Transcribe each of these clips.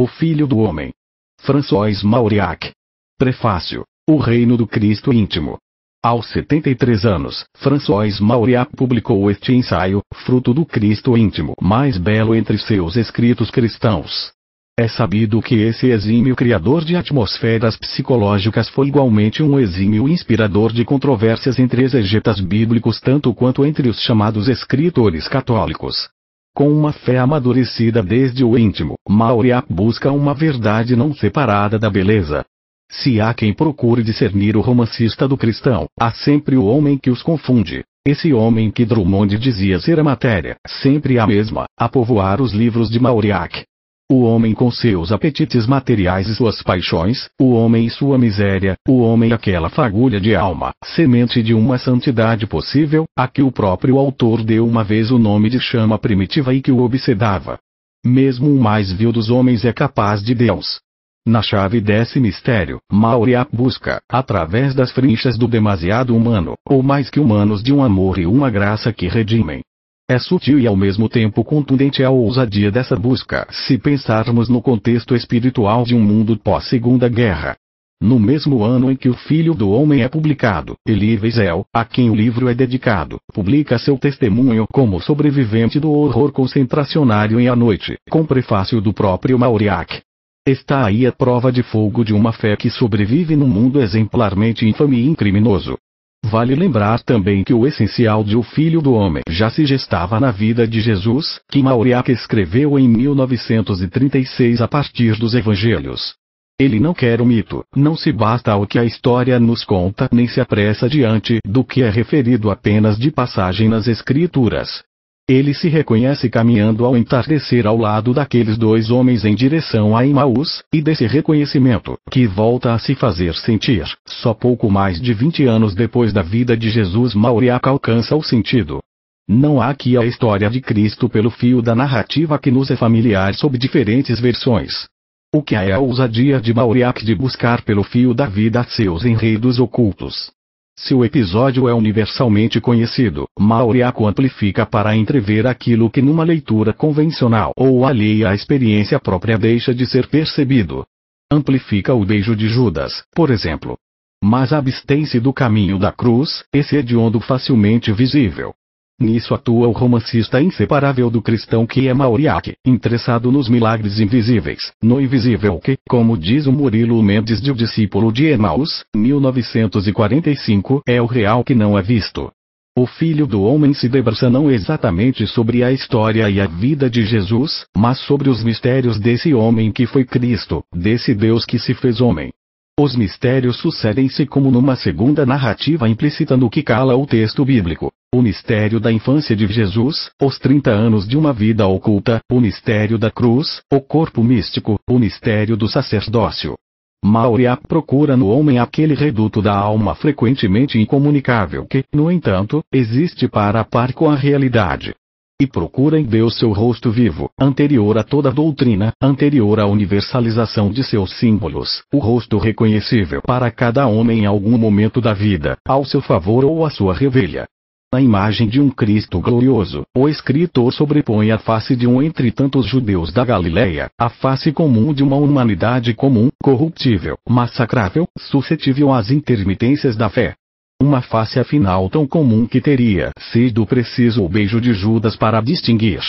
O Filho do Homem. François Mauriac. Prefácio. O Reino do Cristo Íntimo. Aos 73 anos, François Mauriac publicou este ensaio, fruto do Cristo íntimo mais belo entre seus escritos cristãos. É sabido que esse exímio criador de atmosferas psicológicas foi igualmente um exímio inspirador de controvérsias entre exegetas bíblicos tanto quanto entre os chamados escritores católicos. Com uma fé amadurecida desde o íntimo, Maurya busca uma verdade não separada da beleza. Se há quem procure discernir o romancista do cristão, há sempre o homem que os confunde. Esse homem que Drummond dizia ser a matéria, sempre a mesma, a povoar os livros de Mauriac o homem com seus apetites materiais e suas paixões, o homem e sua miséria, o homem aquela fagulha de alma, semente de uma santidade possível, a que o próprio autor deu uma vez o nome de chama primitiva e que o obsedava. Mesmo o mais vil dos homens é capaz de Deus. Na chave desse mistério, Maurya busca, através das frinchas do demasiado humano, ou mais que humanos de um amor e uma graça que redimem, é sutil e ao mesmo tempo contundente a ousadia dessa busca, se pensarmos no contexto espiritual de um mundo pós-Segunda Guerra. No mesmo ano em que O Filho do Homem é publicado, Elie Wiesel, a quem o livro é dedicado, publica seu testemunho como sobrevivente do horror concentracionário em A Noite, com prefácio do próprio Mauriac. Está aí a prova de fogo de uma fé que sobrevive num mundo exemplarmente infame e incriminoso. Vale lembrar também que o essencial de O Filho do Homem já se gestava na vida de Jesus, que Mauriac escreveu em 1936 a partir dos Evangelhos. Ele não quer o mito, não se basta ao que a história nos conta nem se apressa diante do que é referido apenas de passagem nas Escrituras. Ele se reconhece caminhando ao entardecer ao lado daqueles dois homens em direção a Emmaus, e desse reconhecimento, que volta a se fazer sentir, só pouco mais de 20 anos depois da vida de Jesus Mauriaca alcança o sentido. Não há aqui a história de Cristo pelo fio da narrativa que nos é familiar sob diferentes versões. O que há é a ousadia de Mauriac de buscar pelo fio da vida seus enredos ocultos. Se o episódio é universalmente conhecido, Mauriaco amplifica para entrever aquilo que numa leitura convencional ou alheia à experiência própria deixa de ser percebido. Amplifica o beijo de Judas, por exemplo. Mas abstém-se do caminho da cruz, esse hediondo facilmente visível. Nisso atua o romancista inseparável do cristão que é Mauriac, interessado nos milagres invisíveis, no invisível que, como diz o Murilo Mendes de O Discípulo de Emmaus, 1945, é o real que não é visto. O Filho do Homem se debruça não exatamente sobre a história e a vida de Jesus, mas sobre os mistérios desse homem que foi Cristo, desse Deus que se fez homem. Os mistérios sucedem-se como numa segunda narrativa implícita no que cala o texto bíblico. O mistério da infância de Jesus, os 30 anos de uma vida oculta, o mistério da cruz, o corpo místico, o mistério do sacerdócio. Maurya procura no homem aquele reduto da alma frequentemente incomunicável que, no entanto, existe para a par com a realidade e procura em Deus seu rosto vivo, anterior a toda doutrina, anterior à universalização de seus símbolos, o rosto reconhecível para cada homem em algum momento da vida, ao seu favor ou à sua revelha. Na imagem de um Cristo glorioso, o escritor sobrepõe a face de um entre tantos judeus da Galileia, a face comum de uma humanidade comum, corruptível, massacrável, suscetível às intermitências da fé. Uma face afinal tão comum que teria sido preciso o beijo de Judas para distinguir.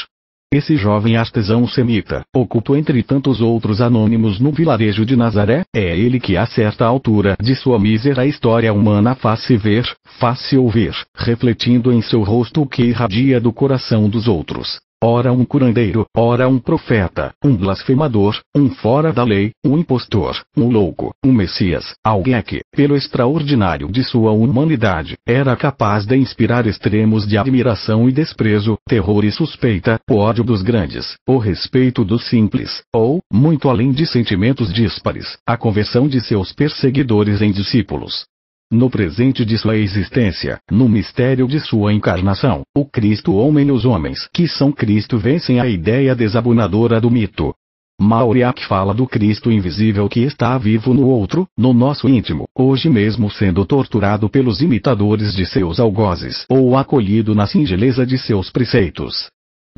Esse jovem artesão semita, oculto entre tantos outros anônimos no vilarejo de Nazaré, é ele que a certa altura de sua mísera história humana faz-se ver, faz-se ouvir, refletindo em seu rosto o que irradia do coração dos outros, Ora um curandeiro, ora um profeta, um blasfemador, um fora da lei, um impostor, um louco, um messias, alguém que, pelo extraordinário de sua humanidade, era capaz de inspirar extremos de admiração e desprezo, terror e suspeita, o ódio dos grandes, o respeito dos simples, ou, muito além de sentimentos díspares, a conversão de seus perseguidores em discípulos, no presente de sua existência, no mistério de sua encarnação, o Cristo homem e os homens que são Cristo vencem a ideia desabonadora do mito. Mauriac fala do Cristo invisível que está vivo no outro, no nosso íntimo, hoje mesmo sendo torturado pelos imitadores de seus algozes ou acolhido na singeleza de seus preceitos.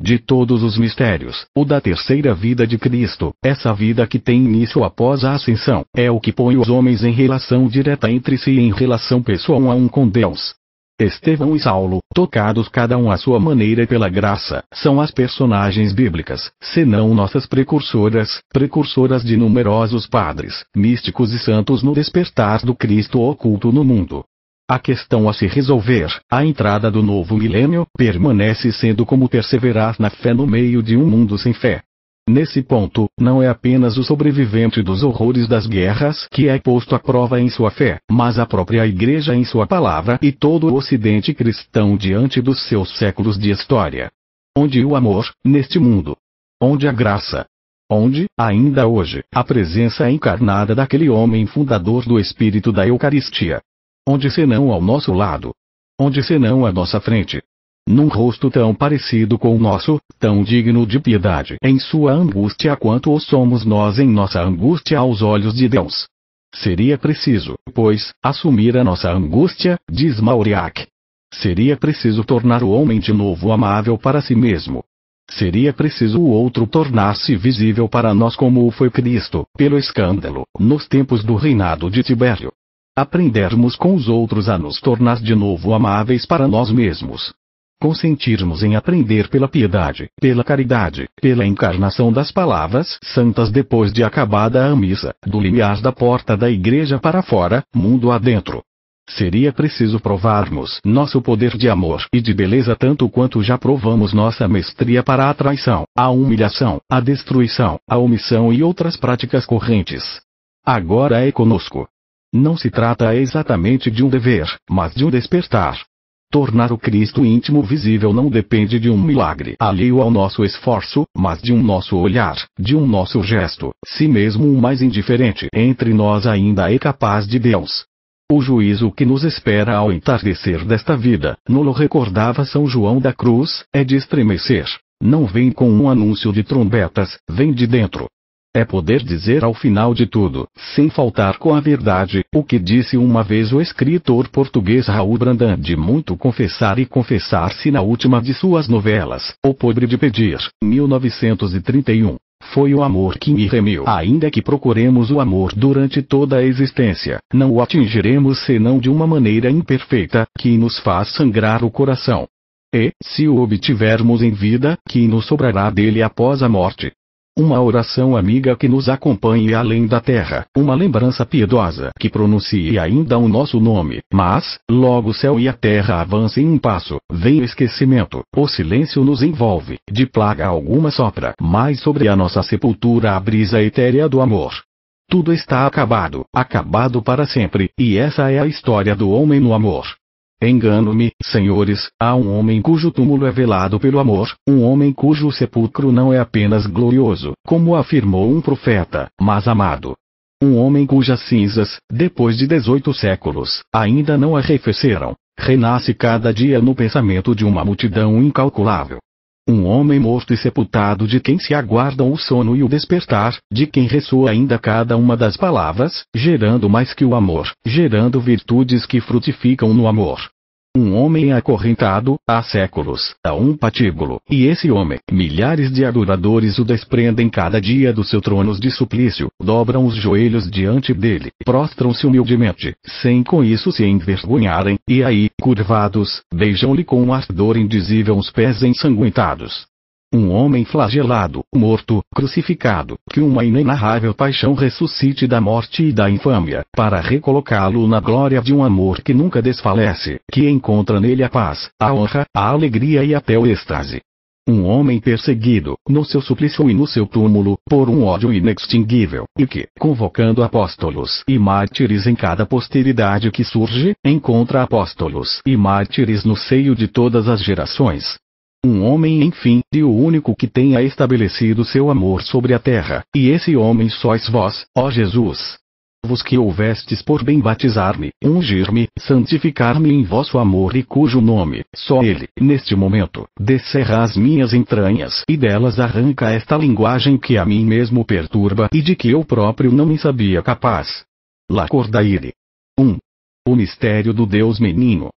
De todos os mistérios, o da terceira vida de Cristo, essa vida que tem início após a ascensão, é o que põe os homens em relação direta entre si e em relação pessoal um a um com Deus. Estevão e Saulo, tocados cada um à sua maneira pela graça, são as personagens bíblicas, senão nossas precursoras, precursoras de numerosos padres, místicos e santos no despertar do Cristo oculto no mundo. A questão a se resolver, a entrada do novo milênio, permanece sendo como perseverar na fé no meio de um mundo sem fé. Nesse ponto, não é apenas o sobrevivente dos horrores das guerras que é posto à prova em sua fé, mas a própria Igreja em sua palavra e todo o Ocidente cristão diante dos seus séculos de história. Onde o amor, neste mundo. Onde a graça. Onde, ainda hoje, a presença encarnada daquele homem fundador do Espírito da Eucaristia. Onde senão ao nosso lado? Onde senão à nossa frente? Num rosto tão parecido com o nosso, tão digno de piedade em sua angústia quanto o somos nós em nossa angústia aos olhos de Deus. Seria preciso, pois, assumir a nossa angústia, diz Mauriac. Seria preciso tornar o homem de novo amável para si mesmo. Seria preciso o outro tornar-se visível para nós como o foi Cristo, pelo escândalo, nos tempos do reinado de Tibério. Aprendermos com os outros a nos tornar de novo amáveis para nós mesmos. Consentirmos em aprender pela piedade, pela caridade, pela encarnação das palavras santas depois de acabada a missa, do limiar da porta da igreja para fora, mundo adentro. Seria preciso provarmos nosso poder de amor e de beleza tanto quanto já provamos nossa mestria para a traição, a humilhação, a destruição, a omissão e outras práticas correntes. Agora é conosco, não se trata exatamente de um dever, mas de um despertar. Tornar o Cristo íntimo visível não depende de um milagre alheio ao nosso esforço, mas de um nosso olhar, de um nosso gesto, Se mesmo o mais indiferente entre nós ainda é capaz de Deus. O juízo que nos espera ao entardecer desta vida, nolo recordava São João da Cruz, é de estremecer. Não vem com um anúncio de trombetas, vem de dentro. É poder dizer ao final de tudo, sem faltar com a verdade, o que disse uma vez o escritor português Raul Brandão de muito confessar e confessar-se na última de suas novelas, O Pobre de Pedir, 1931. Foi o amor que me remiu. Ainda que procuremos o amor durante toda a existência, não o atingiremos senão de uma maneira imperfeita, que nos faz sangrar o coração. E, se o obtivermos em vida, que nos sobrará dele após a morte? Uma oração amiga que nos acompanhe além da terra, uma lembrança piedosa que pronuncie ainda o nosso nome, mas, logo o céu e a terra avancem um passo, vem o esquecimento, o silêncio nos envolve, de plaga alguma sopra, mas sobre a nossa sepultura a brisa etérea do amor. Tudo está acabado, acabado para sempre, e essa é a história do homem no amor. Engano-me, senhores, há um homem cujo túmulo é velado pelo amor, um homem cujo sepulcro não é apenas glorioso, como afirmou um profeta, mas amado. Um homem cujas cinzas, depois de 18 séculos, ainda não arrefeceram, renasce cada dia no pensamento de uma multidão incalculável. Um homem morto e sepultado de quem se aguardam o sono e o despertar, de quem ressoa ainda cada uma das palavras, gerando mais que o amor, gerando virtudes que frutificam no amor, um homem acorrentado, há séculos, a um patíbulo, e esse homem, milhares de adoradores o desprendem cada dia do seu trono de suplício, dobram os joelhos diante dele, prostram-se humildemente, sem com isso se envergonharem, e aí, curvados, beijam-lhe com um ardor indizível os pés ensanguentados um homem flagelado, morto, crucificado, que uma inenarrável paixão ressuscite da morte e da infâmia, para recolocá-lo na glória de um amor que nunca desfalece, que encontra nele a paz, a honra, a alegria e até o êxtase. Um homem perseguido, no seu suplício e no seu túmulo, por um ódio inextinguível, e que, convocando apóstolos e mártires em cada posteridade que surge, encontra apóstolos e mártires no seio de todas as gerações, um homem, enfim, e o único que tenha estabelecido seu amor sobre a terra, e esse homem sois vós, ó Jesus. Vos que houvestes por bem batizar-me, ungir-me, santificar-me em vosso amor e cujo nome, só ele, neste momento, descerra as minhas entranhas e delas arranca esta linguagem que a mim mesmo perturba e de que eu próprio não me sabia capaz. Lacordaire. 1. Um. O mistério do Deus menino.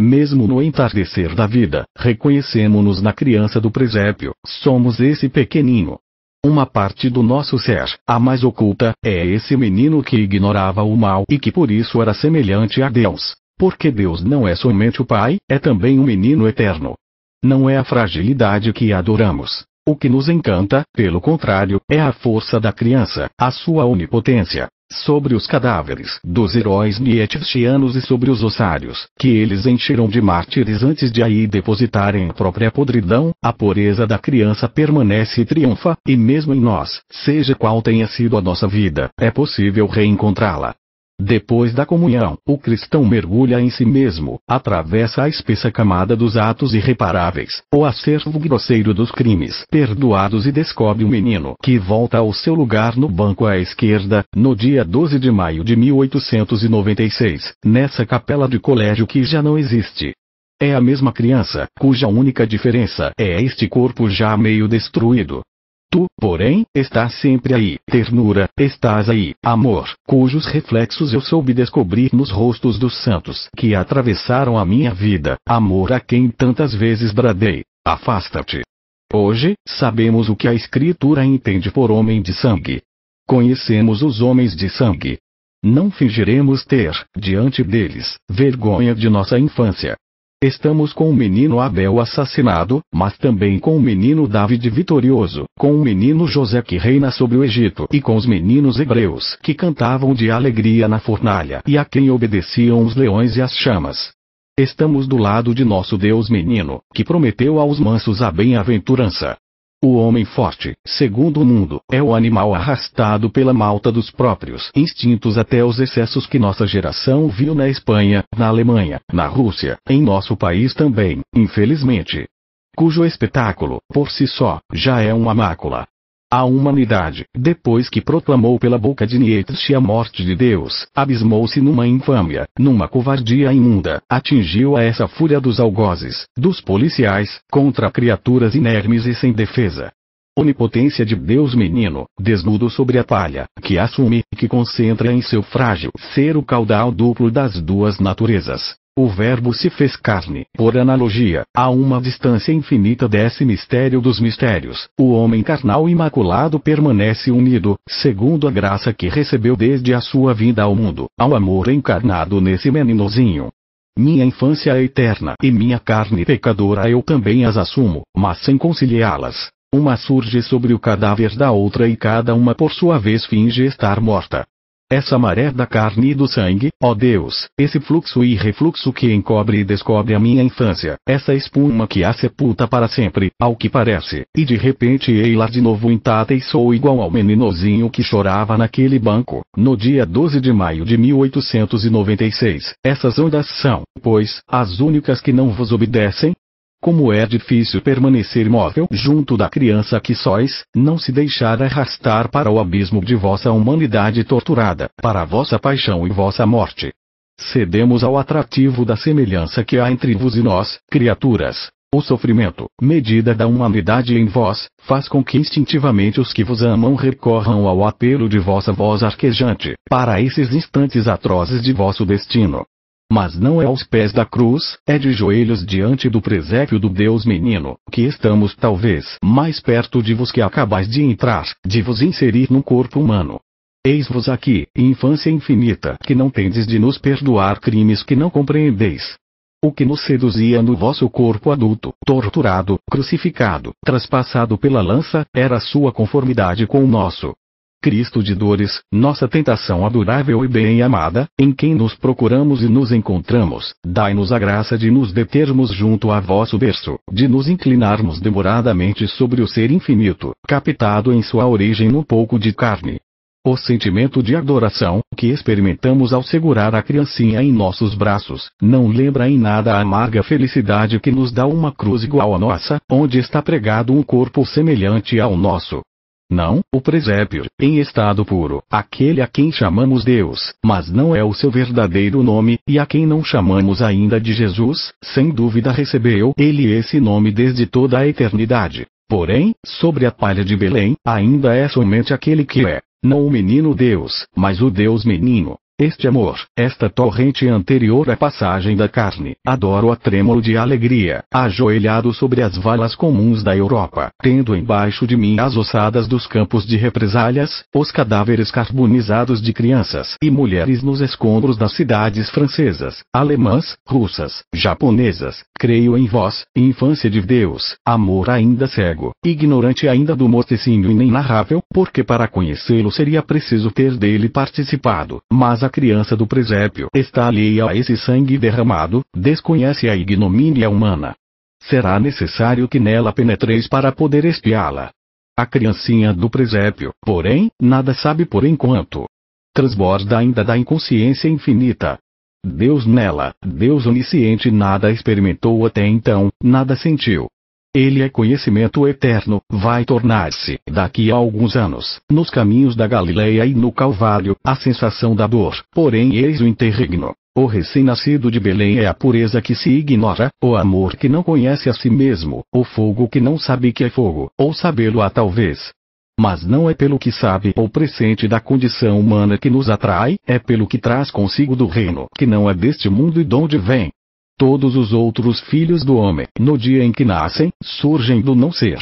Mesmo no entardecer da vida, reconhecemos-nos na criança do presépio, somos esse pequenino. Uma parte do nosso ser, a mais oculta, é esse menino que ignorava o mal e que por isso era semelhante a Deus. Porque Deus não é somente o Pai, é também um menino eterno. Não é a fragilidade que adoramos. O que nos encanta, pelo contrário, é a força da criança, a sua onipotência, sobre os cadáveres dos heróis nietzscheanos e sobre os ossários, que eles encheram de mártires antes de aí depositarem a própria podridão, a pureza da criança permanece e triunfa, e mesmo em nós, seja qual tenha sido a nossa vida, é possível reencontrá-la. Depois da comunhão, o cristão mergulha em si mesmo, atravessa a espessa camada dos atos irreparáveis, o acervo grosseiro dos crimes perdoados e descobre o menino que volta ao seu lugar no banco à esquerda, no dia 12 de maio de 1896, nessa capela de colégio que já não existe. É a mesma criança, cuja única diferença é este corpo já meio destruído, Tu, porém, estás sempre aí, ternura, estás aí, amor, cujos reflexos eu soube descobrir nos rostos dos santos que atravessaram a minha vida, amor a quem tantas vezes bradei: afasta-te. Hoje, sabemos o que a Escritura entende por homem de sangue. Conhecemos os homens de sangue. Não fingiremos ter, diante deles, vergonha de nossa infância, Estamos com o menino Abel assassinado, mas também com o menino David vitorioso, com o menino José que reina sobre o Egito e com os meninos hebreus que cantavam de alegria na fornalha e a quem obedeciam os leões e as chamas. Estamos do lado de nosso Deus menino, que prometeu aos mansos a bem-aventurança. O homem forte, segundo o mundo, é o animal arrastado pela malta dos próprios instintos até os excessos que nossa geração viu na Espanha, na Alemanha, na Rússia, em nosso país também, infelizmente. Cujo espetáculo, por si só, já é uma mácula. A humanidade, depois que proclamou pela boca de Nietzsche a morte de Deus, abismou-se numa infâmia, numa covardia imunda, atingiu a essa fúria dos algozes, dos policiais, contra criaturas inermes e sem defesa. Onipotência de Deus menino, desnudo sobre a palha, que assume, que concentra em seu frágil ser o caudal duplo das duas naturezas, o Verbo se fez carne, por analogia, a uma distância infinita desse mistério dos mistérios. O homem carnal imaculado permanece unido, segundo a graça que recebeu desde a sua vinda ao mundo, ao amor encarnado nesse meninozinho. Minha infância é eterna e minha carne pecadora eu também as assumo, mas sem conciliá-las. Uma surge sobre o cadáver da outra e cada uma por sua vez finge estar morta, essa maré da carne e do sangue, ó Deus, esse fluxo e refluxo que encobre e descobre a minha infância, essa espuma que a sepulta para sempre, ao que parece, e de repente ei lá de novo intacta e sou igual ao meninozinho que chorava naquele banco, no dia 12 de maio de 1896, essas ondas são, pois, as únicas que não vos obedecem, como é difícil permanecer imóvel junto da criança que sois, não se deixar arrastar para o abismo de vossa humanidade torturada, para vossa paixão e vossa morte. Cedemos ao atrativo da semelhança que há entre vos e nós, criaturas. O sofrimento, medida da humanidade em vós, faz com que instintivamente os que vos amam recorram ao apelo de vossa voz arquejante, para esses instantes atrozes de vosso destino mas não é aos pés da cruz, é de joelhos diante do presépio do Deus menino, que estamos talvez mais perto de vos que acabais de entrar, de vos inserir no corpo humano. Eis-vos aqui, infância infinita, que não tendes de nos perdoar crimes que não compreendeis. O que nos seduzia no vosso corpo adulto, torturado, crucificado, traspassado pela lança, era a sua conformidade com o nosso, Cristo de dores, nossa tentação adorável e bem amada, em quem nos procuramos e nos encontramos, dai-nos a graça de nos determos junto a vosso berço, de nos inclinarmos demoradamente sobre o ser infinito, captado em sua origem no pouco de carne. O sentimento de adoração, que experimentamos ao segurar a criancinha em nossos braços, não lembra em nada a amarga felicidade que nos dá uma cruz igual à nossa, onde está pregado um corpo semelhante ao nosso, não, o presépio, em estado puro, aquele a quem chamamos Deus, mas não é o seu verdadeiro nome, e a quem não chamamos ainda de Jesus, sem dúvida recebeu ele esse nome desde toda a eternidade. Porém, sobre a palha de Belém, ainda é somente aquele que é, não o menino Deus, mas o Deus menino. Este amor, esta torrente anterior à passagem da carne, adoro-a trêmulo de alegria, ajoelhado sobre as valas comuns da Europa, tendo embaixo de mim as ossadas dos campos de represálias, os cadáveres carbonizados de crianças e mulheres nos escombros das cidades francesas, alemãs, russas, japonesas, creio em vós, infância de Deus, amor ainda cego, ignorante ainda do morticínio inenarrável, porque para conhecê-lo seria preciso ter dele participado, mas a criança do presépio está alheia a esse sangue derramado, desconhece a ignomínia humana. Será necessário que nela penetreis para poder espiá-la. A criancinha do presépio, porém, nada sabe por enquanto. Transborda ainda da inconsciência infinita. Deus nela, Deus onisciente nada experimentou até então, nada sentiu, ele é conhecimento eterno, vai tornar-se, daqui a alguns anos, nos caminhos da Galileia e no Calvário, a sensação da dor, porém eis o interregno. O recém-nascido de Belém é a pureza que se ignora, o amor que não conhece a si mesmo, o fogo que não sabe que é fogo, ou sabê-lo-á talvez, mas não é pelo que sabe ou presente da condição humana que nos atrai, é pelo que traz consigo do reino, que não é deste mundo e de onde vem. Todos os outros filhos do homem, no dia em que nascem, surgem do não ser.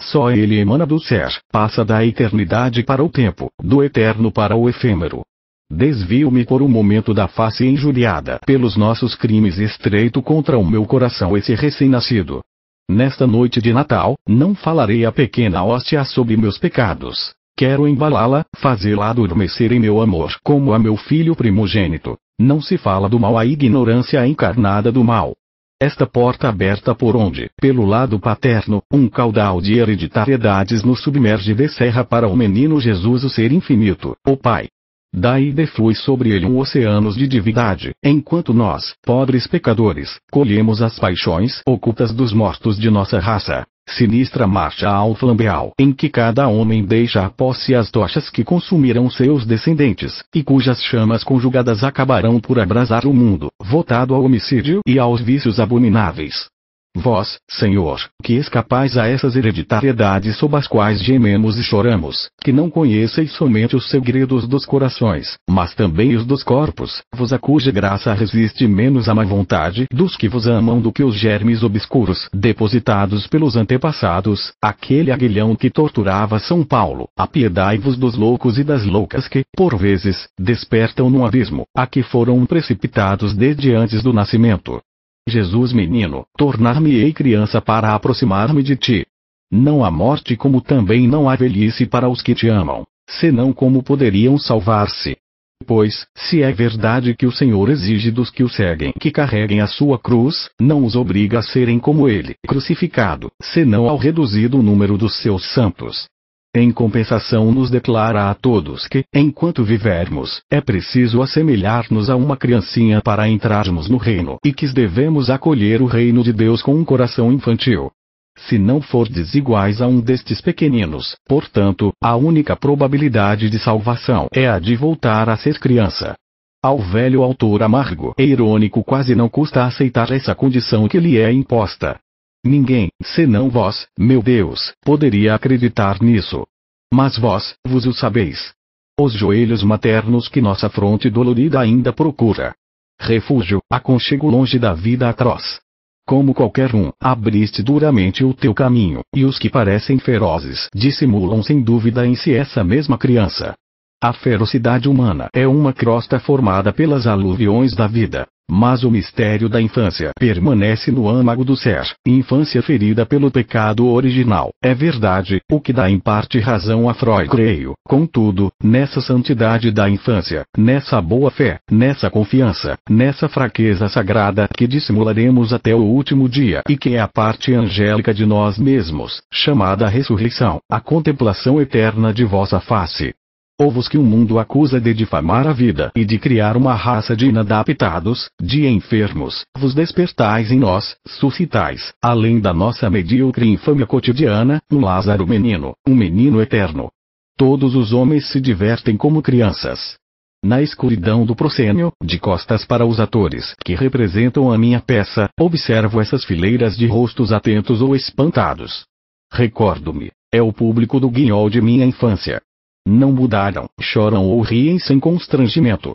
Só ele emana do ser, passa da eternidade para o tempo, do eterno para o efêmero. Desvio-me por um momento da face injuriada pelos nossos crimes estreito contra o meu coração esse recém-nascido. Nesta noite de Natal, não falarei a pequena hóstia sobre meus pecados. Quero embalá-la, fazê-la adormecer em meu amor como a meu filho primogênito. Não se fala do mal à ignorância encarnada do mal. Esta porta aberta por onde, pelo lado paterno, um caudal de hereditariedades nos submerge descerra para o menino Jesus o ser infinito, o Pai, Daí deflui sobre ele um oceano de divindade, enquanto nós, pobres pecadores, colhemos as paixões ocultas dos mortos de nossa raça. Sinistra marcha ao flambeal em que cada homem deixa a posse as tochas que consumirão seus descendentes, e cujas chamas conjugadas acabarão por abrasar o mundo, votado ao homicídio e aos vícios abomináveis. Vós, Senhor, que escapais a essas hereditariedades sob as quais gememos e choramos, que não conheceis somente os segredos dos corações, mas também os dos corpos, vos a cuja graça resiste menos a má vontade dos que vos amam do que os germes obscuros depositados pelos antepassados, aquele aguilhão que torturava São Paulo, apiedai-vos dos loucos e das loucas que, por vezes, despertam no abismo, a que foram precipitados desde antes do nascimento. Jesus menino, tornar-me-ei criança para aproximar-me de ti. Não há morte como também não há velhice para os que te amam, senão como poderiam salvar-se. Pois, se é verdade que o Senhor exige dos que o seguem que carreguem a sua cruz, não os obriga a serem como ele, crucificado, senão ao reduzido número dos seus santos. Em compensação, nos declara a todos que, enquanto vivermos, é preciso assemelhar-nos a uma criancinha para entrarmos no reino e que devemos acolher o reino de Deus com um coração infantil. Se não for iguais a um destes pequeninos, portanto, a única probabilidade de salvação é a de voltar a ser criança. Ao velho autor amargo e irônico quase não custa aceitar essa condição que lhe é imposta, Ninguém, senão vós, meu Deus, poderia acreditar nisso. Mas vós, vos o sabeis. Os joelhos maternos que nossa fronte dolorida ainda procura. Refúgio, aconchego longe da vida atroz. Como qualquer um, abriste duramente o teu caminho, e os que parecem ferozes dissimulam sem dúvida em si essa mesma criança. A ferocidade humana é uma crosta formada pelas aluviões da vida, mas o mistério da infância permanece no âmago do ser, infância ferida pelo pecado original. É verdade, o que dá em parte razão a Freud, creio. Contudo, nessa santidade da infância, nessa boa fé, nessa confiança, nessa fraqueza sagrada que dissimularemos até o último dia e que é a parte angélica de nós mesmos, chamada ressurreição, a contemplação eterna de vossa face, povos que o mundo acusa de difamar a vida e de criar uma raça de inadaptados, de enfermos, vos despertais em nós, suscitais, além da nossa medíocre infâmia cotidiana, um Lázaro menino, um menino eterno. Todos os homens se divertem como crianças. Na escuridão do proscênio, de costas para os atores que representam a minha peça, observo essas fileiras de rostos atentos ou espantados. Recordo-me, é o público do guiol de minha infância. Não mudaram, choram ou riem sem constrangimento.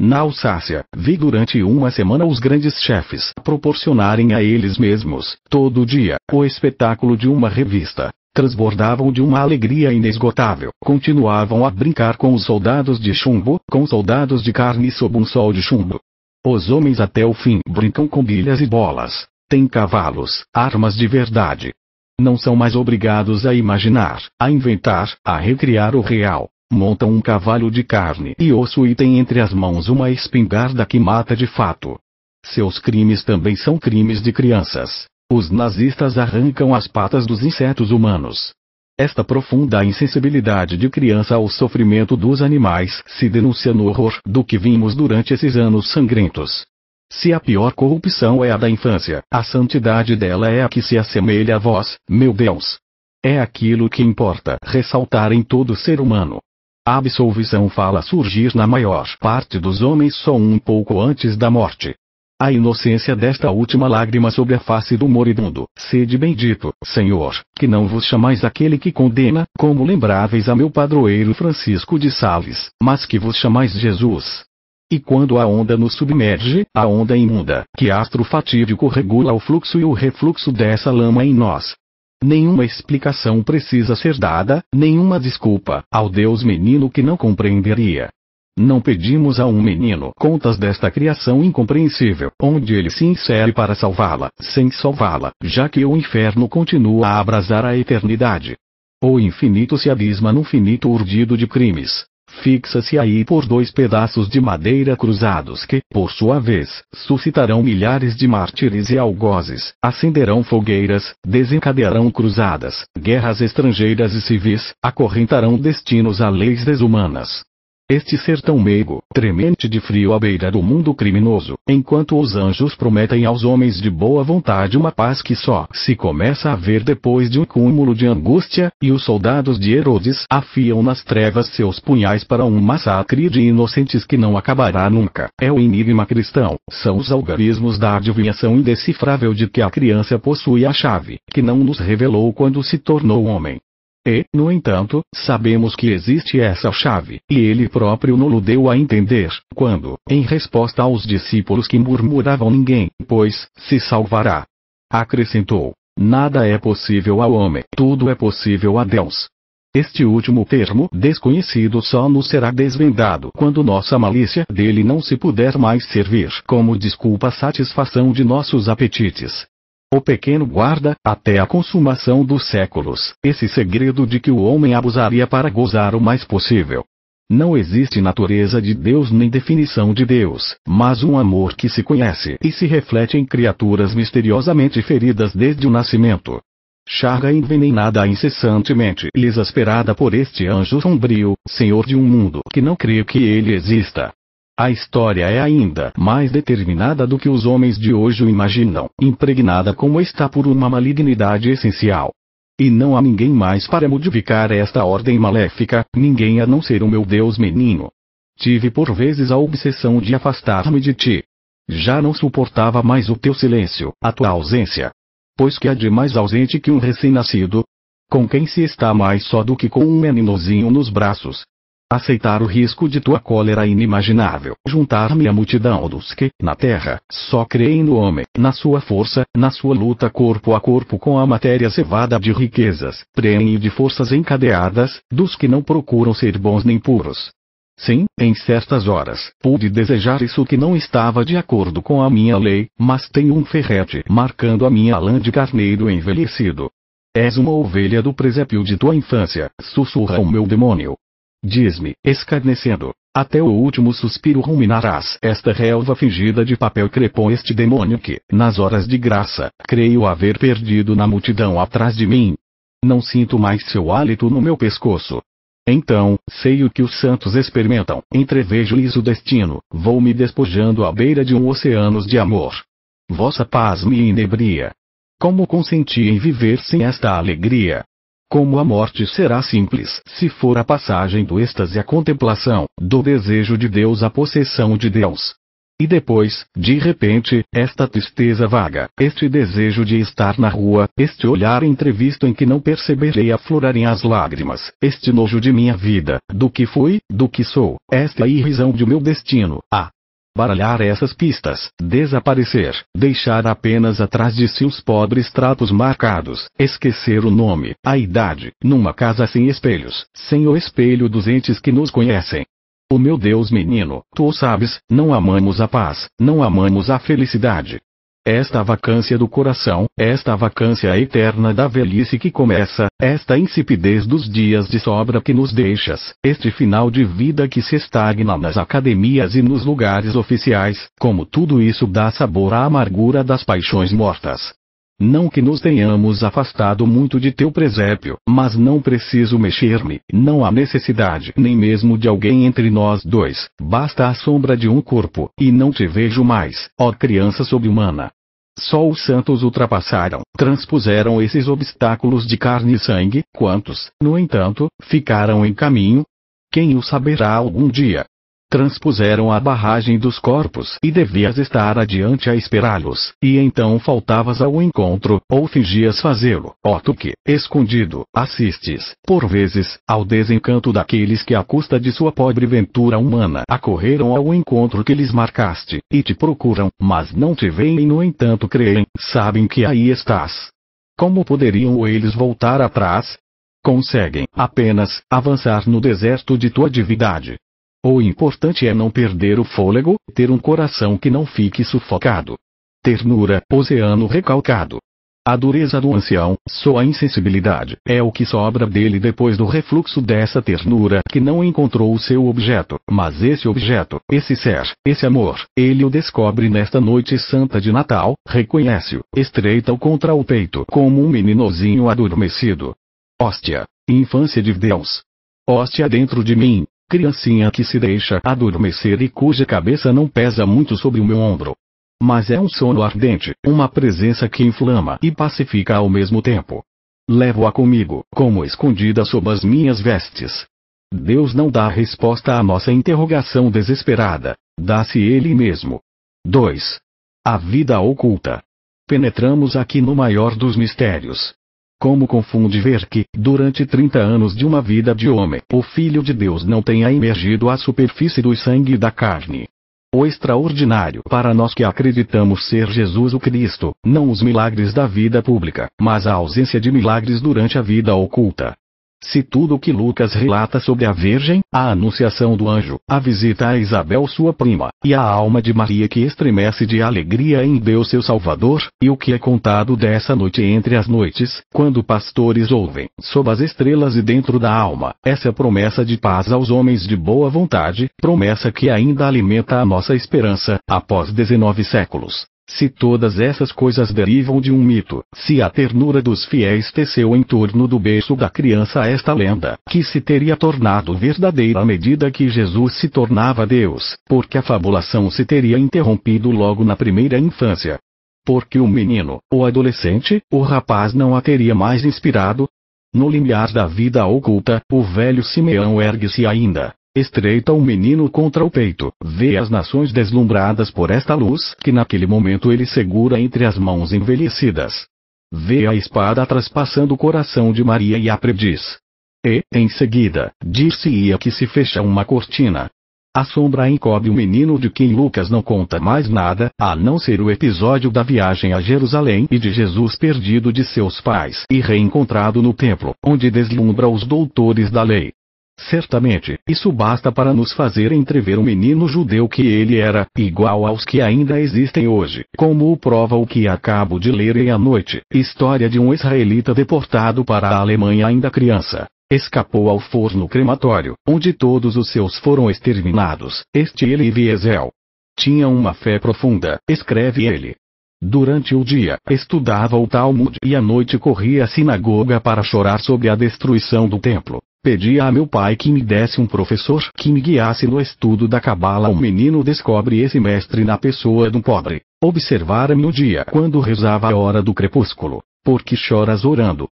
Na Alsácia, vi durante uma semana os grandes chefes proporcionarem a eles mesmos, todo dia, o espetáculo de uma revista. Transbordavam de uma alegria inesgotável, continuavam a brincar com os soldados de chumbo, com soldados de carne sob um sol de chumbo. Os homens até o fim brincam com bilhas e bolas. Têm cavalos, armas de verdade, não são mais obrigados a imaginar, a inventar, a recriar o real. Montam um cavalo de carne e osso e têm entre as mãos uma espingarda que mata de fato. Seus crimes também são crimes de crianças. Os nazistas arrancam as patas dos insetos humanos. Esta profunda insensibilidade de criança ao sofrimento dos animais se denuncia no horror do que vimos durante esses anos sangrentos. Se a pior corrupção é a da infância, a santidade dela é a que se assemelha a vós, meu Deus. É aquilo que importa ressaltar em todo ser humano. A absolvição fala surgir na maior parte dos homens só um pouco antes da morte. A inocência desta última lágrima sobre a face do moribundo, sede bendito, Senhor, que não vos chamais aquele que condena, como lembráveis a meu padroeiro Francisco de Sales, mas que vos chamais Jesus, e quando a onda nos submerge, a onda imunda, que astro fatídico regula o fluxo e o refluxo dessa lama em nós. Nenhuma explicação precisa ser dada, nenhuma desculpa, ao Deus menino que não compreenderia. Não pedimos a um menino contas desta criação incompreensível, onde ele se insere para salvá-la, sem salvá-la, já que o inferno continua a abrasar a eternidade. O infinito se abisma no finito urdido de crimes fixa-se aí por dois pedaços de madeira cruzados que, por sua vez, suscitarão milhares de mártires e algozes, acenderão fogueiras, desencadearão cruzadas, guerras estrangeiras e civis, acorrentarão destinos a leis desumanas, este ser tão meigo, tremente de frio à beira do mundo criminoso, enquanto os anjos prometem aos homens de boa vontade uma paz que só se começa a ver depois de um cúmulo de angústia, e os soldados de Herodes afiam nas trevas seus punhais para um massacre de inocentes que não acabará nunca. É o enigma cristão, são os algarismos da adivinhação indecifrável de que a criança possui a chave, que não nos revelou quando se tornou homem. E, no entanto, sabemos que existe essa chave, e ele próprio nos deu a entender, quando, em resposta aos discípulos que murmuravam ninguém, pois, se salvará. Acrescentou: Nada é possível ao homem, tudo é possível a Deus. Este último termo desconhecido só nos será desvendado quando nossa malícia dele não se puder mais servir como desculpa à satisfação de nossos apetites o pequeno guarda, até a consumação dos séculos, esse segredo de que o homem abusaria para gozar o mais possível. Não existe natureza de Deus nem definição de Deus, mas um amor que se conhece e se reflete em criaturas misteriosamente feridas desde o nascimento. Chaga envenenada incessantemente, exasperada por este anjo sombrio, senhor de um mundo que não crê que ele exista. A história é ainda mais determinada do que os homens de hoje o imaginam, impregnada como está por uma malignidade essencial. E não há ninguém mais para modificar esta ordem maléfica, ninguém a não ser o meu Deus menino. Tive por vezes a obsessão de afastar-me de ti. Já não suportava mais o teu silêncio, a tua ausência. Pois que há de mais ausente que um recém-nascido? Com quem se está mais só do que com um meninozinho nos braços, aceitar o risco de tua cólera inimaginável, juntar-me à multidão dos que, na terra, só creem no homem, na sua força, na sua luta corpo a corpo com a matéria cevada de riquezas, preenem e de forças encadeadas, dos que não procuram ser bons nem puros. Sim, em certas horas, pude desejar isso que não estava de acordo com a minha lei, mas tenho um ferrete marcando a minha lã de carneiro envelhecido. És uma ovelha do presépio de tua infância, sussurra o meu demônio, Diz-me, escarnecendo, até o último suspiro ruminarás esta relva fingida de papel crepom este demônio que, nas horas de graça, creio haver perdido na multidão atrás de mim. Não sinto mais seu hálito no meu pescoço. Então, sei o que os santos experimentam, entrevejo-lhes o destino, vou me despojando à beira de um oceano de amor. Vossa paz me inebria. Como consenti em viver sem esta alegria? Como a morte será simples se for a passagem do êxtase à contemplação, do desejo de Deus à possessão de Deus. E depois, de repente, esta tristeza vaga, este desejo de estar na rua, este olhar entrevisto em que não perceberei aflorarem as lágrimas, este nojo de minha vida, do que fui, do que sou, esta é irrisão de meu destino, a baralhar essas pistas, desaparecer, deixar apenas atrás de si os pobres trapos marcados, esquecer o nome, a idade, numa casa sem espelhos, sem o espelho dos entes que nos conhecem. O oh meu Deus menino, tu sabes, não amamos a paz, não amamos a felicidade, esta vacância do coração, esta vacância eterna da velhice que começa, esta insipidez dos dias de sobra que nos deixas, este final de vida que se estagna nas academias e nos lugares oficiais, como tudo isso dá sabor à amargura das paixões mortas. Não que nos tenhamos afastado muito de teu presépio, mas não preciso mexer-me, não há necessidade nem mesmo de alguém entre nós dois, basta a sombra de um corpo, e não te vejo mais, ó criança sob-humana. Só os santos ultrapassaram, transpuseram esses obstáculos de carne e sangue, quantos, no entanto, ficaram em caminho? Quem o saberá algum dia? transpuseram a barragem dos corpos e devias estar adiante a esperá-los, e então faltavas ao encontro, ou fingias fazê-lo. Ó tu que, escondido, assistes, por vezes, ao desencanto daqueles que à custa de sua pobre ventura humana acorreram ao encontro que lhes marcaste, e te procuram, mas não te veem e no entanto creem, sabem que aí estás. Como poderiam eles voltar atrás? Conseguem, apenas, avançar no deserto de tua divindade, o importante é não perder o fôlego, ter um coração que não fique sufocado. Ternura, oceano recalcado. A dureza do ancião, sua insensibilidade, é o que sobra dele depois do refluxo dessa ternura que não encontrou o seu objeto, mas esse objeto, esse ser, esse amor, ele o descobre nesta noite santa de Natal, reconhece-o, estreita-o contra o peito como um meninozinho adormecido. Hóstia, infância de Deus. Hóstia dentro de mim, criancinha que se deixa adormecer e cuja cabeça não pesa muito sobre o meu ombro. Mas é um sono ardente, uma presença que inflama e pacifica ao mesmo tempo. Levo-a comigo, como escondida sob as minhas vestes. Deus não dá resposta à nossa interrogação desesperada, dá-se Ele mesmo. 2. A vida oculta. Penetramos aqui no maior dos mistérios, como confunde ver que, durante 30 anos de uma vida de homem, o Filho de Deus não tenha emergido à superfície do sangue e da carne. O extraordinário para nós que acreditamos ser Jesus o Cristo, não os milagres da vida pública, mas a ausência de milagres durante a vida oculta, se tudo o que Lucas relata sobre a Virgem, a anunciação do anjo, a visita a Isabel sua prima, e a alma de Maria que estremece de alegria em Deus seu Salvador, e o que é contado dessa noite entre as noites, quando pastores ouvem, sob as estrelas e dentro da alma, essa promessa de paz aos homens de boa vontade, promessa que ainda alimenta a nossa esperança, após 19 séculos. Se todas essas coisas derivam de um mito, se a ternura dos fiéis teceu em torno do berço da criança esta lenda, que se teria tornado verdadeira à medida que Jesus se tornava Deus, porque a fabulação se teria interrompido logo na primeira infância. Porque o menino, o adolescente, o rapaz não a teria mais inspirado? No limiar da vida oculta, o velho Simeão ergue-se ainda, Estreita o menino contra o peito, vê as nações deslumbradas por esta luz que naquele momento ele segura entre as mãos envelhecidas. Vê a espada traspassando o coração de Maria e a prediz. E, em seguida, dir-se-ia que se fecha uma cortina. A sombra encobre o menino de quem Lucas não conta mais nada, a não ser o episódio da viagem a Jerusalém e de Jesus perdido de seus pais e reencontrado no templo, onde deslumbra os doutores da lei. Certamente, isso basta para nos fazer entrever o menino judeu que ele era, igual aos que ainda existem hoje, como o prova o que acabo de ler em A Noite, história de um israelita deportado para a Alemanha ainda criança. Escapou ao forno crematório, onde todos os seus foram exterminados, este ele e Viesel. Tinha uma fé profunda, escreve ele. Durante o dia, estudava o Talmud e à noite corria à sinagoga para chorar sobre a destruição do templo. Pedi a meu pai que me desse um professor que me guiasse no estudo da cabala. O menino descobre esse mestre na pessoa de um pobre. Observara-me um dia quando rezava a hora do crepúsculo. Por que choras orando?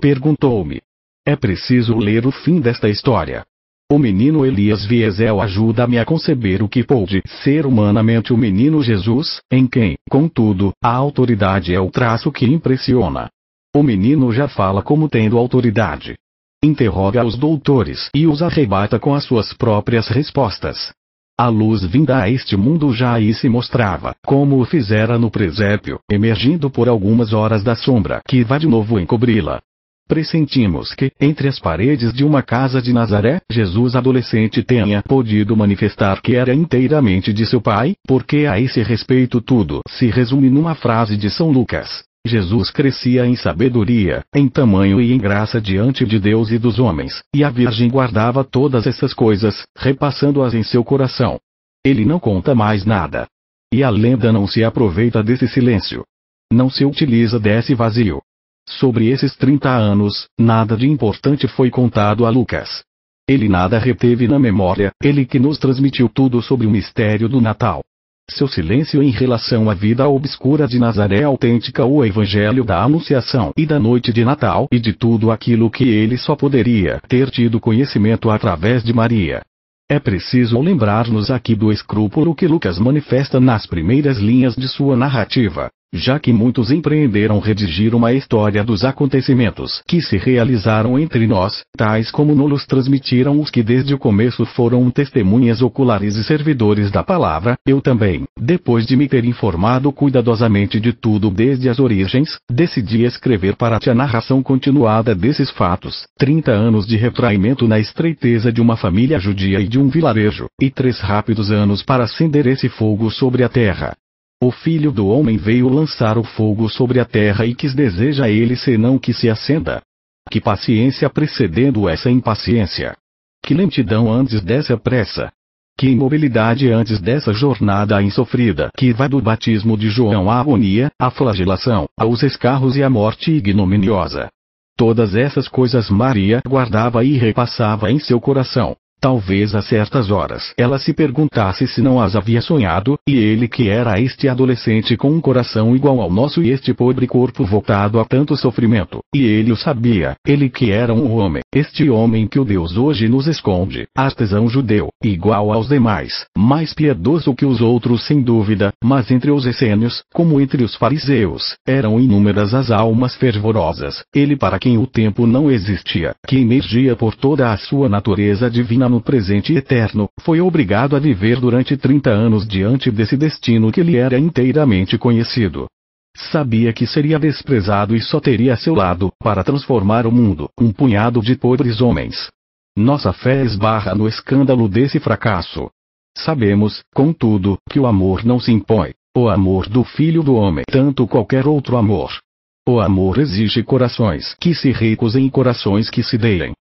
Perguntou-me. É preciso ler o fim desta história. O menino Elias Viesel ajuda-me a conceber o que pôde ser humanamente o menino Jesus, em quem, contudo, a autoridade é o traço que impressiona. O menino já fala como tendo autoridade, interroga os doutores e os arrebata com as suas próprias respostas. A luz vinda a este mundo já aí se mostrava, como o fizera no presépio, emergindo por algumas horas da sombra que vai de novo encobri-la. Pressentimos que, entre as paredes de uma casa de Nazaré, Jesus adolescente tenha podido manifestar que era inteiramente de seu pai, porque a esse respeito tudo se resume numa frase de São Lucas. Jesus crescia em sabedoria, em tamanho e em graça diante de Deus e dos homens, e a Virgem guardava todas essas coisas, repassando-as em seu coração. Ele não conta mais nada. E a lenda não se aproveita desse silêncio. Não se utiliza desse vazio. Sobre esses 30 anos, nada de importante foi contado a Lucas. Ele nada reteve na memória, ele que nos transmitiu tudo sobre o mistério do Natal. Seu silêncio em relação à vida obscura de Nazaré é autêntica o evangelho da Anunciação e da noite de Natal e de tudo aquilo que ele só poderia ter tido conhecimento através de Maria. É preciso lembrar-nos aqui do escrúpulo que Lucas manifesta nas primeiras linhas de sua narrativa já que muitos empreenderam redigir uma história dos acontecimentos que se realizaram entre nós, tais como nos transmitiram os que desde o começo foram testemunhas oculares e servidores da palavra, eu também, depois de me ter informado cuidadosamente de tudo desde as origens, decidi escrever para ti a narração continuada desses fatos, 30 anos de retraimento na estreiteza de uma família judia e de um vilarejo, e três rápidos anos para acender esse fogo sobre a terra o filho do homem veio lançar o fogo sobre a terra e quis deseja ele senão que se acenda. Que paciência precedendo essa impaciência! Que lentidão antes dessa pressa! Que imobilidade antes dessa jornada insofrida que vai do batismo de João à agonia, à flagelação, aos escarros e à morte ignominiosa! Todas essas coisas Maria guardava e repassava em seu coração. Talvez a certas horas ela se perguntasse se não as havia sonhado, e ele que era este adolescente com um coração igual ao nosso e este pobre corpo voltado a tanto sofrimento, e ele o sabia, ele que era um homem, este homem que o Deus hoje nos esconde, artesão judeu, igual aos demais, mais piedoso que os outros sem dúvida, mas entre os essênios, como entre os fariseus, eram inúmeras as almas fervorosas, ele para quem o tempo não existia, que emergia por toda a sua natureza divina no presente eterno, foi obrigado a viver durante 30 anos diante desse destino que lhe era inteiramente conhecido. Sabia que seria desprezado e só teria a seu lado, para transformar o mundo, um punhado de pobres homens. Nossa fé esbarra no escândalo desse fracasso. Sabemos, contudo, que o amor não se impõe, o amor do filho do homem, tanto qualquer outro amor. O amor exige corações que se recusem e corações que se deem.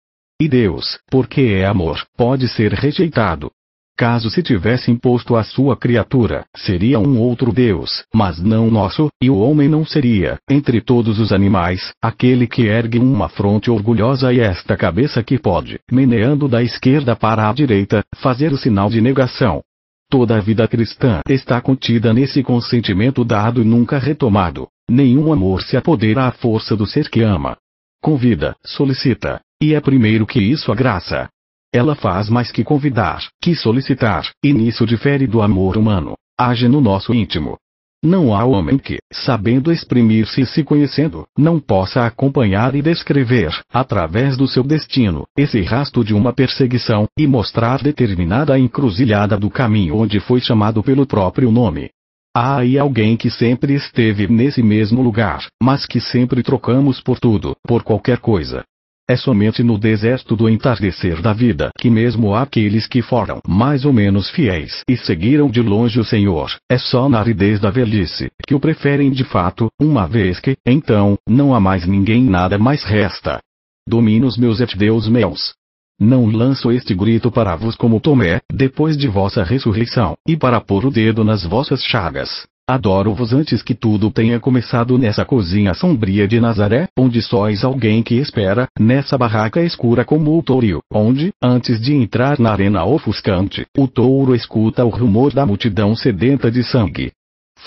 E Deus, porque é amor, pode ser rejeitado. Caso se tivesse imposto à sua criatura, seria um outro Deus, mas não nosso, e o homem não seria, entre todos os animais, aquele que ergue uma fronte orgulhosa e esta cabeça que pode, meneando da esquerda para a direita, fazer o sinal de negação. Toda a vida cristã está contida nesse consentimento dado e nunca retomado. Nenhum amor se apodera à força do ser que ama. Convida, solicita, e é primeiro que isso a graça. Ela faz mais que convidar, que solicitar, e nisso difere do amor humano. Age no nosso íntimo. Não há homem que, sabendo exprimir-se e se conhecendo, não possa acompanhar e descrever, através do seu destino, esse rasto de uma perseguição, e mostrar determinada encruzilhada do caminho onde foi chamado pelo próprio nome. Há aí alguém que sempre esteve nesse mesmo lugar, mas que sempre trocamos por tudo, por qualquer coisa, é somente no deserto do entardecer da vida que mesmo aqueles que foram mais ou menos fiéis e seguiram de longe o Senhor, é só na aridez da velhice, que o preferem de fato, uma vez que, então, não há mais ninguém nada mais resta. Domine os meus et Deus meus. Não lanço este grito para vos como Tomé, depois de vossa ressurreição, e para pôr o dedo nas vossas chagas. Adoro-vos antes que tudo tenha começado nessa cozinha sombria de Nazaré, onde sóis alguém que espera, nessa barraca escura como o touro, onde, antes de entrar na arena ofuscante, o touro escuta o rumor da multidão sedenta de sangue.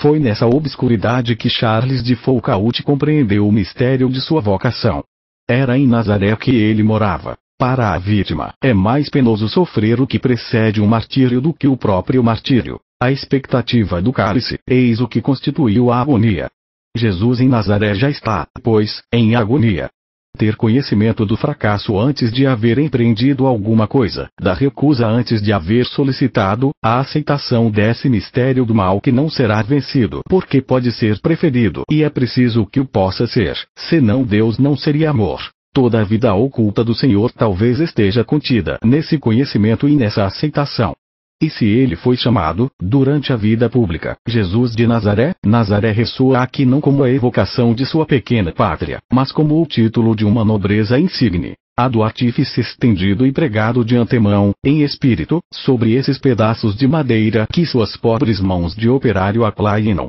Foi nessa obscuridade que Charles de Foucault compreendeu o mistério de sua vocação. Era em Nazaré que ele morava. Para a vítima, é mais penoso sofrer o que precede o martírio do que o próprio martírio. A expectativa do cálice, eis o que constituiu a agonia. Jesus em Nazaré já está, pois, em agonia. Ter conhecimento do fracasso antes de haver empreendido alguma coisa, da recusa antes de haver solicitado, a aceitação desse mistério do mal que não será vencido porque pode ser preferido e é preciso que o possa ser, senão Deus não seria amor. Toda a vida oculta do Senhor talvez esteja contida nesse conhecimento e nessa aceitação. E se ele foi chamado, durante a vida pública, Jesus de Nazaré, Nazaré ressoa aqui não como a evocação de sua pequena pátria, mas como o título de uma nobreza insigne. A do artífice estendido e pregado de antemão, em espírito, sobre esses pedaços de madeira que suas pobres mãos de operário aplainam.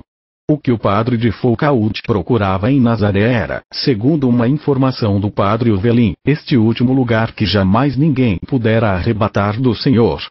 O que o padre de Foucault procurava em Nazaré era, segundo uma informação do padre Ovelin, este último lugar que jamais ninguém pudera arrebatar do Senhor.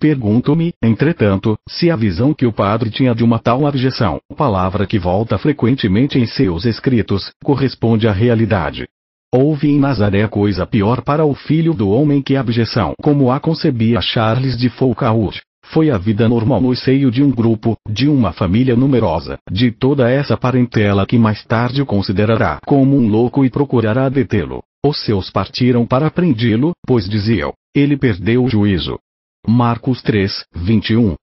Pergunto-me, entretanto, se a visão que o padre tinha de uma tal abjeção, palavra que volta frequentemente em seus escritos, corresponde à realidade. Houve em Nazaré coisa pior para o filho do homem que abjeção, como a concebia Charles de Foucault. Foi a vida normal no seio de um grupo, de uma família numerosa, de toda essa parentela que mais tarde o considerará como um louco e procurará detê-lo. Os seus partiram para prendê-lo, pois diziam, ele perdeu o juízo, Marcos 3, 21.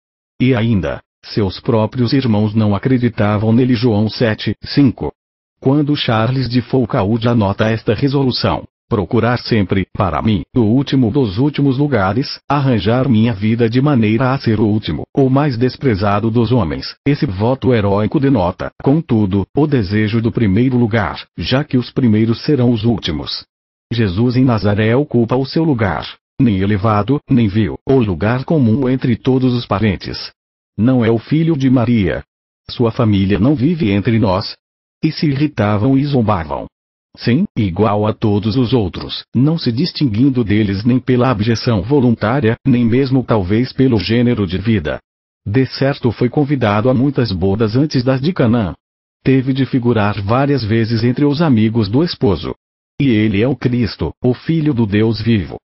E ainda, seus próprios irmãos não acreditavam nele. João 7, 5. Quando Charles de Foucauld anota esta resolução, procurar sempre, para mim, o último dos últimos lugares, arranjar minha vida de maneira a ser o último, ou mais desprezado dos homens. Esse voto heróico denota, contudo, o desejo do primeiro lugar, já que os primeiros serão os últimos. Jesus em Nazaré ocupa o seu lugar nem elevado, nem vil, ou lugar comum entre todos os parentes. Não é o filho de Maria. Sua família não vive entre nós. E se irritavam e zombavam. Sim, igual a todos os outros, não se distinguindo deles nem pela abjeção voluntária, nem mesmo talvez pelo gênero de vida. De certo foi convidado a muitas bodas antes das de Canaã. Teve de figurar várias vezes entre os amigos do esposo. E ele é o Cristo, o Filho do Deus vivo.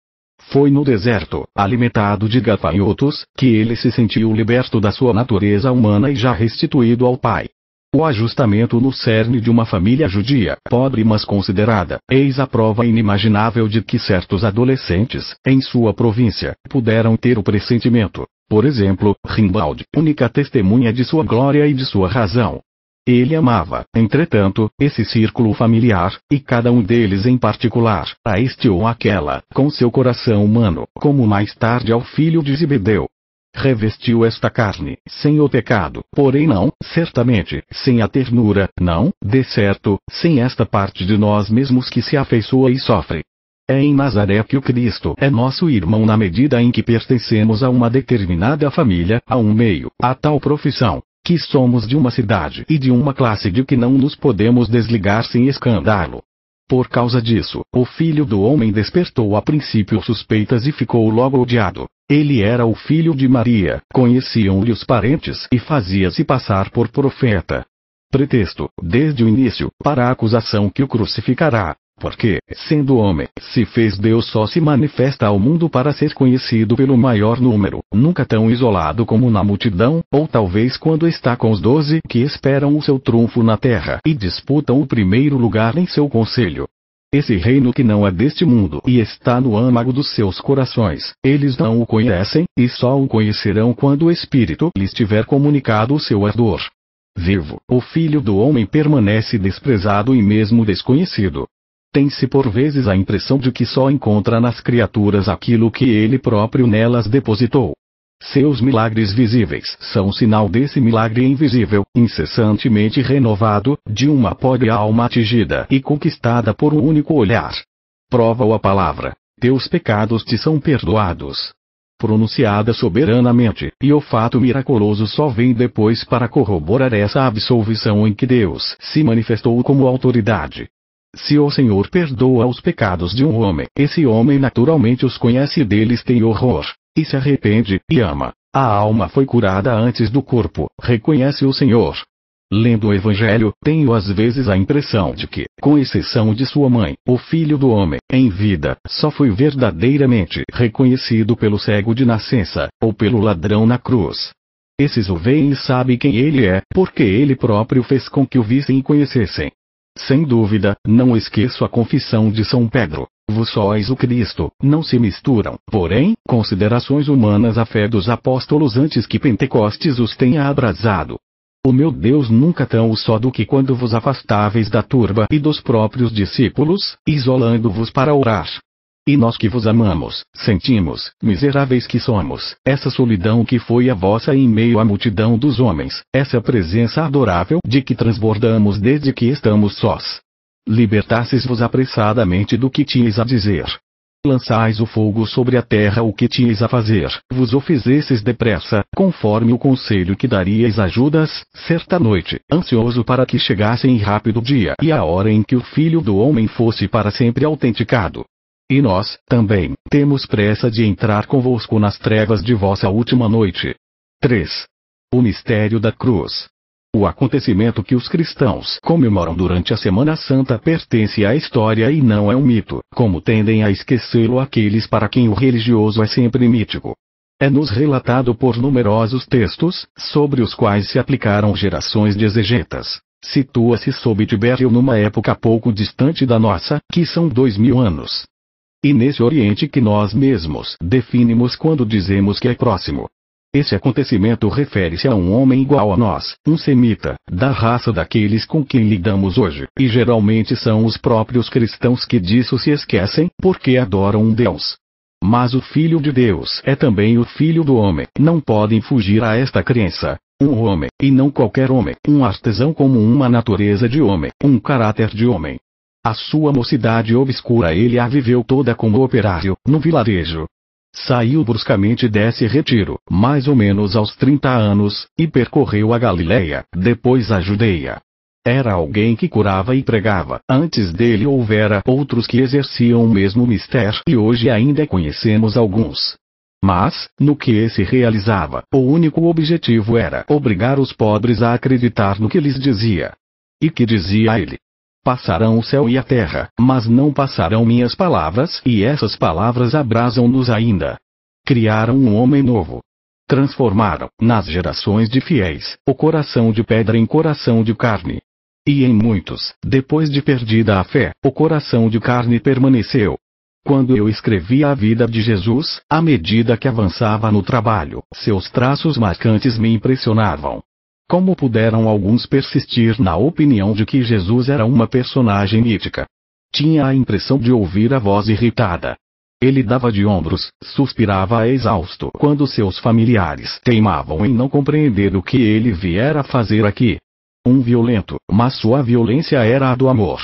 Foi no deserto, alimentado de gafanhotos, que ele se sentiu liberto da sua natureza humana e já restituído ao Pai. O ajustamento no cerne de uma família judia, pobre mas considerada, eis a prova inimaginável de que certos adolescentes, em sua província, puderam ter o pressentimento. Por exemplo, Rimbaud, única testemunha de sua glória e de sua razão, ele amava, entretanto, esse círculo familiar, e cada um deles em particular, a este ou aquela, com seu coração humano, como mais tarde ao filho de Zibedeu. Revestiu esta carne, sem o pecado, porém não, certamente, sem a ternura, não, de certo, sem esta parte de nós mesmos que se afeiçoa e sofre. É em Nazaré que o Cristo é nosso irmão na medida em que pertencemos a uma determinada família, a um meio, a tal profissão, que somos de uma cidade e de uma classe de que não nos podemos desligar sem escândalo. Por causa disso, o filho do homem despertou a princípio suspeitas e ficou logo odiado. Ele era o filho de Maria, conheciam-lhe os parentes e fazia-se passar por profeta. Pretexto, desde o início, para a acusação que o crucificará. Porque, sendo homem, se fez Deus só se manifesta ao mundo para ser conhecido pelo maior número, nunca tão isolado como na multidão, ou talvez quando está com os doze que esperam o seu trunfo na terra e disputam o primeiro lugar em seu conselho. Esse reino que não é deste mundo e está no âmago dos seus corações, eles não o conhecem, e só o conhecerão quando o Espírito lhes tiver comunicado o seu ardor. Vivo, o filho do homem permanece desprezado e mesmo desconhecido, tem-se por vezes a impressão de que só encontra nas criaturas aquilo que ele próprio nelas depositou. Seus milagres visíveis são sinal desse milagre invisível, incessantemente renovado, de uma pobre alma atingida e conquistada por um único olhar. Prova a palavra: teus pecados te são perdoados. Pronunciada soberanamente, e o fato miraculoso só vem depois para corroborar essa absolvição em que Deus se manifestou como autoridade. Se o Senhor perdoa os pecados de um homem, esse homem naturalmente os conhece deles tem horror, e se arrepende, e ama. A alma foi curada antes do corpo, reconhece o Senhor. Lendo o Evangelho, tenho às vezes a impressão de que, com exceção de sua mãe, o filho do homem, em vida, só foi verdadeiramente reconhecido pelo cego de nascença, ou pelo ladrão na cruz. Esses o veem e sabem quem ele é, porque ele próprio fez com que o vissem e conhecessem. Sem dúvida, não esqueço a confissão de São Pedro. Vós sois o Cristo, não se misturam, porém, considerações humanas à fé dos apóstolos antes que Pentecostes os tenha abrasado. O meu Deus nunca tão só do que quando vos afastáveis da turba e dos próprios discípulos, isolando-vos para orar, e nós que vos amamos, sentimos, miseráveis que somos, essa solidão que foi a vossa em meio à multidão dos homens, essa presença adorável de que transbordamos desde que estamos sós. libertasseis vos apressadamente do que tinhes a dizer. Lançais o fogo sobre a terra o que tinhes a fazer, vos ofizesses depressa, conforme o conselho que daríeis a Judas, certa noite, ansioso para que chegasse em rápido dia e a hora em que o Filho do Homem fosse para sempre autenticado. E nós, também, temos pressa de entrar convosco nas trevas de vossa última noite. 3. O mistério da cruz. O acontecimento que os cristãos comemoram durante a Semana Santa pertence à história e não é um mito, como tendem a esquecê-lo aqueles para quem o religioso é sempre mítico. É nos relatado por numerosos textos, sobre os quais se aplicaram gerações de exegetas. Situa-se sob Tibério numa época pouco distante da nossa, que são dois mil anos, e nesse Oriente que nós mesmos definimos quando dizemos que é próximo. Esse acontecimento refere-se a um homem igual a nós, um semita, da raça daqueles com quem lidamos hoje, e geralmente são os próprios cristãos que disso se esquecem, porque adoram um Deus. Mas o Filho de Deus é também o Filho do homem, não podem fugir a esta crença. Um homem, e não qualquer homem, um artesão como uma natureza de homem, um caráter de homem, a sua mocidade obscura ele a viveu toda como operário, no vilarejo. Saiu bruscamente desse retiro, mais ou menos aos 30 anos, e percorreu a Galileia, depois a Judeia. Era alguém que curava e pregava. Antes dele houvera outros que exerciam o mesmo mistério e hoje ainda conhecemos alguns. Mas, no que esse realizava, o único objetivo era obrigar os pobres a acreditar no que lhes dizia. E que dizia ele? Passarão o céu e a terra, mas não passarão minhas palavras, e essas palavras abrasam-nos ainda. Criaram um homem novo. Transformaram, nas gerações de fiéis, o coração de pedra em coração de carne. E em muitos, depois de perdida a fé, o coração de carne permaneceu. Quando eu escrevia a vida de Jesus, à medida que avançava no trabalho, seus traços marcantes me impressionavam. Como puderam alguns persistir na opinião de que Jesus era uma personagem mítica? Tinha a impressão de ouvir a voz irritada. Ele dava de ombros, suspirava exausto quando seus familiares teimavam em não compreender o que ele viera fazer aqui. Um violento, mas sua violência era a do amor.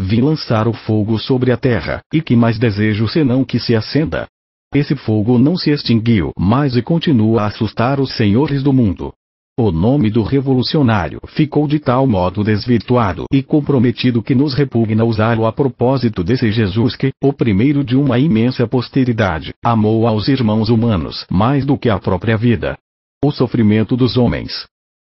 Vi lançar o fogo sobre a terra, e que mais desejo senão que se acenda? Esse fogo não se extinguiu mais e continua a assustar os senhores do mundo. O nome do revolucionário ficou de tal modo desvirtuado e comprometido que nos repugna usá-lo a propósito desse Jesus que, o primeiro de uma imensa posteridade, amou aos irmãos humanos mais do que a própria vida. O sofrimento dos homens.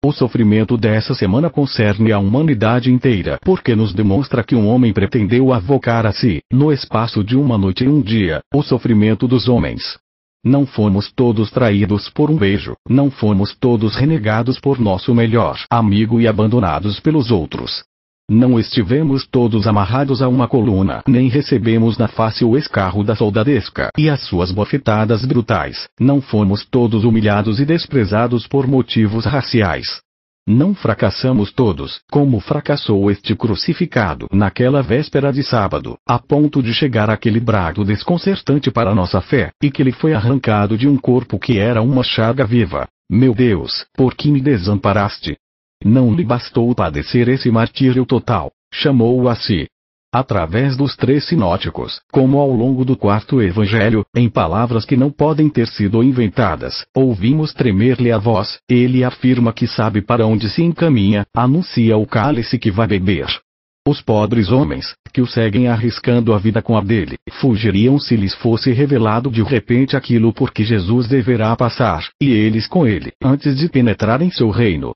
O sofrimento dessa semana concerne a humanidade inteira, porque nos demonstra que um homem pretendeu avocar a si, no espaço de uma noite e um dia, o sofrimento dos homens. Não fomos todos traídos por um beijo, não fomos todos renegados por nosso melhor amigo e abandonados pelos outros. Não estivemos todos amarrados a uma coluna, nem recebemos na face o escarro da soldadesca e as suas bofetadas brutais, não fomos todos humilhados e desprezados por motivos raciais, não fracassamos todos, como fracassou este crucificado naquela véspera de sábado, a ponto de chegar aquele brado desconcertante para nossa fé, e que lhe foi arrancado de um corpo que era uma chaga viva. Meu Deus, por que me desamparaste? Não lhe bastou padecer esse martírio total, chamou-o a si, através dos três sinóticos, como ao longo do quarto evangelho, em palavras que não podem ter sido inventadas, ouvimos tremer-lhe a voz, ele afirma que sabe para onde se encaminha, anuncia o cálice que vai beber. Os pobres homens, que o seguem arriscando a vida com a dele, fugiriam se lhes fosse revelado de repente aquilo por que Jesus deverá passar, e eles com ele, antes de penetrarem seu reino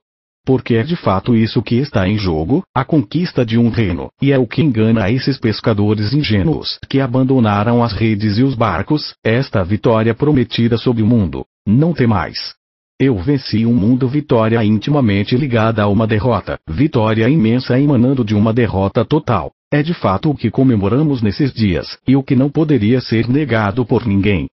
porque é de fato isso que está em jogo, a conquista de um reino, e é o que engana esses pescadores ingênuos que abandonaram as redes e os barcos, esta vitória prometida sobre o mundo. Não tem mais. Eu venci um mundo vitória intimamente ligada a uma derrota, vitória imensa emanando de uma derrota total. É de fato o que comemoramos nesses dias, e o que não poderia ser negado por ninguém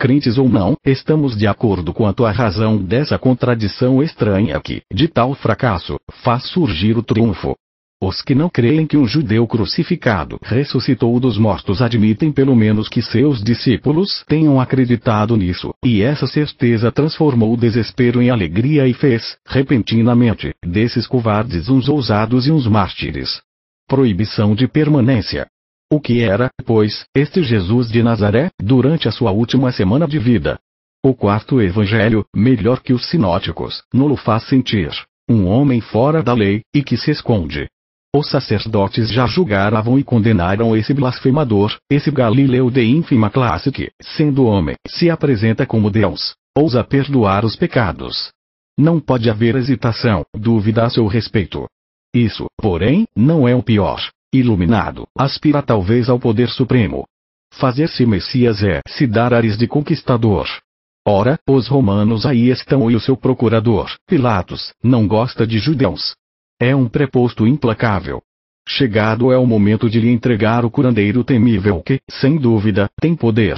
crentes ou não, estamos de acordo quanto à razão dessa contradição estranha que, de tal fracasso, faz surgir o triunfo. Os que não creem que um judeu crucificado ressuscitou dos mortos admitem pelo menos que seus discípulos tenham acreditado nisso, e essa certeza transformou o desespero em alegria e fez, repentinamente, desses covardes uns ousados e uns mártires. Proibição de permanência. O que era, pois, este Jesus de Nazaré, durante a sua última semana de vida? O quarto evangelho, melhor que os sinóticos, o faz sentir. Um homem fora da lei, e que se esconde. Os sacerdotes já julgaram e condenaram esse blasfemador, esse galileu de ínfima classe que, sendo homem, se apresenta como Deus. Ousa perdoar os pecados. Não pode haver hesitação, dúvida a seu respeito. Isso, porém, não é o pior iluminado, aspira talvez ao poder supremo. Fazer-se Messias é se dar ares de conquistador. Ora, os romanos aí estão e o seu procurador, Pilatos, não gosta de judeus. É um preposto implacável. Chegado é o momento de lhe entregar o curandeiro temível que, sem dúvida, tem poder.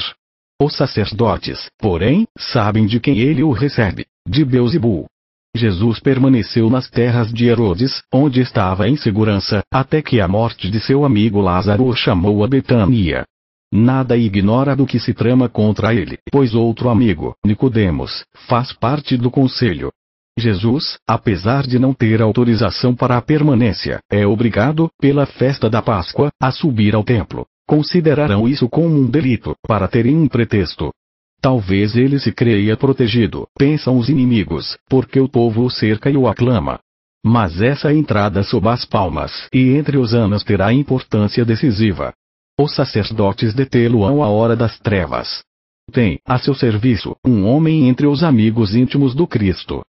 Os sacerdotes, porém, sabem de quem ele o recebe, de Beuzebu, Jesus permaneceu nas terras de Herodes, onde estava em segurança, até que a morte de seu amigo Lázaro o chamou a Betânia. Nada ignora do que se trama contra ele, pois outro amigo, Nicodemos, faz parte do conselho. Jesus, apesar de não ter autorização para a permanência, é obrigado, pela festa da Páscoa, a subir ao templo. Considerarão isso como um delito, para terem um pretexto, Talvez ele se creia protegido, pensam os inimigos, porque o povo o cerca e o aclama. Mas essa entrada sob as palmas e entre os anos terá importância decisiva. Os sacerdotes detê-lo-ão à hora das trevas. Tem, a seu serviço, um homem entre os amigos íntimos do Cristo,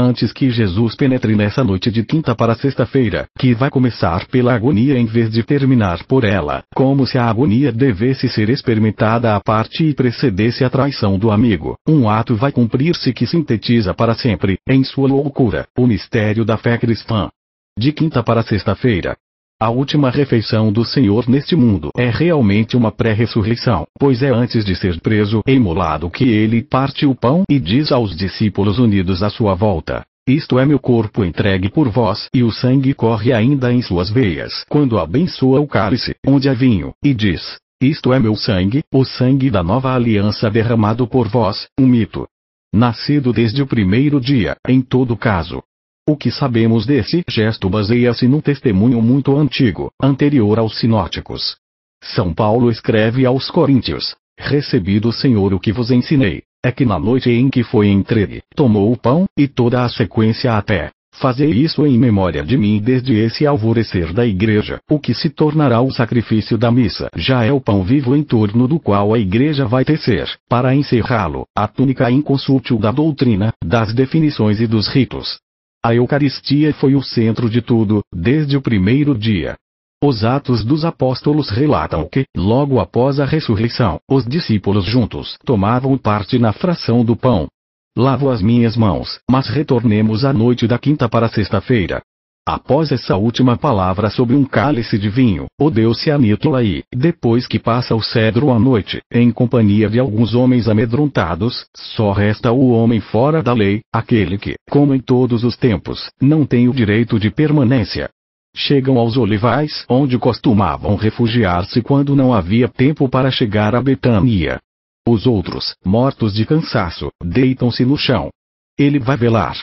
Antes que Jesus penetre nessa noite de quinta para sexta-feira, que vai começar pela agonia em vez de terminar por ela, como se a agonia devesse ser experimentada à parte e precedesse a traição do amigo, um ato vai cumprir-se que sintetiza para sempre, em sua loucura, o mistério da fé cristã. De quinta para sexta-feira, a última refeição do Senhor neste mundo é realmente uma pré-ressurreição, pois é antes de ser preso e imolado que ele parte o pão e diz aos discípulos unidos à sua volta: Isto é meu corpo entregue por vós, e o sangue corre ainda em suas veias, quando abençoa o cálice, onde há vinho, e diz: Isto é meu sangue, o sangue da nova aliança derramado por vós, um mito. Nascido desde o primeiro dia, em todo caso, o que sabemos desse gesto baseia-se num testemunho muito antigo, anterior aos sinóticos. São Paulo escreve aos Coríntios: Recebi do Senhor o que vos ensinei, é que na noite em que foi entregue, tomou o pão, e toda a sequência até. Fazei isso em memória de mim desde esse alvorecer da igreja, o que se tornará o sacrifício da missa. Já é o pão vivo em torno do qual a igreja vai tecer, para encerrá-lo, a túnica inconsútil da doutrina, das definições e dos ritos. A Eucaristia foi o centro de tudo, desde o primeiro dia. Os Atos dos Apóstolos relatam que, logo após a ressurreição, os discípulos juntos tomavam parte na fração do pão. Lavo as minhas mãos, mas retornemos à noite da quinta para sexta-feira. Após essa última palavra sobre um cálice de vinho, deus se a e, depois que passa o cedro à noite, em companhia de alguns homens amedrontados, só resta o homem fora da lei, aquele que, como em todos os tempos, não tem o direito de permanência. Chegam aos olivais onde costumavam refugiar-se quando não havia tempo para chegar à Betânia. Os outros, mortos de cansaço, deitam-se no chão. Ele vai velar,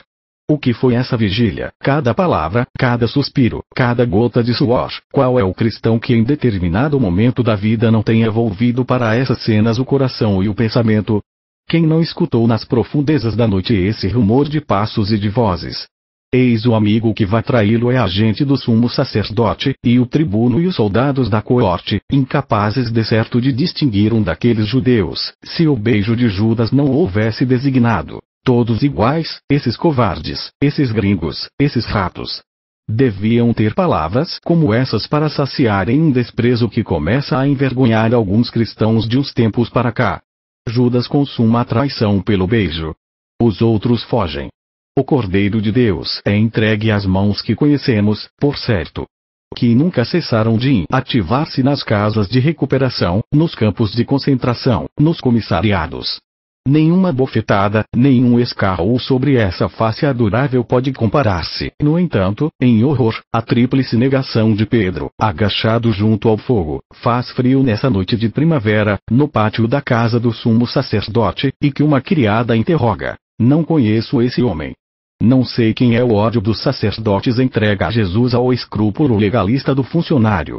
o que foi essa vigília? Cada palavra, cada suspiro, cada gota de suor. Qual é o cristão que em determinado momento da vida não tenha volvido para essas cenas o coração e o pensamento? Quem não escutou nas profundezas da noite esse rumor de passos e de vozes? Eis o amigo que vai traí-lo é a gente do sumo sacerdote, e o tribuno e os soldados da coorte, incapazes de certo de distinguir um daqueles judeus, se o beijo de Judas não houvesse designado. Todos iguais, esses covardes, esses gringos, esses ratos. Deviam ter palavras como essas para saciarem um desprezo que começa a envergonhar alguns cristãos de uns tempos para cá. Judas consuma a traição pelo beijo. Os outros fogem. O Cordeiro de Deus é entregue às mãos que conhecemos, por certo. Que nunca cessaram de ativar-se nas casas de recuperação, nos campos de concentração, nos comissariados, Nenhuma bofetada, nenhum escarro sobre essa face adorável pode comparar-se. No entanto, em horror, a tríplice negação de Pedro, agachado junto ao fogo, faz frio nessa noite de primavera, no pátio da casa do sumo sacerdote, e que uma criada interroga. Não conheço esse homem. Não sei quem é o ódio dos sacerdotes entrega a Jesus ao escrúpulo legalista do funcionário.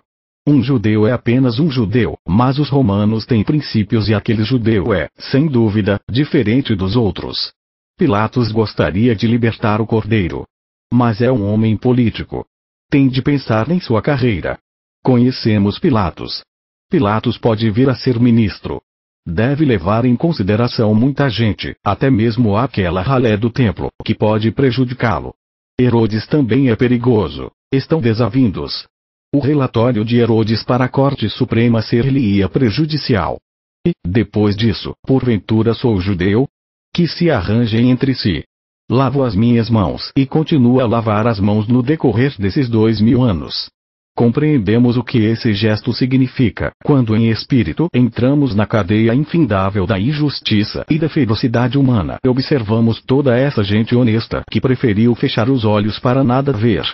Um judeu é apenas um judeu, mas os romanos têm princípios e aquele judeu é, sem dúvida, diferente dos outros. Pilatos gostaria de libertar o cordeiro. Mas é um homem político. Tem de pensar em sua carreira. Conhecemos Pilatos. Pilatos pode vir a ser ministro. Deve levar em consideração muita gente, até mesmo aquela ralé do templo, que pode prejudicá-lo. Herodes também é perigoso. Estão desavindos, o relatório de Herodes para a Corte Suprema ser-lhe-ia prejudicial. E, depois disso, porventura sou judeu? Que se arranjem entre si. Lavo as minhas mãos e continuo a lavar as mãos no decorrer desses dois mil anos. Compreendemos o que esse gesto significa quando, em espírito, entramos na cadeia infindável da injustiça e da ferocidade humana. e Observamos toda essa gente honesta que preferiu fechar os olhos para nada ver,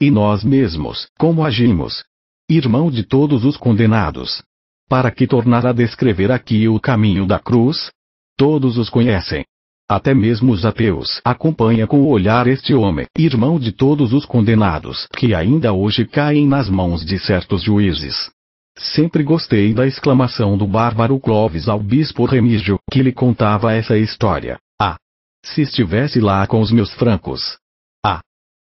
e nós mesmos, como agimos? Irmão de todos os condenados. Para que tornar a descrever aqui o caminho da cruz? Todos os conhecem. Até mesmo os ateus acompanha com o olhar este homem, irmão de todos os condenados que ainda hoje caem nas mãos de certos juízes. Sempre gostei da exclamação do bárbaro Clovis ao bispo Remígio, que lhe contava essa história. Ah! Se estivesse lá com os meus francos,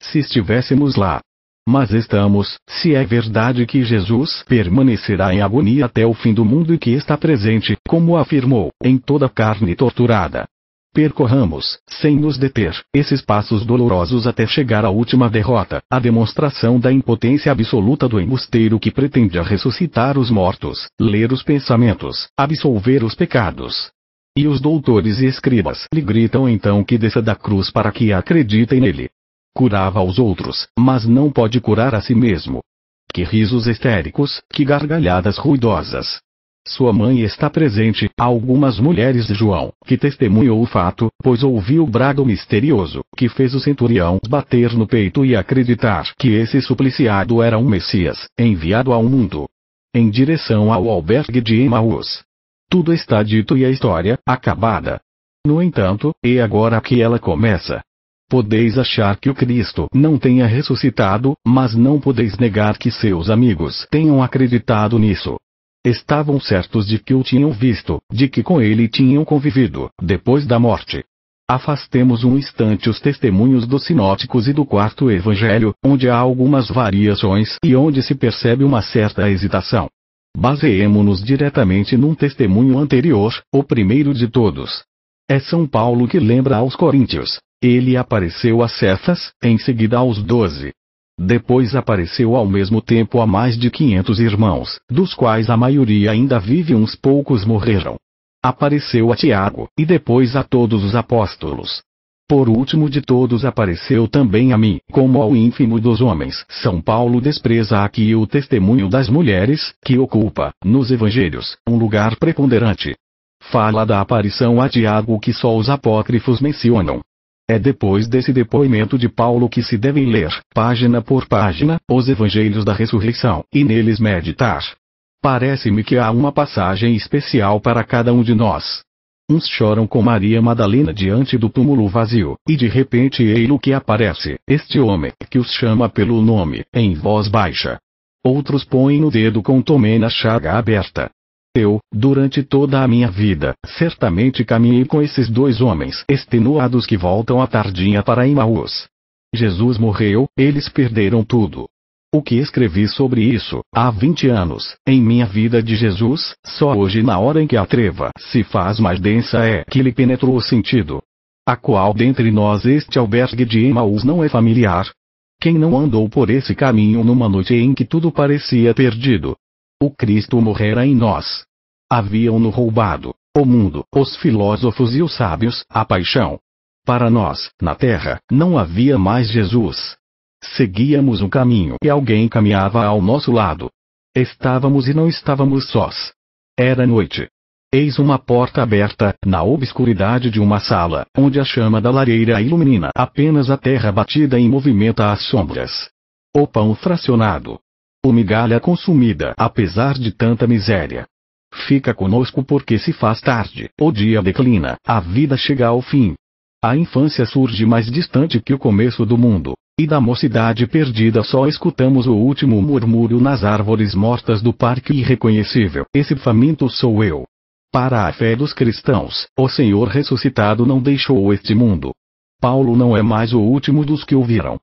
se estivéssemos lá. Mas estamos, se é verdade que Jesus permanecerá em agonia até o fim do mundo e que está presente, como afirmou, em toda carne torturada. Percorramos, sem nos deter, esses passos dolorosos até chegar à última derrota, a demonstração da impotência absoluta do embusteiro que pretende ressuscitar os mortos, ler os pensamentos, absolver os pecados. E os doutores e escribas lhe gritam então que desça da cruz para que acreditem nele curava aos outros, mas não pode curar a si mesmo. Que risos histéricos, que gargalhadas ruidosas. Sua mãe está presente, algumas mulheres de João, que testemunhou o fato, pois ouviu o brado misterioso, que fez o centurião bater no peito e acreditar que esse supliciado era um Messias, enviado ao mundo. Em direção ao albergue de Emmaus. Tudo está dito e a história, acabada. No entanto, e agora que ela começa, Podeis achar que o Cristo não tenha ressuscitado, mas não podeis negar que seus amigos tenham acreditado nisso. Estavam certos de que o tinham visto, de que com ele tinham convivido, depois da morte. Afastemos um instante os testemunhos dos sinóticos e do quarto evangelho, onde há algumas variações e onde se percebe uma certa hesitação. Baseemo-nos diretamente num testemunho anterior, o primeiro de todos. É São Paulo que lembra aos coríntios, ele apareceu a Cefas, em seguida aos doze. Depois apareceu ao mesmo tempo a mais de quinhentos irmãos, dos quais a maioria ainda vive uns poucos morreram. Apareceu a Tiago, e depois a todos os apóstolos. Por último de todos apareceu também a mim, como ao ínfimo dos homens. São Paulo despreza aqui o testemunho das mulheres, que ocupa, nos evangelhos, um lugar preponderante. Fala da aparição a Tiago que só os apócrifos mencionam, é depois desse depoimento de Paulo que se devem ler, página por página, os evangelhos da ressurreição, e neles meditar. Parece-me que há uma passagem especial para cada um de nós. Uns choram com Maria Madalena diante do túmulo vazio, e de repente ei-lo que aparece, este homem, que os chama pelo nome, em voz baixa. Outros põem o dedo com Tomé na chaga aberta, eu, durante toda a minha vida. Certamente caminhei com esses dois homens extenuados que voltam à tardinha para Emmaus. Jesus morreu, eles perderam tudo. O que escrevi sobre isso, há 20 anos, em minha vida de Jesus, só hoje na hora em que a treva se faz mais densa é que lhe penetrou o sentido. A qual dentre nós este albergue de Emmaus não é familiar? Quem não andou por esse caminho numa noite em que tudo parecia perdido, o Cristo morrera em nós. Haviam-no roubado, o mundo, os filósofos e os sábios, a paixão. Para nós, na terra, não havia mais Jesus. Seguíamos um caminho e alguém caminhava ao nosso lado. Estávamos e não estávamos sós. Era noite. Eis uma porta aberta, na obscuridade de uma sala, onde a chama da lareira ilumina apenas a terra batida em movimento às sombras. O pão fracionado, ou migalha consumida apesar de tanta miséria. Fica conosco porque se faz tarde, o dia declina, a vida chega ao fim. A infância surge mais distante que o começo do mundo, e da mocidade perdida só escutamos o último murmúrio nas árvores mortas do parque irreconhecível. Esse faminto sou eu. Para a fé dos cristãos, o Senhor ressuscitado não deixou este mundo. Paulo não é mais o último dos que ouviram,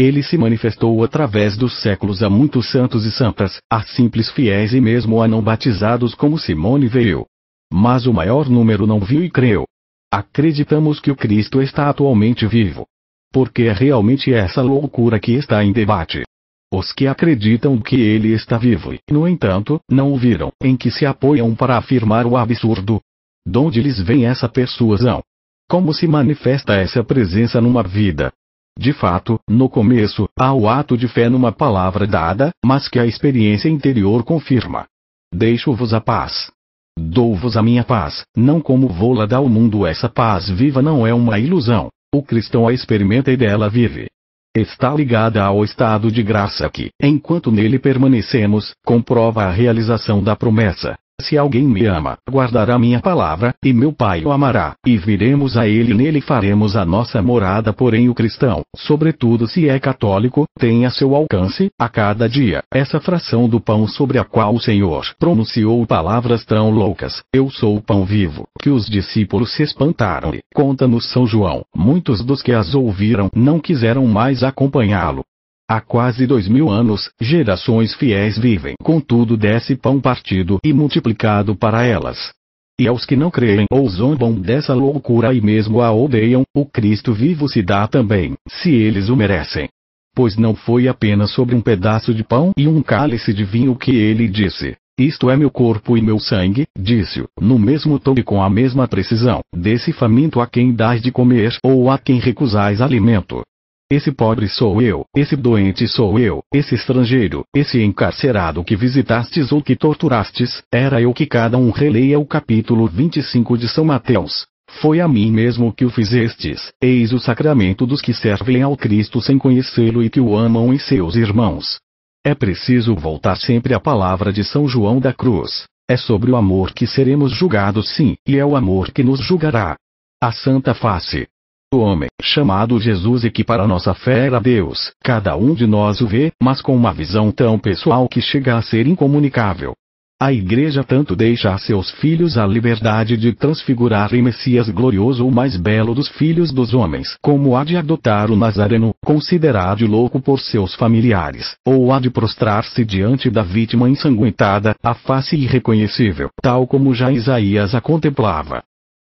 ele se manifestou através dos séculos a muitos santos e santas, a simples fiéis e mesmo a não batizados como Simone veio. Mas o maior número não viu e creu. Acreditamos que o Cristo está atualmente vivo. Porque é realmente essa loucura que está em debate. Os que acreditam que ele está vivo e, no entanto, não o viram, em que se apoiam para afirmar o absurdo. Donde lhes vem essa persuasão? Como se manifesta essa presença numa vida, de fato, no começo, há o ato de fé numa palavra dada, mas que a experiência interior confirma. Deixo-vos a paz. Dou-vos a minha paz, não como vou-la dar ao mundo. Essa paz viva não é uma ilusão. O cristão a experimenta e dela vive. Está ligada ao estado de graça que, enquanto nele permanecemos, comprova a realização da promessa. Se alguém me ama, guardará minha palavra, e meu Pai o amará, e viremos a ele e nele faremos a nossa morada. Porém, o cristão, sobretudo se é católico, tem a seu alcance, a cada dia, essa fração do pão sobre a qual o Senhor pronunciou palavras tão loucas: Eu sou o pão vivo, que os discípulos se espantaram e, conta-nos São João, muitos dos que as ouviram não quiseram mais acompanhá-lo, Há quase dois mil anos, gerações fiéis vivem contudo desse pão partido e multiplicado para elas. E aos que não creem ou zombam dessa loucura e mesmo a odeiam, o Cristo vivo se dá também, se eles o merecem. Pois não foi apenas sobre um pedaço de pão e um cálice de vinho que ele disse: Isto é meu corpo e meu sangue, disse-o, no mesmo tom e com a mesma precisão, desse faminto a quem dás de comer ou a quem recusais alimento. Esse pobre sou eu, esse doente sou eu, esse estrangeiro, esse encarcerado que visitastes ou que torturastes, era eu que cada um releia o capítulo 25 de São Mateus. Foi a mim mesmo que o fizestes, eis o sacramento dos que servem ao Cristo sem conhecê-lo e que o amam em seus irmãos. É preciso voltar sempre à palavra de São João da Cruz. É sobre o amor que seremos julgados, sim, e é o amor que nos julgará. A Santa Face, o homem, chamado Jesus e que para nossa fé era Deus, cada um de nós o vê, mas com uma visão tão pessoal que chega a ser incomunicável. A Igreja tanto deixa a seus filhos a liberdade de transfigurar em Messias glorioso o mais belo dos filhos dos homens, como há de adotar o Nazareno, considerado louco por seus familiares, ou há de prostrar-se diante da vítima ensanguentada, a face irreconhecível, tal como já Isaías a contemplava.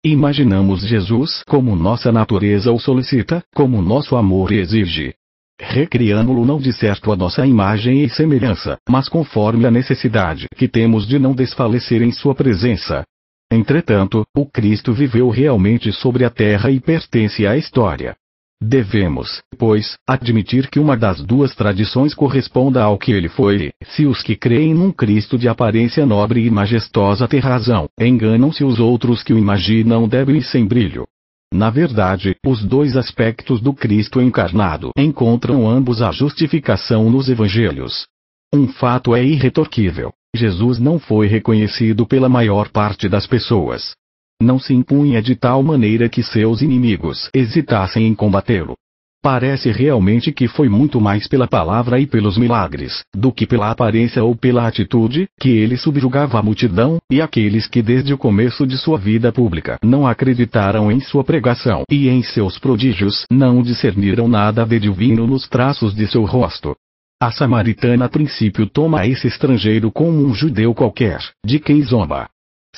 Imaginamos Jesus como nossa natureza o solicita, como nosso amor exige. recriando lo não de certo a nossa imagem e semelhança, mas conforme a necessidade que temos de não desfalecer em sua presença. Entretanto, o Cristo viveu realmente sobre a terra e pertence à história. Devemos, pois, admitir que uma das duas tradições corresponda ao que ele foi, se os que creem num Cristo de aparência nobre e majestosa têm razão, enganam-se os outros que o imaginam débil e sem brilho. Na verdade, os dois aspectos do Cristo encarnado encontram ambos a justificação nos evangelhos. Um fato é irretorquível: Jesus não foi reconhecido pela maior parte das pessoas não se impunha de tal maneira que seus inimigos hesitassem em combatê-lo. Parece realmente que foi muito mais pela palavra e pelos milagres, do que pela aparência ou pela atitude, que ele subjugava a multidão, e aqueles que desde o começo de sua vida pública não acreditaram em sua pregação e em seus prodígios não discerniram nada de divino nos traços de seu rosto. A samaritana a princípio toma esse estrangeiro como um judeu qualquer, de quem zomba.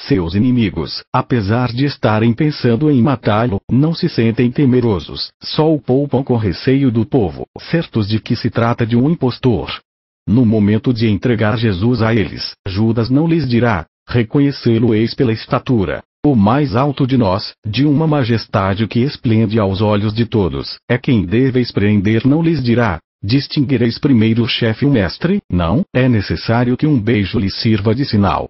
Seus inimigos, apesar de estarem pensando em matá-lo, não se sentem temerosos, só o poupam com receio do povo, certos de que se trata de um impostor. No momento de entregar Jesus a eles, Judas não lhes dirá: Reconhecê-lo-eis pela estatura, o mais alto de nós, de uma majestade que esplende aos olhos de todos, é quem deveis prender. Não lhes dirá: Distinguireis primeiro o chefe e o mestre? Não, é necessário que um beijo lhe sirva de sinal.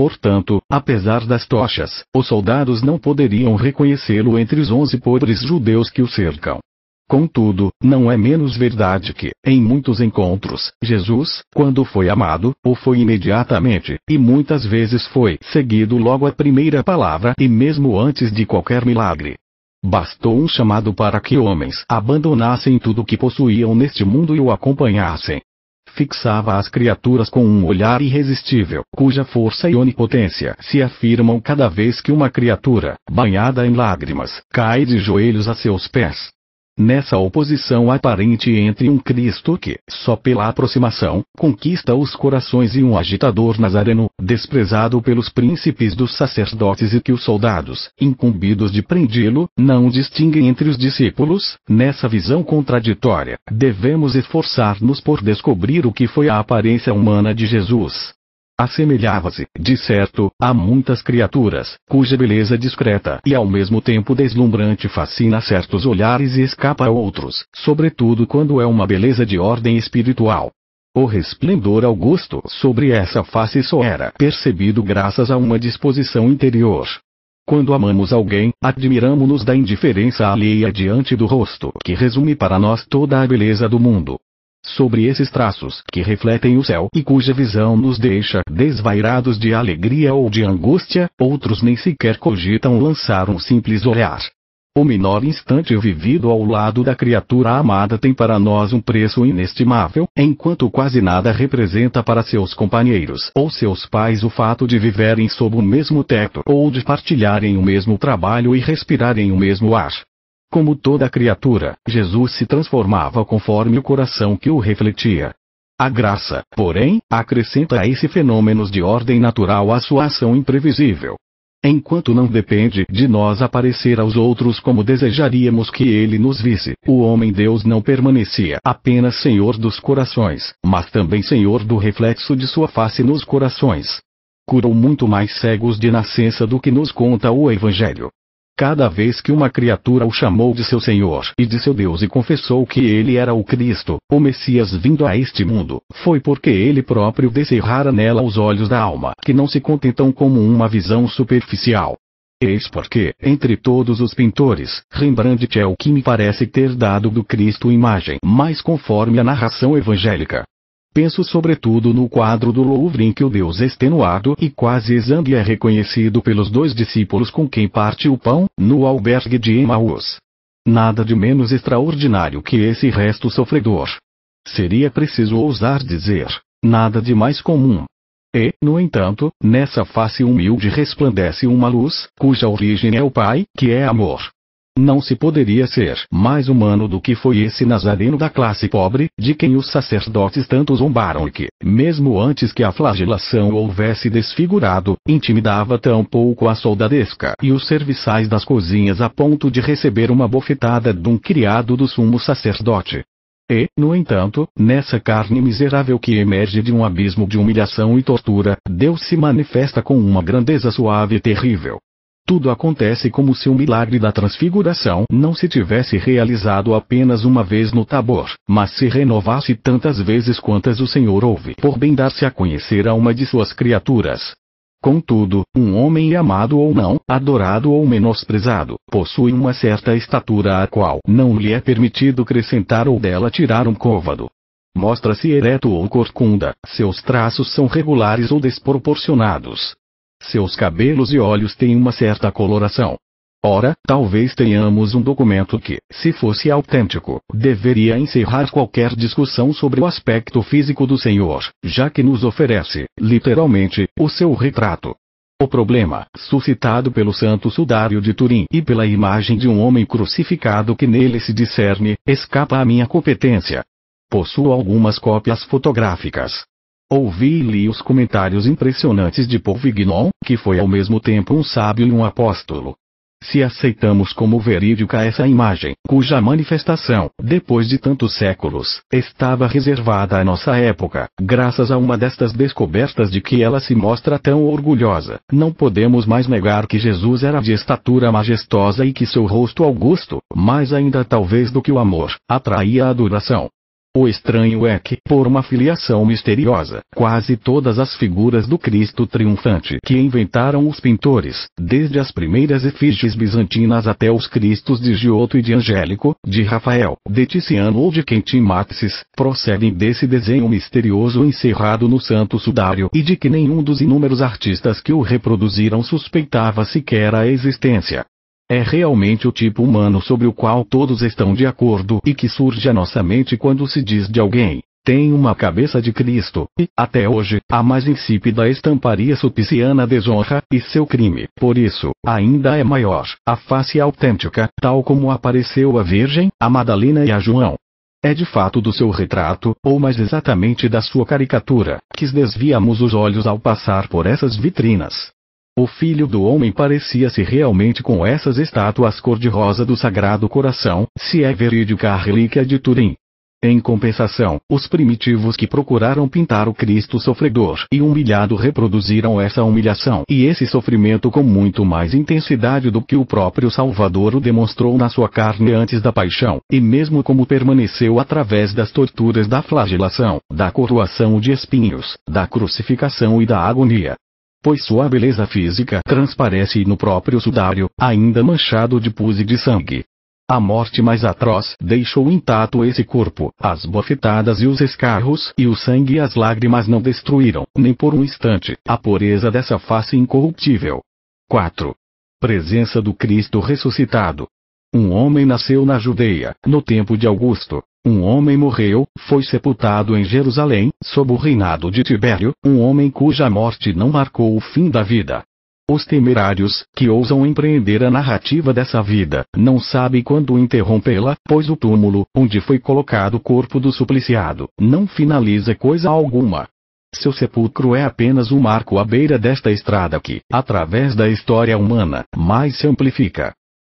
Portanto, apesar das tochas, os soldados não poderiam reconhecê-lo entre os onze pobres judeus que o cercam. Contudo, não é menos verdade que, em muitos encontros, Jesus, quando foi amado, o foi imediatamente, e muitas vezes foi seguido logo a primeira palavra e mesmo antes de qualquer milagre. Bastou um chamado para que homens abandonassem tudo o que possuíam neste mundo e o acompanhassem fixava as criaturas com um olhar irresistível, cuja força e onipotência se afirmam cada vez que uma criatura, banhada em lágrimas, cai de joelhos a seus pés nessa oposição aparente entre um Cristo que, só pela aproximação, conquista os corações e um agitador nazareno, desprezado pelos príncipes dos sacerdotes e que os soldados, incumbidos de prendê-lo, não distinguem entre os discípulos, nessa visão contraditória, devemos esforçar-nos por descobrir o que foi a aparência humana de Jesus, Assemelhava-se, de certo, a muitas criaturas, cuja beleza discreta e ao mesmo tempo deslumbrante fascina certos olhares e escapa a outros, sobretudo quando é uma beleza de ordem espiritual. O resplendor augusto sobre essa face só era percebido graças a uma disposição interior. Quando amamos alguém, admiramos nos da indiferença alheia diante do rosto que resume para nós toda a beleza do mundo sobre esses traços que refletem o céu e cuja visão nos deixa desvairados de alegria ou de angústia, outros nem sequer cogitam lançar um simples olhar. O menor instante vivido ao lado da criatura amada tem para nós um preço inestimável, enquanto quase nada representa para seus companheiros ou seus pais o fato de viverem sob o mesmo teto ou de partilharem o mesmo trabalho e respirarem o mesmo ar. Como toda criatura, Jesus se transformava conforme o coração que o refletia. A graça, porém, acrescenta a esse fenômeno de ordem natural a sua ação imprevisível. Enquanto não depende de nós aparecer aos outros como desejaríamos que ele nos visse, o homem-deus não permanecia apenas senhor dos corações, mas também senhor do reflexo de sua face nos corações. Curou muito mais cegos de nascença do que nos conta o Evangelho cada vez que uma criatura o chamou de seu Senhor e de seu Deus e confessou que ele era o Cristo, o Messias vindo a este mundo, foi porque ele próprio descerrara nela os olhos da alma, que não se contentam como uma visão superficial. Eis porque, entre todos os pintores, Rembrandt é o que me parece ter dado do Cristo imagem mais conforme a narração evangélica. Penso sobretudo no quadro do Louvre em que o Deus extenuado e quase exangue é reconhecido pelos dois discípulos com quem parte o pão, no albergue de Emmaus. Nada de menos extraordinário que esse resto sofredor. Seria preciso ousar dizer, nada de mais comum. E, no entanto, nessa face humilde resplandece uma luz, cuja origem é o Pai, que é amor. Não se poderia ser mais humano do que foi esse nazareno da classe pobre, de quem os sacerdotes tanto zombaram e que, mesmo antes que a flagelação o houvesse desfigurado, intimidava tão pouco a soldadesca e os serviçais das cozinhas a ponto de receber uma bofetada de um criado do sumo sacerdote. E, no entanto, nessa carne miserável que emerge de um abismo de humilhação e tortura, Deus se manifesta com uma grandeza suave e terrível. Tudo acontece como se o milagre da transfiguração não se tivesse realizado apenas uma vez no Tabor, mas se renovasse tantas vezes quantas o Senhor houve por bem dar-se a conhecer a uma de suas criaturas. Contudo, um homem amado ou não, adorado ou menosprezado, possui uma certa estatura a qual não lhe é permitido acrescentar ou dela tirar um côvado. Mostra-se ereto ou corcunda, seus traços são regulares ou desproporcionados, seus cabelos e olhos têm uma certa coloração. Ora, talvez tenhamos um documento que, se fosse autêntico, deveria encerrar qualquer discussão sobre o aspecto físico do Senhor, já que nos oferece, literalmente, o seu retrato. O problema, suscitado pelo santo sudário de Turim e pela imagem de um homem crucificado que nele se discerne, escapa à minha competência. Possuo algumas cópias fotográficas, ouvi e li os comentários impressionantes de Vignon, que foi ao mesmo tempo um sábio e um apóstolo. Se aceitamos como verídica essa imagem, cuja manifestação, depois de tantos séculos, estava reservada à nossa época, graças a uma destas descobertas de que ela se mostra tão orgulhosa, não podemos mais negar que Jesus era de estatura majestosa e que seu rosto augusto, mais ainda talvez do que o amor, atraía a adoração. O estranho é que, por uma filiação misteriosa, quase todas as figuras do Cristo triunfante que inventaram os pintores, desde as primeiras efígies bizantinas até os Cristos de Giotto e de Angélico, de Rafael, de Tiziano ou de Quentin Maxis, procedem desse desenho misterioso encerrado no santo sudário e de que nenhum dos inúmeros artistas que o reproduziram suspeitava sequer a existência. É realmente o tipo humano sobre o qual todos estão de acordo e que surge à nossa mente quando se diz de alguém. Tem uma cabeça de Cristo, e, até hoje, a mais insípida estamparia supiciana desonra, e seu crime, por isso, ainda é maior, a face autêntica, tal como apareceu a Virgem, a Madalena e a João. É de fato do seu retrato, ou mais exatamente da sua caricatura, que desviamos os olhos ao passar por essas vitrinas. O filho do homem parecia-se realmente com essas estátuas cor-de-rosa do Sagrado Coração, se é verídica a relíquia de Turim. Em compensação, os primitivos que procuraram pintar o Cristo sofredor e humilhado reproduziram essa humilhação e esse sofrimento com muito mais intensidade do que o próprio Salvador o demonstrou na sua carne antes da paixão, e mesmo como permaneceu através das torturas da flagelação, da coroação de espinhos, da crucificação e da agonia pois sua beleza física transparece no próprio sudário, ainda manchado de pus e de sangue. A morte mais atroz deixou intacto esse corpo, as bofetadas e os escarros e o sangue e as lágrimas não destruíram, nem por um instante, a pureza dessa face incorruptível. 4. Presença do Cristo ressuscitado. Um homem nasceu na Judeia, no tempo de Augusto, um homem morreu, foi sepultado em Jerusalém, sob o reinado de Tibério, um homem cuja morte não marcou o fim da vida. Os temerários, que ousam empreender a narrativa dessa vida, não sabem quando interrompê-la, pois o túmulo, onde foi colocado o corpo do supliciado, não finaliza coisa alguma. Seu sepulcro é apenas um marco à beira desta estrada que, através da história humana, mais se amplifica.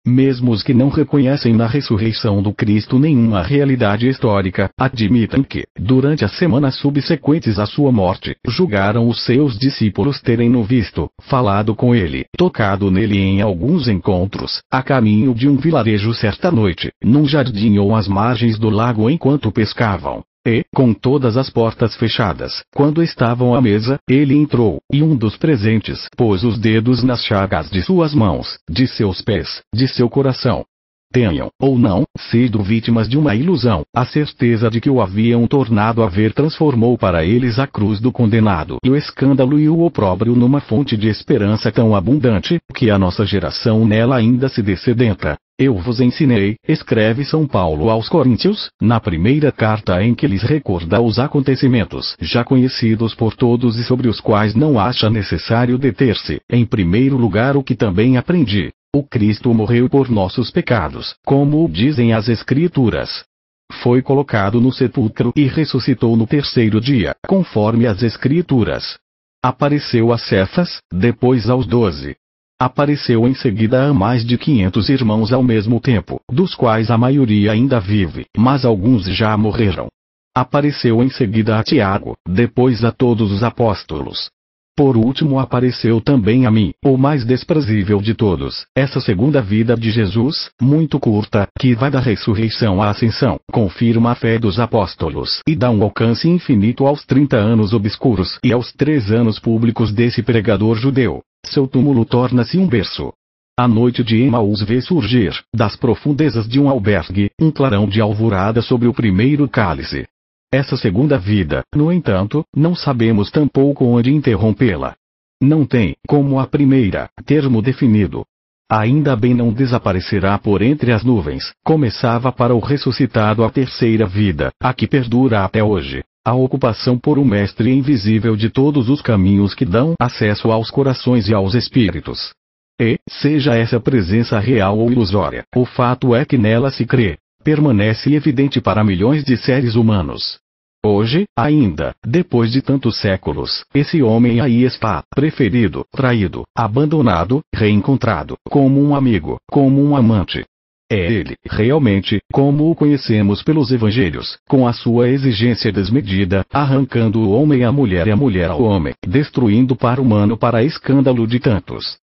Mesmo os que não reconhecem na ressurreição do Cristo nenhuma realidade histórica, admitem que, durante as semanas subsequentes à sua morte, julgaram os seus discípulos terem-no visto, falado com ele, tocado nele em alguns encontros, a caminho de um vilarejo certa noite, num jardim ou às margens do lago enquanto pescavam. E, com todas as portas fechadas, quando estavam à mesa, ele entrou, e um dos presentes pôs os dedos nas chagas de suas mãos, de seus pés, de seu coração, tenham, ou não, sido vítimas de uma ilusão, a certeza de que o haviam tornado a ver transformou para eles a cruz do condenado e o escândalo e o opróbrio numa fonte de esperança tão abundante, que a nossa geração nela ainda se dessedenta. Eu vos ensinei, escreve São Paulo aos Coríntios, na primeira carta em que lhes recorda os acontecimentos já conhecidos por todos e sobre os quais não acha necessário deter-se, em primeiro lugar o que também aprendi, o Cristo morreu por nossos pecados, como dizem as Escrituras. Foi colocado no sepulcro e ressuscitou no terceiro dia, conforme as Escrituras. Apareceu a Cefas, depois aos doze. Apareceu em seguida a mais de 500 irmãos ao mesmo tempo, dos quais a maioria ainda vive, mas alguns já morreram. Apareceu em seguida a Tiago, depois a todos os apóstolos. Por último apareceu também a mim, o mais desprezível de todos, essa segunda vida de Jesus, muito curta, que vai da ressurreição à ascensão, confirma a fé dos apóstolos e dá um alcance infinito aos 30 anos obscuros e aos três anos públicos desse pregador judeu. Seu túmulo torna-se um berço, a noite de Emmaus vê surgir, das profundezas de um albergue, um clarão de alvorada sobre o primeiro cálice, essa segunda vida, no entanto, não sabemos tampouco onde interrompê-la. Não tem, como a primeira, termo definido. Ainda bem não desaparecerá por entre as nuvens, começava para o ressuscitado a terceira vida, a que perdura até hoje, a ocupação por um mestre invisível de todos os caminhos que dão acesso aos corações e aos espíritos. E, seja essa presença real ou ilusória, o fato é que nela se crê permanece evidente para milhões de seres humanos. Hoje, ainda, depois de tantos séculos, esse homem aí está, preferido, traído, abandonado, reencontrado, como um amigo, como um amante. É ele, realmente, como o conhecemos pelos evangelhos, com a sua exigência desmedida, arrancando o homem à mulher e a mulher ao homem, destruindo para humano para escândalo de tantos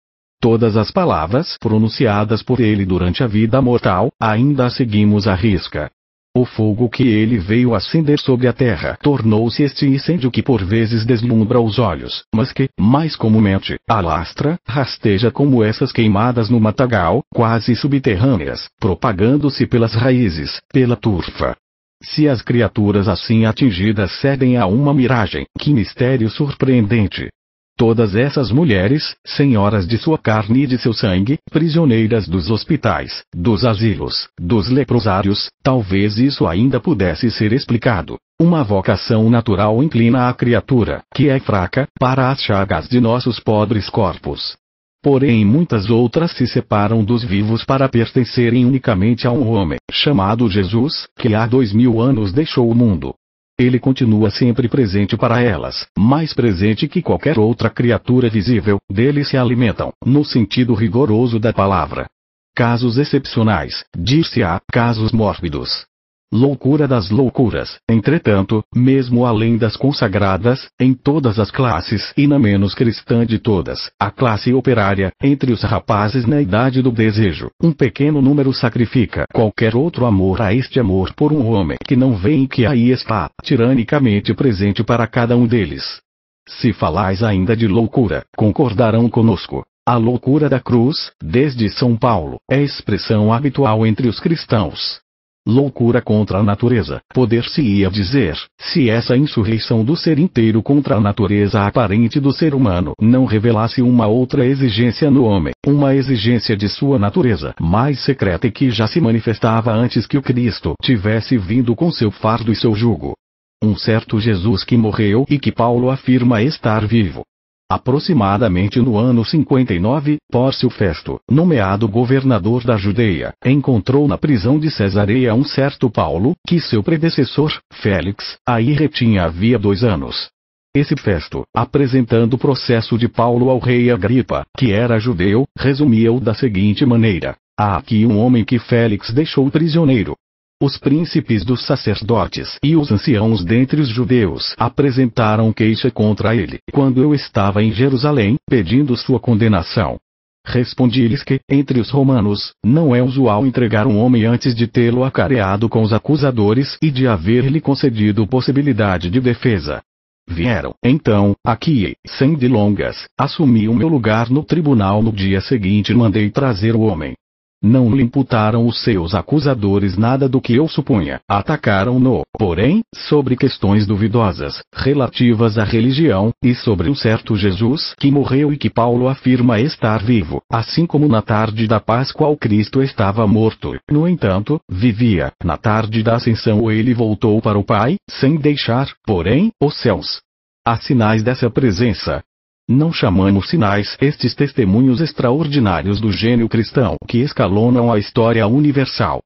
todas as palavras pronunciadas por ele durante a vida mortal, ainda seguimos à risca. O fogo que ele veio acender sobre a terra tornou-se este incêndio que por vezes deslumbra os olhos, mas que, mais comumente, alastra, rasteja como essas queimadas no matagal, quase subterrâneas, propagando-se pelas raízes, pela turfa. Se as criaturas assim atingidas cedem a uma miragem, que mistério surpreendente! Todas essas mulheres, senhoras de sua carne e de seu sangue, prisioneiras dos hospitais, dos asilos, dos leprosários, talvez isso ainda pudesse ser explicado. Uma vocação natural inclina a criatura, que é fraca, para as chagas de nossos pobres corpos. Porém, muitas outras se separam dos vivos para pertencerem unicamente a um homem, chamado Jesus, que há dois mil anos deixou o mundo, ele continua sempre presente para elas, mais presente que qualquer outra criatura visível, dele se alimentam, no sentido rigoroso da palavra. Casos excepcionais, dir-se-á, casos mórbidos, Loucura das loucuras, entretanto, mesmo além das consagradas, em todas as classes e na menos cristã de todas, a classe operária, entre os rapazes na idade do desejo, um pequeno número sacrifica qualquer outro amor a este amor por um homem que não vem e que aí está, tiranicamente presente para cada um deles. Se falais ainda de loucura, concordarão conosco, a loucura da cruz, desde São Paulo, é expressão habitual entre os cristãos. Loucura contra a natureza. Poder-se-ia dizer, se essa insurreição do ser inteiro contra a natureza aparente do ser humano não revelasse uma outra exigência no homem, uma exigência de sua natureza mais secreta e que já se manifestava antes que o Cristo tivesse vindo com seu fardo e seu jugo um certo Jesus que morreu e que Paulo afirma estar vivo, Aproximadamente no ano 59, Pórcio Festo, nomeado governador da Judeia, encontrou na prisão de Cesareia um certo Paulo, que seu predecessor, Félix, aí retinha havia dois anos. Esse Festo, apresentando o processo de Paulo ao rei Agripa, que era judeu, resumia-o da seguinte maneira. Há aqui um homem que Félix deixou prisioneiro, os príncipes dos sacerdotes e os anciãos dentre os judeus apresentaram queixa contra ele quando eu estava em Jerusalém, pedindo sua condenação. Respondi-lhes que, entre os romanos, não é usual entregar um homem antes de tê-lo acareado com os acusadores e de haver-lhe concedido possibilidade de defesa. Vieram, então, aqui e, sem delongas, assumi o meu lugar no tribunal no dia seguinte e mandei trazer o homem. Não lhe imputaram os seus acusadores nada do que eu supunha. Atacaram-no, porém, sobre questões duvidosas, relativas à religião, e sobre um certo Jesus que morreu e que Paulo afirma estar vivo, assim como na tarde da Páscoa o Cristo estava morto. No entanto, vivia. Na tarde da ascensão ele voltou para o Pai, sem deixar, porém, os céus. Há sinais dessa presença, não chamamos sinais estes testemunhos extraordinários do gênio cristão que escalonam a história universal.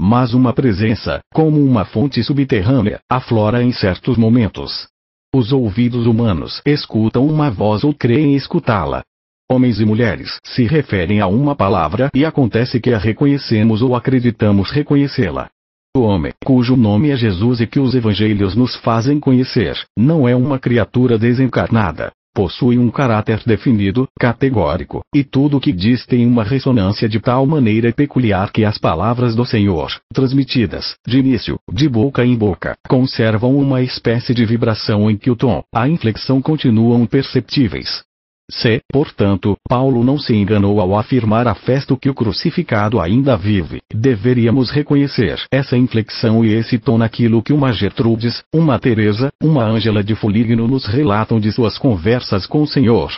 Mas uma presença, como uma fonte subterrânea, aflora em certos momentos. Os ouvidos humanos escutam uma voz ou creem escutá-la. Homens e mulheres se referem a uma palavra e acontece que a reconhecemos ou acreditamos reconhecê-la. O homem, cujo nome é Jesus e que os evangelhos nos fazem conhecer, não é uma criatura desencarnada, possui um caráter definido, categórico, e tudo o que diz tem uma ressonância de tal maneira peculiar que as palavras do Senhor, transmitidas, de início, de boca em boca, conservam uma espécie de vibração em que o tom, a inflexão continuam perceptíveis. C. Portanto, Paulo não se enganou ao afirmar a festo que o crucificado ainda vive. Deveríamos reconhecer essa inflexão e esse tom naquilo que uma Gertrudes, uma Teresa, uma Ângela de Foligno nos relatam de suas conversas com o Senhor.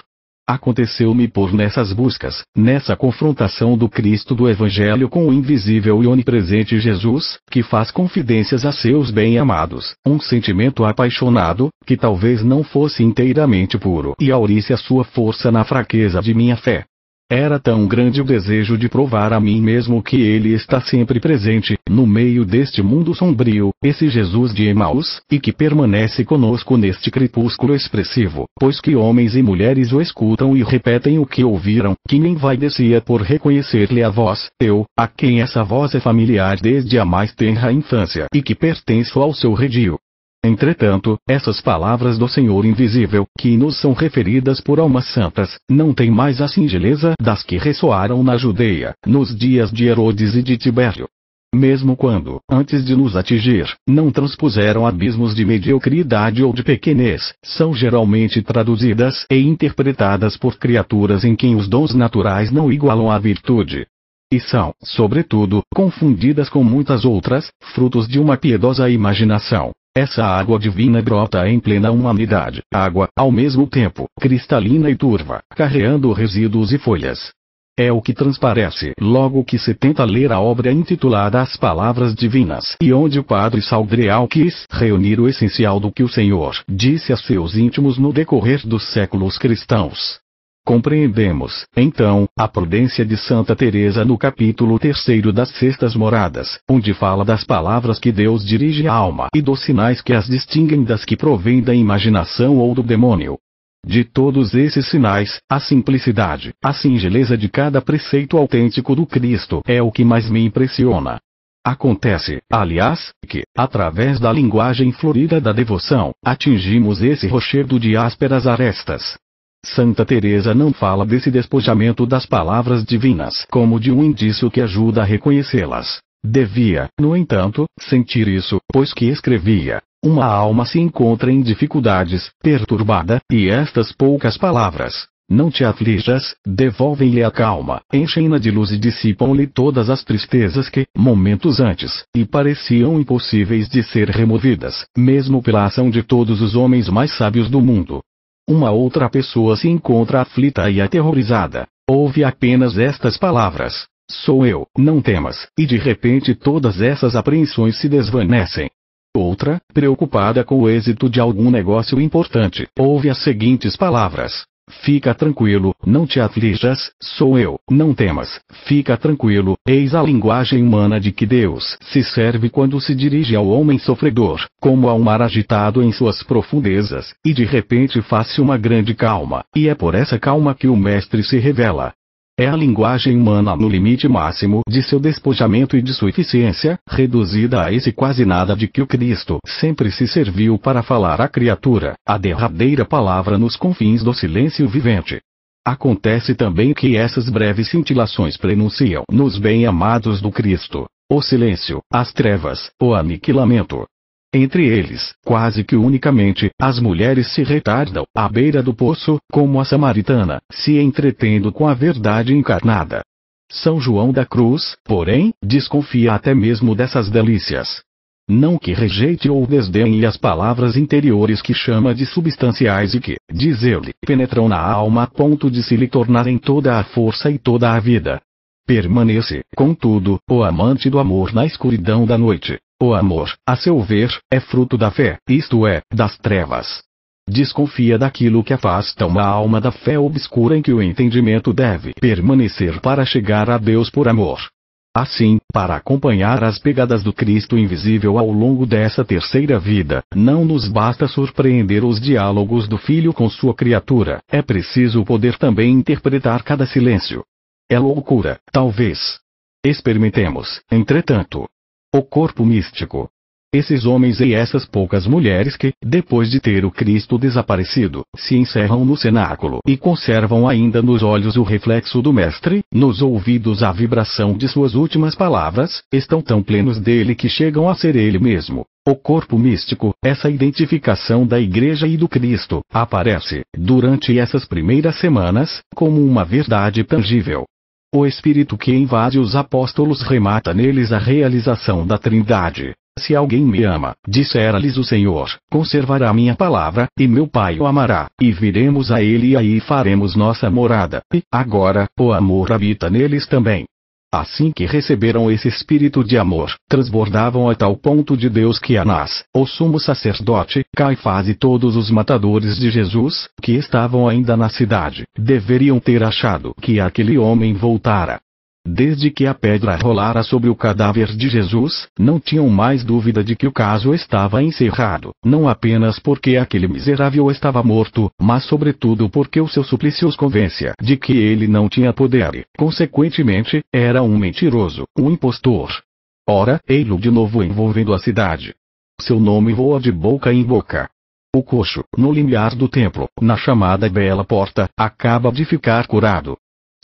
Aconteceu-me por nessas buscas, nessa confrontação do Cristo do Evangelho com o invisível e onipresente Jesus, que faz confidências a seus bem-amados, um sentimento apaixonado, que talvez não fosse inteiramente puro e aurisse a sua força na fraqueza de minha fé. Era tão grande o desejo de provar a mim mesmo que ele está sempre presente, no meio deste mundo sombrio, esse Jesus de Emaús, e que permanece conosco neste crepúsculo expressivo, pois que homens e mulheres o escutam e repetem o que ouviram, que vai descia por reconhecer-lhe a voz, eu, a quem essa voz é familiar desde a mais tenra infância e que pertenço ao seu redil, Entretanto, essas palavras do Senhor invisível, que nos são referidas por almas santas, não têm mais a singeleza das que ressoaram na Judeia, nos dias de Herodes e de Tibério. Mesmo quando, antes de nos atingir, não transpuseram abismos de mediocridade ou de pequenez, são geralmente traduzidas e interpretadas por criaturas em quem os dons naturais não igualam a virtude, e são, sobretudo, confundidas com muitas outras, frutos de uma piedosa imaginação, essa água divina brota em plena humanidade, água, ao mesmo tempo, cristalina e turva, carreando resíduos e folhas. É o que transparece logo que se tenta ler a obra intitulada As Palavras Divinas, e onde o padre Saldreal quis reunir o essencial do que o Senhor disse a seus íntimos no decorrer dos séculos cristãos. Compreendemos, então, a prudência de Santa Teresa no capítulo 3 das Sextas Moradas, onde fala das palavras que Deus dirige à alma e dos sinais que as distinguem das que provêm da imaginação ou do demônio. De todos esses sinais, a simplicidade, a singeleza de cada preceito autêntico do Cristo é o que mais me impressiona. Acontece, aliás, que, através da linguagem florida da devoção, atingimos esse rochedo de ásperas arestas, Santa Teresa não fala desse despojamento das palavras divinas como de um indício que ajuda a reconhecê-las. Devia, no entanto, sentir isso, pois que escrevia: uma alma se encontra em dificuldades, perturbada, e estas poucas palavras, não te aflijas, devolvem-lhe a calma, enchem-na de luz e dissipam-lhe todas as tristezas que, momentos antes, lhe pareciam impossíveis de ser removidas, mesmo pela ação de todos os homens mais sábios do mundo. Uma outra pessoa se encontra aflita e aterrorizada. Ouve apenas estas palavras: Sou eu, não temas, e de repente todas essas apreensões se desvanecem. Outra, preocupada com o êxito de algum negócio importante, ouve as seguintes palavras: Fica tranquilo, não te aflijas, sou eu, não temas, fica tranquilo, eis a linguagem humana de que Deus se serve quando se dirige ao homem sofredor, como a um mar agitado em suas profundezas, e de repente faz-se uma grande calma, e é por essa calma que o Mestre se revela, é a linguagem humana no limite máximo de seu despojamento e de sua eficiência, reduzida a esse quase nada de que o Cristo sempre se serviu para falar à criatura, a derradeira palavra nos confins do silêncio vivente. Acontece também que essas breves cintilações prenunciam nos bem-amados do Cristo. O silêncio, as trevas, o aniquilamento, entre eles, quase que unicamente, as mulheres se retardam, à beira do poço, como a samaritana, se entretendo com a verdade encarnada. São João da Cruz, porém, desconfia até mesmo dessas delícias. Não que rejeite ou desdenhe as palavras interiores que chama de substanciais e que, diz ele, penetram na alma a ponto de se lhe tornarem toda a força e toda a vida. Permanece, contudo, o amante do amor na escuridão da noite, o amor, a seu ver, é fruto da fé, isto é, das trevas. Desconfia daquilo que afasta uma alma da fé obscura em que o entendimento deve permanecer para chegar a Deus por amor. Assim, para acompanhar as pegadas do Cristo invisível ao longo dessa terceira vida, não nos basta surpreender os diálogos do Filho com sua criatura, é preciso poder também interpretar cada silêncio. É loucura, talvez. Experimentemos, entretanto, o corpo místico. Esses homens e essas poucas mulheres que, depois de ter o Cristo desaparecido, se encerram no cenáculo e conservam ainda nos olhos o reflexo do Mestre, nos ouvidos a vibração de suas últimas palavras, estão tão plenos dele que chegam a ser ele mesmo. O corpo místico, essa identificação da Igreja e do Cristo, aparece, durante essas primeiras semanas, como uma verdade tangível. O espírito que invade os apóstolos remata neles a realização da Trindade. Se alguém me ama, dissera-lhes o Senhor, conservará minha palavra, e meu Pai o amará, e viremos a ele e aí faremos nossa morada. E, agora, o amor habita neles também, Assim que receberam esse espírito de amor, transbordavam a tal ponto de Deus que Anás, o sumo sacerdote, Caifás e todos os matadores de Jesus, que estavam ainda na cidade, deveriam ter achado que aquele homem voltara, Desde que a pedra rolara sobre o cadáver de Jesus, não tinham mais dúvida de que o caso estava encerrado, não apenas porque aquele miserável estava morto, mas sobretudo porque o seu suplício os convencia de que ele não tinha poder e, consequentemente, era um mentiroso, um impostor. Ora, ei-lo de novo envolvendo a cidade. Seu nome voa de boca em boca. O coxo, no limiar do templo, na chamada Bela Porta, acaba de ficar curado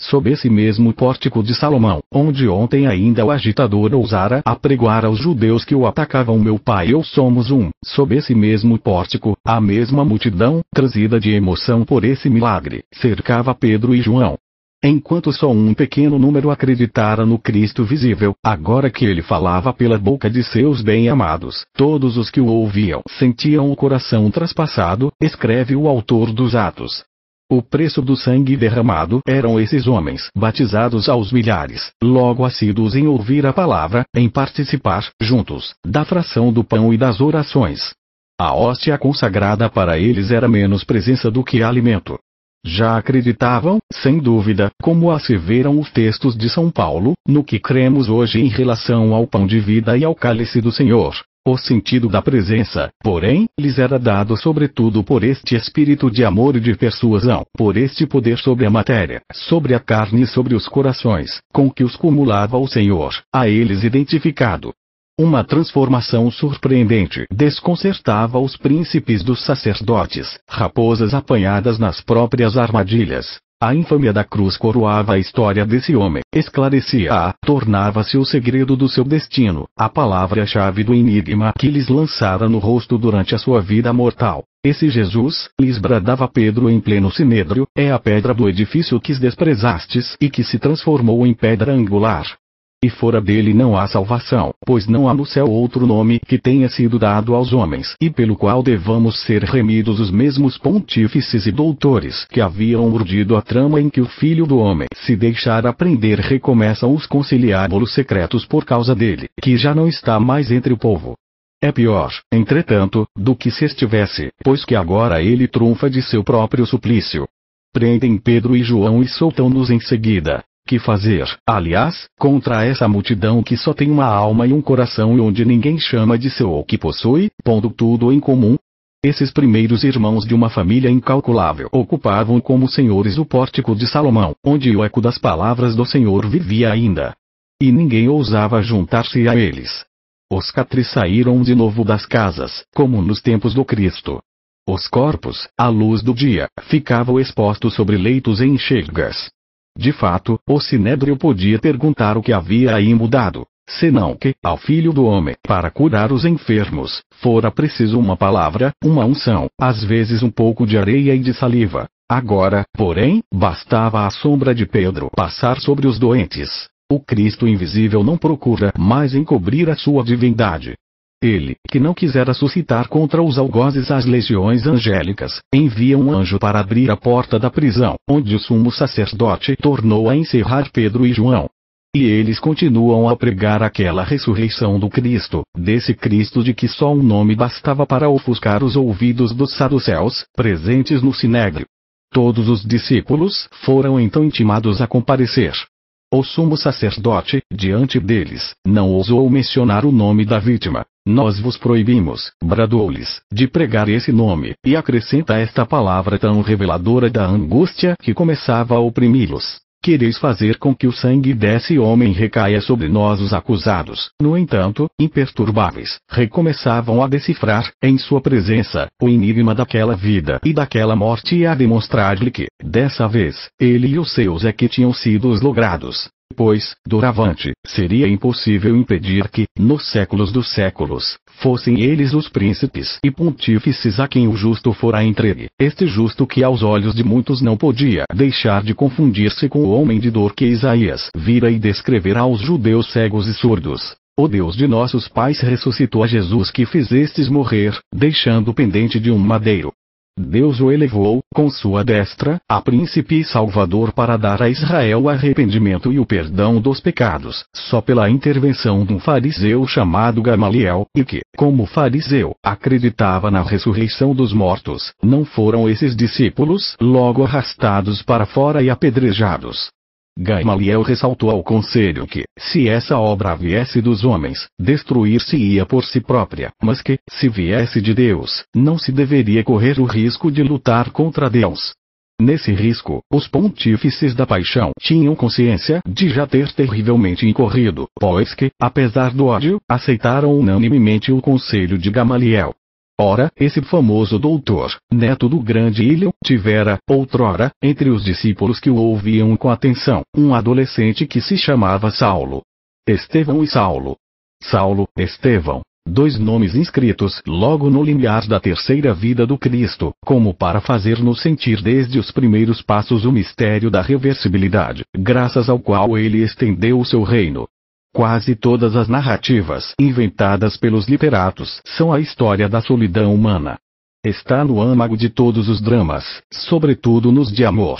sob esse mesmo pórtico de Salomão, onde ontem ainda o agitador ousara apregoar aos judeus que o atacavam meu pai eu somos um, sob esse mesmo pórtico, a mesma multidão, trazida de emoção por esse milagre, cercava Pedro e João. Enquanto só um pequeno número acreditara no Cristo visível, agora que ele falava pela boca de seus bem-amados, todos os que o ouviam sentiam o coração traspassado, escreve o autor dos Atos. O preço do sangue derramado eram esses homens, batizados aos milhares, logo assíduos em ouvir a palavra, em participar, juntos, da fração do pão e das orações. A hóstia consagrada para eles era menos presença do que alimento. Já acreditavam, sem dúvida, como asseveram os textos de São Paulo, no que cremos hoje em relação ao pão de vida e ao cálice do Senhor, o sentido da presença, porém, lhes era dado sobretudo por este espírito de amor e de persuasão, por este poder sobre a matéria, sobre a carne e sobre os corações, com que os cumulava o Senhor, a eles identificado. Uma transformação surpreendente desconcertava os príncipes dos sacerdotes, raposas apanhadas nas próprias armadilhas, a infâmia da cruz coroava a história desse homem, esclarecia-a, tornava-se o segredo do seu destino, a palavra-chave do enigma que lhes lançara no rosto durante a sua vida mortal. Esse Jesus, lhes bradava Pedro em pleno sinédrio, é a pedra do edifício que desprezastes e que se transformou em pedra angular. E fora dele não há salvação, pois não há no céu outro nome que tenha sido dado aos homens e pelo qual devamos ser remidos os mesmos pontífices e doutores que haviam urdido a trama em que o filho do homem se deixara prender recomeçam os conciliábulos secretos por causa dele, que já não está mais entre o povo. É pior, entretanto, do que se estivesse, pois que agora ele trunfa de seu próprio suplício. Prendem Pedro e João e soltam-nos em seguida, que fazer, aliás, contra essa multidão que só tem uma alma e um coração e onde ninguém chama de seu ou que possui, pondo tudo em comum? Esses primeiros irmãos de uma família incalculável ocupavam como senhores o pórtico de Salomão, onde o eco das palavras do Senhor vivia ainda. E ninguém ousava juntar-se a eles. Os catres saíram de novo das casas, como nos tempos do Cristo. Os corpos, à luz do dia, ficavam expostos sobre leitos e enxergas, de fato, o sinédrio podia perguntar o que havia aí mudado, senão que, ao filho do homem, para curar os enfermos, fora preciso uma palavra, uma unção, às vezes um pouco de areia e de saliva. Agora, porém, bastava a sombra de Pedro passar sobre os doentes. O Cristo invisível não procura mais encobrir a sua divindade, ele, que não quisera suscitar contra os algozes as legiões angélicas, envia um anjo para abrir a porta da prisão, onde o sumo sacerdote tornou a encerrar Pedro e João. E eles continuam a pregar aquela ressurreição do Cristo, desse Cristo de que só um nome bastava para ofuscar os ouvidos dos saduceus, presentes no sinédrio. Todos os discípulos foram então intimados a comparecer. O sumo sacerdote, diante deles, não ousou mencionar o nome da vítima, nós vos proibimos, bradou-lhes, de pregar esse nome, e acrescenta esta palavra tão reveladora da angústia que começava a oprimi-los. Quereis fazer com que o sangue desse homem recaia sobre nós os acusados. No entanto, imperturbáveis, recomeçavam a decifrar, em sua presença, o enigma daquela vida e daquela morte e a demonstrar-lhe que, dessa vez, ele e os seus é que tinham sido os logrados pois, doravante, seria impossível impedir que, nos séculos dos séculos, fossem eles os príncipes e pontífices a quem o justo fora entregue, este justo que aos olhos de muitos não podia deixar de confundir-se com o homem de dor que Isaías vira e descreverá aos judeus cegos e surdos. O Deus de nossos pais ressuscitou a Jesus que fizestes morrer, deixando pendente de um madeiro, Deus o elevou, com sua destra, a príncipe e salvador para dar a Israel arrependimento e o perdão dos pecados, só pela intervenção de um fariseu chamado Gamaliel, e que, como fariseu, acreditava na ressurreição dos mortos, não foram esses discípulos logo arrastados para fora e apedrejados, Gamaliel ressaltou ao conselho que, se essa obra viesse dos homens, destruir-se-ia por si própria, mas que, se viesse de Deus, não se deveria correr o risco de lutar contra Deus. Nesse risco, os pontífices da paixão tinham consciência de já ter terrivelmente incorrido, pois que, apesar do ódio, aceitaram unanimemente o conselho de Gamaliel. Ora, esse famoso doutor, neto do grande Ilho, tivera, outrora, entre os discípulos que o ouviam com atenção, um adolescente que se chamava Saulo. Estevão e Saulo. Saulo, Estevão. Dois nomes inscritos logo no limiar da terceira vida do Cristo, como para fazer-nos sentir desde os primeiros passos o mistério da reversibilidade, graças ao qual ele estendeu o seu reino. Quase todas as narrativas inventadas pelos literatos são a história da solidão humana. Está no âmago de todos os dramas, sobretudo nos de amor.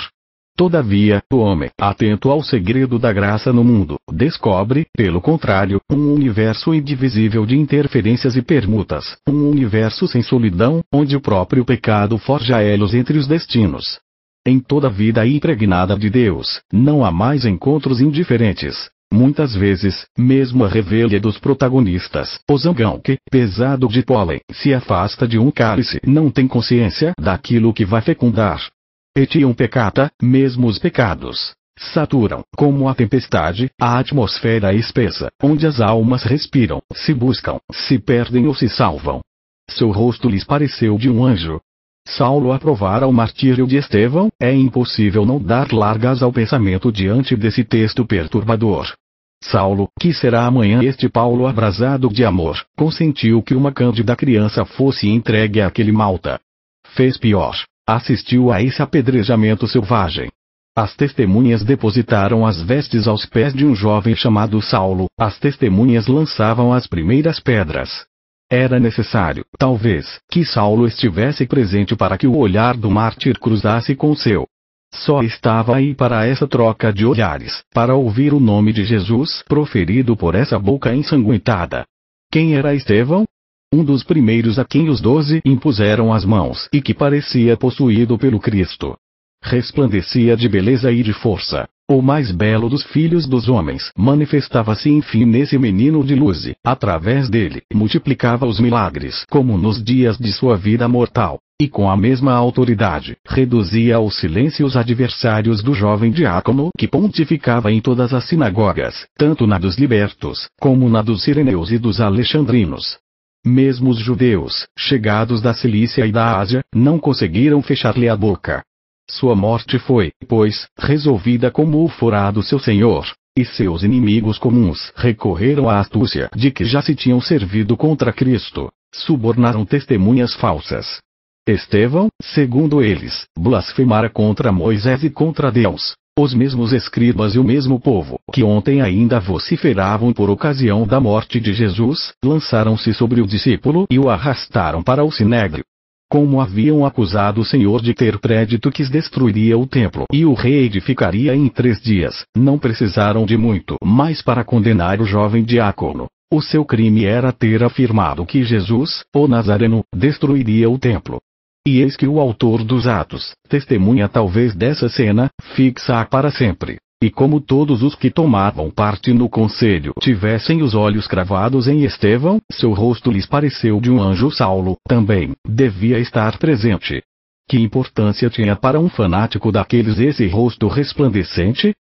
Todavia, o homem, atento ao segredo da graça no mundo, descobre, pelo contrário, um universo indivisível de interferências e permutas, um universo sem solidão, onde o próprio pecado forja elos entre os destinos. Em toda vida impregnada de Deus, não há mais encontros indiferentes, Muitas vezes, mesmo a revelia dos protagonistas, o zangão que, pesado de pólen, se afasta de um cálice não tem consciência daquilo que vai fecundar. Etiam pecata, mesmo os pecados. Saturam, como a tempestade, a atmosfera espessa, onde as almas respiram, se buscam, se perdem ou se salvam. Seu rosto lhes pareceu de um anjo, Saulo aprovara o martírio de Estevão, é impossível não dar largas ao pensamento diante desse texto perturbador. Saulo, que será amanhã este Paulo abrasado de amor, consentiu que uma cândida criança fosse entregue àquele malta. Fez pior. Assistiu a esse apedrejamento selvagem. As testemunhas depositaram as vestes aos pés de um jovem chamado Saulo, as testemunhas lançavam as primeiras pedras. Era necessário, talvez, que Saulo estivesse presente para que o olhar do mártir cruzasse com o seu. Só estava aí para essa troca de olhares, para ouvir o nome de Jesus proferido por essa boca ensanguentada. Quem era Estevão? Um dos primeiros a quem os doze impuseram as mãos e que parecia possuído pelo Cristo. Resplandecia de beleza e de força. O mais belo dos filhos dos homens manifestava-se enfim nesse menino de luz e, através dele, multiplicava os milagres como nos dias de sua vida mortal, e com a mesma autoridade, reduzia ao silêncio os adversários do jovem diácono que pontificava em todas as sinagogas, tanto na dos libertos, como na dos sireneus e dos alexandrinos. Mesmo os judeus, chegados da Cilícia e da Ásia, não conseguiram fechar-lhe a boca, sua morte foi, pois, resolvida como o furado seu senhor, e seus inimigos comuns recorreram à astúcia de que já se tinham servido contra Cristo. Subornaram testemunhas falsas. Estevão, segundo eles, blasfemara contra Moisés e contra Deus, os mesmos escribas e o mesmo povo que ontem ainda vociferavam por ocasião da morte de Jesus, lançaram-se sobre o discípulo e o arrastaram para o sinédrio como haviam acusado o Senhor de ter prédito que destruiria o templo e o rei edificaria em três dias, não precisaram de muito mais para condenar o jovem diácono. O seu crime era ter afirmado que Jesus, o Nazareno, destruiria o templo. E eis que o autor dos Atos, testemunha talvez dessa cena, fixa-a para sempre. E como todos os que tomavam parte no conselho tivessem os olhos cravados em Estevão, seu rosto lhes pareceu de um anjo Saulo, também, devia estar presente. Que importância tinha para um fanático daqueles esse rosto resplandecente?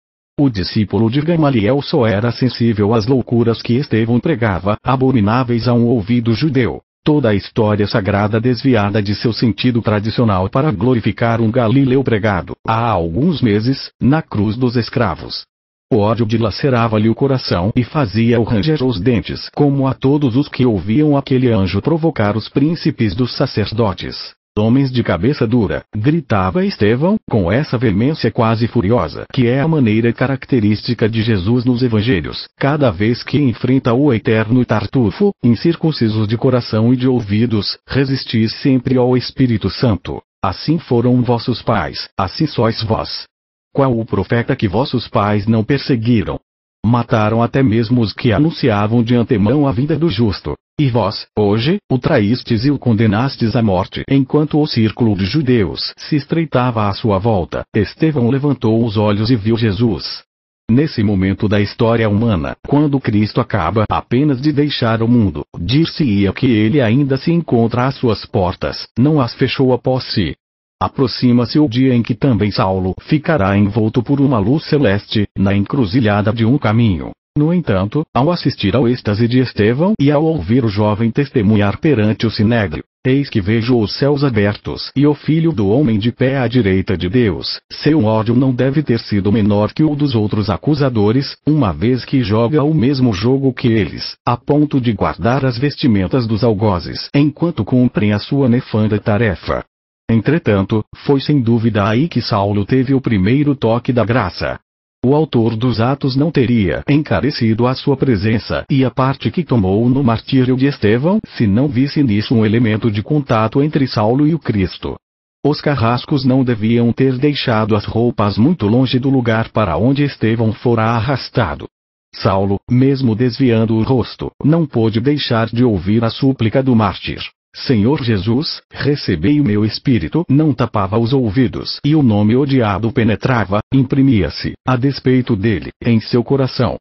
O discípulo de Gamaliel só era sensível às loucuras que Estevão pregava, abomináveis a um ouvido judeu toda a história sagrada desviada de seu sentido tradicional para glorificar um Galileu pregado há alguns meses, na cruz dos escravos. O ódio dilacerava-lhe o coração e fazia-o ranger os dentes, como a todos os que ouviam aquele anjo provocar os príncipes dos sacerdotes. Homens de cabeça dura, gritava Estevão, com essa veemência quase furiosa que é a maneira característica de Jesus nos evangelhos, cada vez que enfrenta o eterno tartufo, incircuncisos de coração e de ouvidos, resistis sempre ao Espírito Santo. Assim foram vossos pais, assim sois vós. Qual o profeta que vossos pais não perseguiram? Mataram até mesmo os que anunciavam de antemão a vinda do justo. E vós, hoje, o traístes e o condenastes à morte. Enquanto o círculo de judeus se estreitava à sua volta, Estevão levantou os olhos e viu Jesus. Nesse momento da história humana, quando Cristo acaba apenas de deixar o mundo, dir-se-ia que ele ainda se encontra às suas portas, não as fechou após si. Aproxima-se o dia em que também Saulo ficará envolto por uma luz celeste, na encruzilhada de um caminho. No entanto, ao assistir ao êxtase de Estevão e ao ouvir o jovem testemunhar perante o sinédrio, eis que vejo os céus abertos e o filho do homem de pé à direita de Deus, seu ódio não deve ter sido menor que o dos outros acusadores, uma vez que joga o mesmo jogo que eles, a ponto de guardar as vestimentas dos algozes enquanto cumprem a sua nefanda tarefa. Entretanto, foi sem dúvida aí que Saulo teve o primeiro toque da graça. O autor dos atos não teria encarecido a sua presença e a parte que tomou no martírio de Estevão se não visse nisso um elemento de contato entre Saulo e o Cristo. Os carrascos não deviam ter deixado as roupas muito longe do lugar para onde Estevão fora arrastado. Saulo, mesmo desviando o rosto, não pôde deixar de ouvir a súplica do mártir. Senhor Jesus, recebei o meu espírito, não tapava os ouvidos e o nome odiado penetrava, imprimia-se, a despeito dele, em seu coração.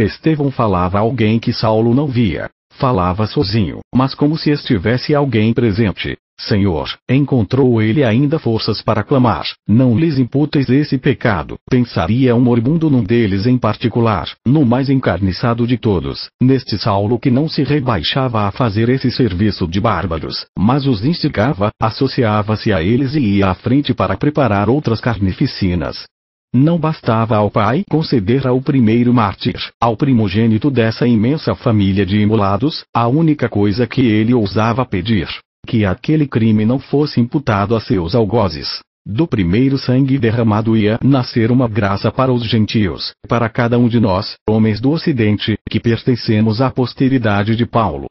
Estevão falava a alguém que Saulo não via. Falava sozinho, mas como se estivesse alguém presente. Senhor, encontrou ele ainda forças para clamar, não lhes imputeis esse pecado. Pensaria um moribundo num deles em particular, no mais encarniçado de todos, neste Saulo que não se rebaixava a fazer esse serviço de bárbaros, mas os instigava, associava-se a eles e ia à frente para preparar outras carnificinas. Não bastava ao pai conceder ao primeiro mártir, ao primogênito dessa imensa família de imolados, a única coisa que ele ousava pedir, que aquele crime não fosse imputado a seus algozes. Do primeiro sangue derramado ia nascer uma graça para os gentios, para cada um de nós, homens do Ocidente, que pertencemos à posteridade de Paulo.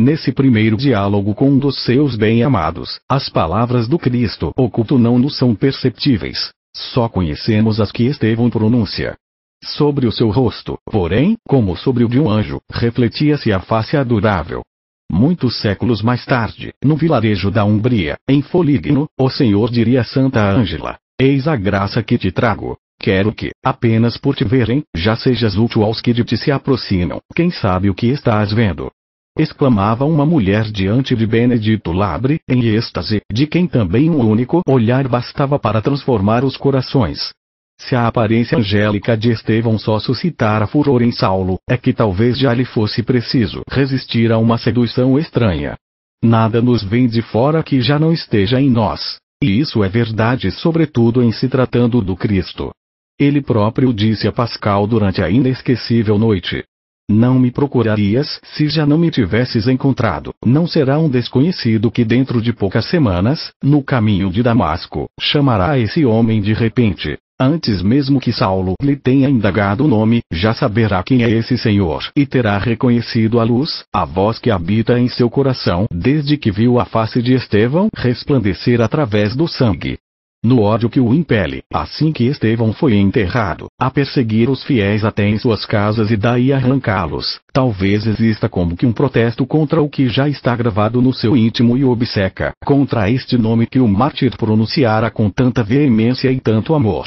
Nesse primeiro diálogo com um dos seus bem-amados, as palavras do Cristo oculto não nos são perceptíveis. Só conhecemos as que Estevão pronuncia. Sobre o seu rosto, porém, como sobre o de um anjo, refletia-se a face adorável, Muitos séculos mais tarde, no vilarejo da Umbria, em Foligno, o Senhor diria a Santa Ângela: Eis a graça que te trago. Quero que, apenas por te verem, já sejas útil aos que de ti se aproximam. Quem sabe o que estás vendo? exclamava uma mulher diante de Benedito Labre, em êxtase, de quem também um único olhar bastava para transformar os corações. Se a aparência angélica de Estevão só suscitara furor em Saulo, é que talvez já lhe fosse preciso resistir a uma sedução estranha. Nada nos vem de fora que já não esteja em nós. E isso é verdade sobretudo em se tratando do Cristo. Ele próprio disse a Pascal durante a inesquecível noite. Não me procurarias se já não me tivesses encontrado. Não será um desconhecido que dentro de poucas semanas, no caminho de Damasco, chamará esse homem de repente, Antes mesmo que Saulo lhe tenha indagado o nome, já saberá quem é esse Senhor e terá reconhecido a luz, a voz que habita em seu coração desde que viu a face de Estevão resplandecer através do sangue. No ódio que o impele, assim que Estevão foi enterrado, a perseguir os fiéis até em suas casas e daí arrancá-los, talvez exista como que um protesto contra o que já está gravado no seu íntimo e obseca, contra este nome que o mártir pronunciara com tanta veemência e tanto amor.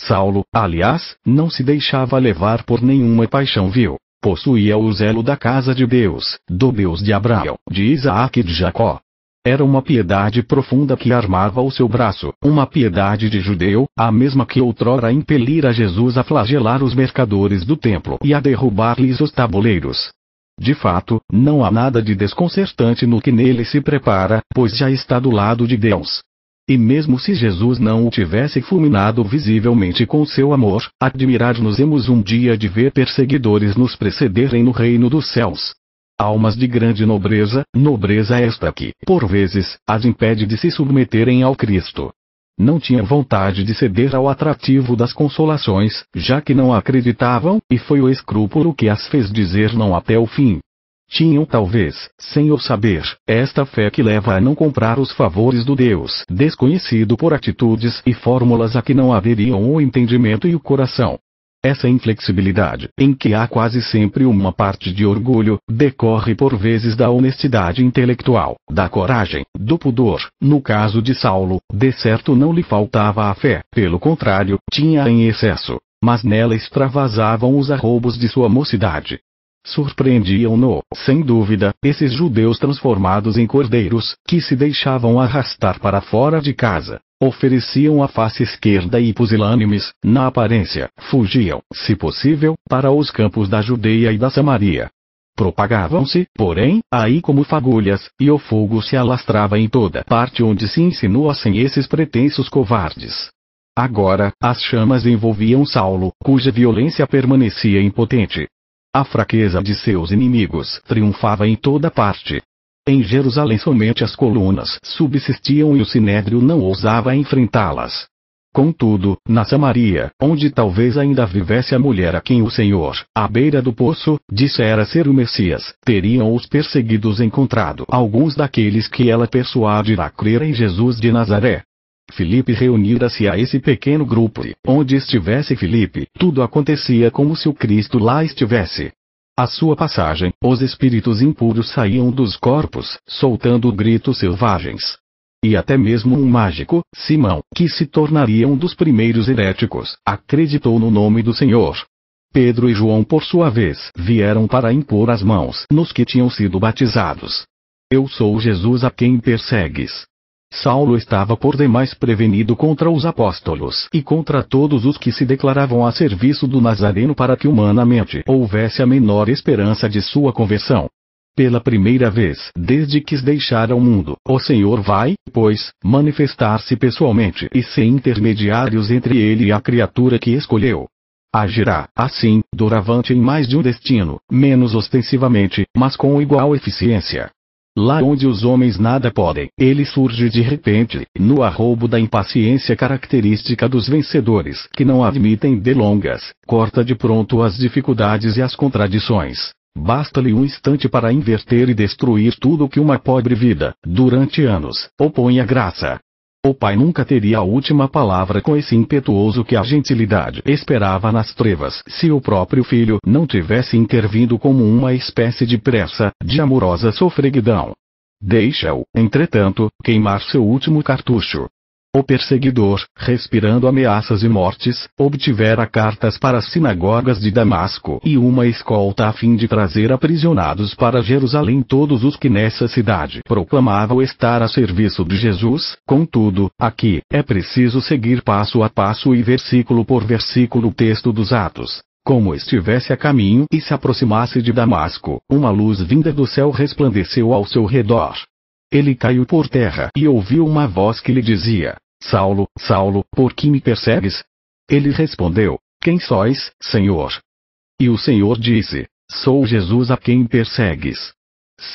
Saulo, aliás, não se deixava levar por nenhuma paixão vil. Possuía o zelo da casa de Deus, do Deus de Abraão, de Isaac e de Jacó. Era uma piedade profunda que armava o seu braço, uma piedade de judeu, a mesma que outrora impelira Jesus a flagelar os mercadores do templo e a derrubar-lhes os tabuleiros. De fato, não há nada de desconcertante no que nele se prepara, pois já está do lado de Deus. E mesmo se Jesus não o tivesse fulminado visivelmente com seu amor, admirar-nos-emos um dia de ver perseguidores nos precederem no reino dos céus. Almas de grande nobreza, nobreza esta que, por vezes, as impede de se submeterem ao Cristo. Não tinha vontade de ceder ao atrativo das consolações, já que não acreditavam, e foi o escrúpulo que as fez dizer não até o fim tinham talvez, sem o saber, esta fé que leva a não comprar os favores do Deus desconhecido por atitudes e fórmulas a que não haveriam o entendimento e o coração. Essa inflexibilidade, em que há quase sempre uma parte de orgulho, decorre por vezes da honestidade intelectual, da coragem, do pudor. No caso de Saulo, de certo não lhe faltava a fé, pelo contrário, tinha em excesso, mas nela extravasavam os arroubos de sua mocidade. Surpreendiam-no, sem dúvida, esses judeus transformados em cordeiros, que se deixavam arrastar para fora de casa. Ofereciam a face esquerda e pusilânimes, na aparência, fugiam, se possível, para os campos da Judeia e da Samaria. Propagavam-se, porém, aí como fagulhas, e o fogo se alastrava em toda parte onde se insinuassem esses pretensos covardes. Agora, as chamas envolviam Saulo, cuja violência permanecia impotente, a fraqueza de seus inimigos triunfava em toda parte. Em Jerusalém somente as colunas subsistiam e o sinédrio não ousava enfrentá-las. Contudo, na Samaria, onde talvez ainda vivesse a mulher a quem o Senhor, à beira do poço, dissera ser o Messias, teriam os perseguidos encontrado alguns daqueles que ela persuadira a crer em Jesus de Nazaré. Felipe reunira-se a esse pequeno grupo e, onde estivesse Felipe, tudo acontecia como se o Cristo lá estivesse. A sua passagem, os espíritos impuros saíam dos corpos, soltando gritos selvagens. E até mesmo um mágico, Simão, que se tornaria um dos primeiros heréticos, acreditou no nome do Senhor. Pedro e João, por sua vez, vieram para impor as mãos nos que tinham sido batizados. Eu sou Jesus a quem persegues. Saulo estava por demais prevenido contra os apóstolos e contra todos os que se declaravam a serviço do Nazareno para que humanamente houvesse a menor esperança de sua conversão. Pela primeira vez desde que deixar o mundo, o Senhor vai, pois, manifestar-se pessoalmente e sem intermediários entre ele e a criatura que escolheu. Agirá, assim, doravante em mais de um destino, menos ostensivamente, mas com igual eficiência, Lá onde os homens nada podem, ele surge de repente, no arroubo da impaciência característica dos vencedores que não admitem delongas, corta de pronto as dificuldades e as contradições. Basta-lhe um instante para inverter e destruir tudo que uma pobre vida, durante anos, opõe à graça, o pai nunca teria a última palavra com esse impetuoso que a gentilidade esperava nas trevas se o próprio filho não tivesse intervindo como uma espécie de pressa, de amorosa sofreguidão. Deixa-o, entretanto, queimar seu último cartucho, o perseguidor, respirando ameaças e mortes, obtivera cartas para as sinagogas de Damasco e uma escolta a fim de trazer aprisionados para Jerusalém todos os que nessa cidade proclamavam estar a serviço de Jesus, contudo, aqui, é preciso seguir passo a passo e versículo por versículo o texto dos Atos, como estivesse a caminho e se aproximasse de Damasco, uma luz vinda do céu resplandeceu ao seu redor, ele caiu por terra e ouviu uma voz que lhe dizia: Saulo, Saulo, por que me persegues? Ele respondeu: Quem sois, Senhor? E o Senhor disse: Sou Jesus a quem persegues.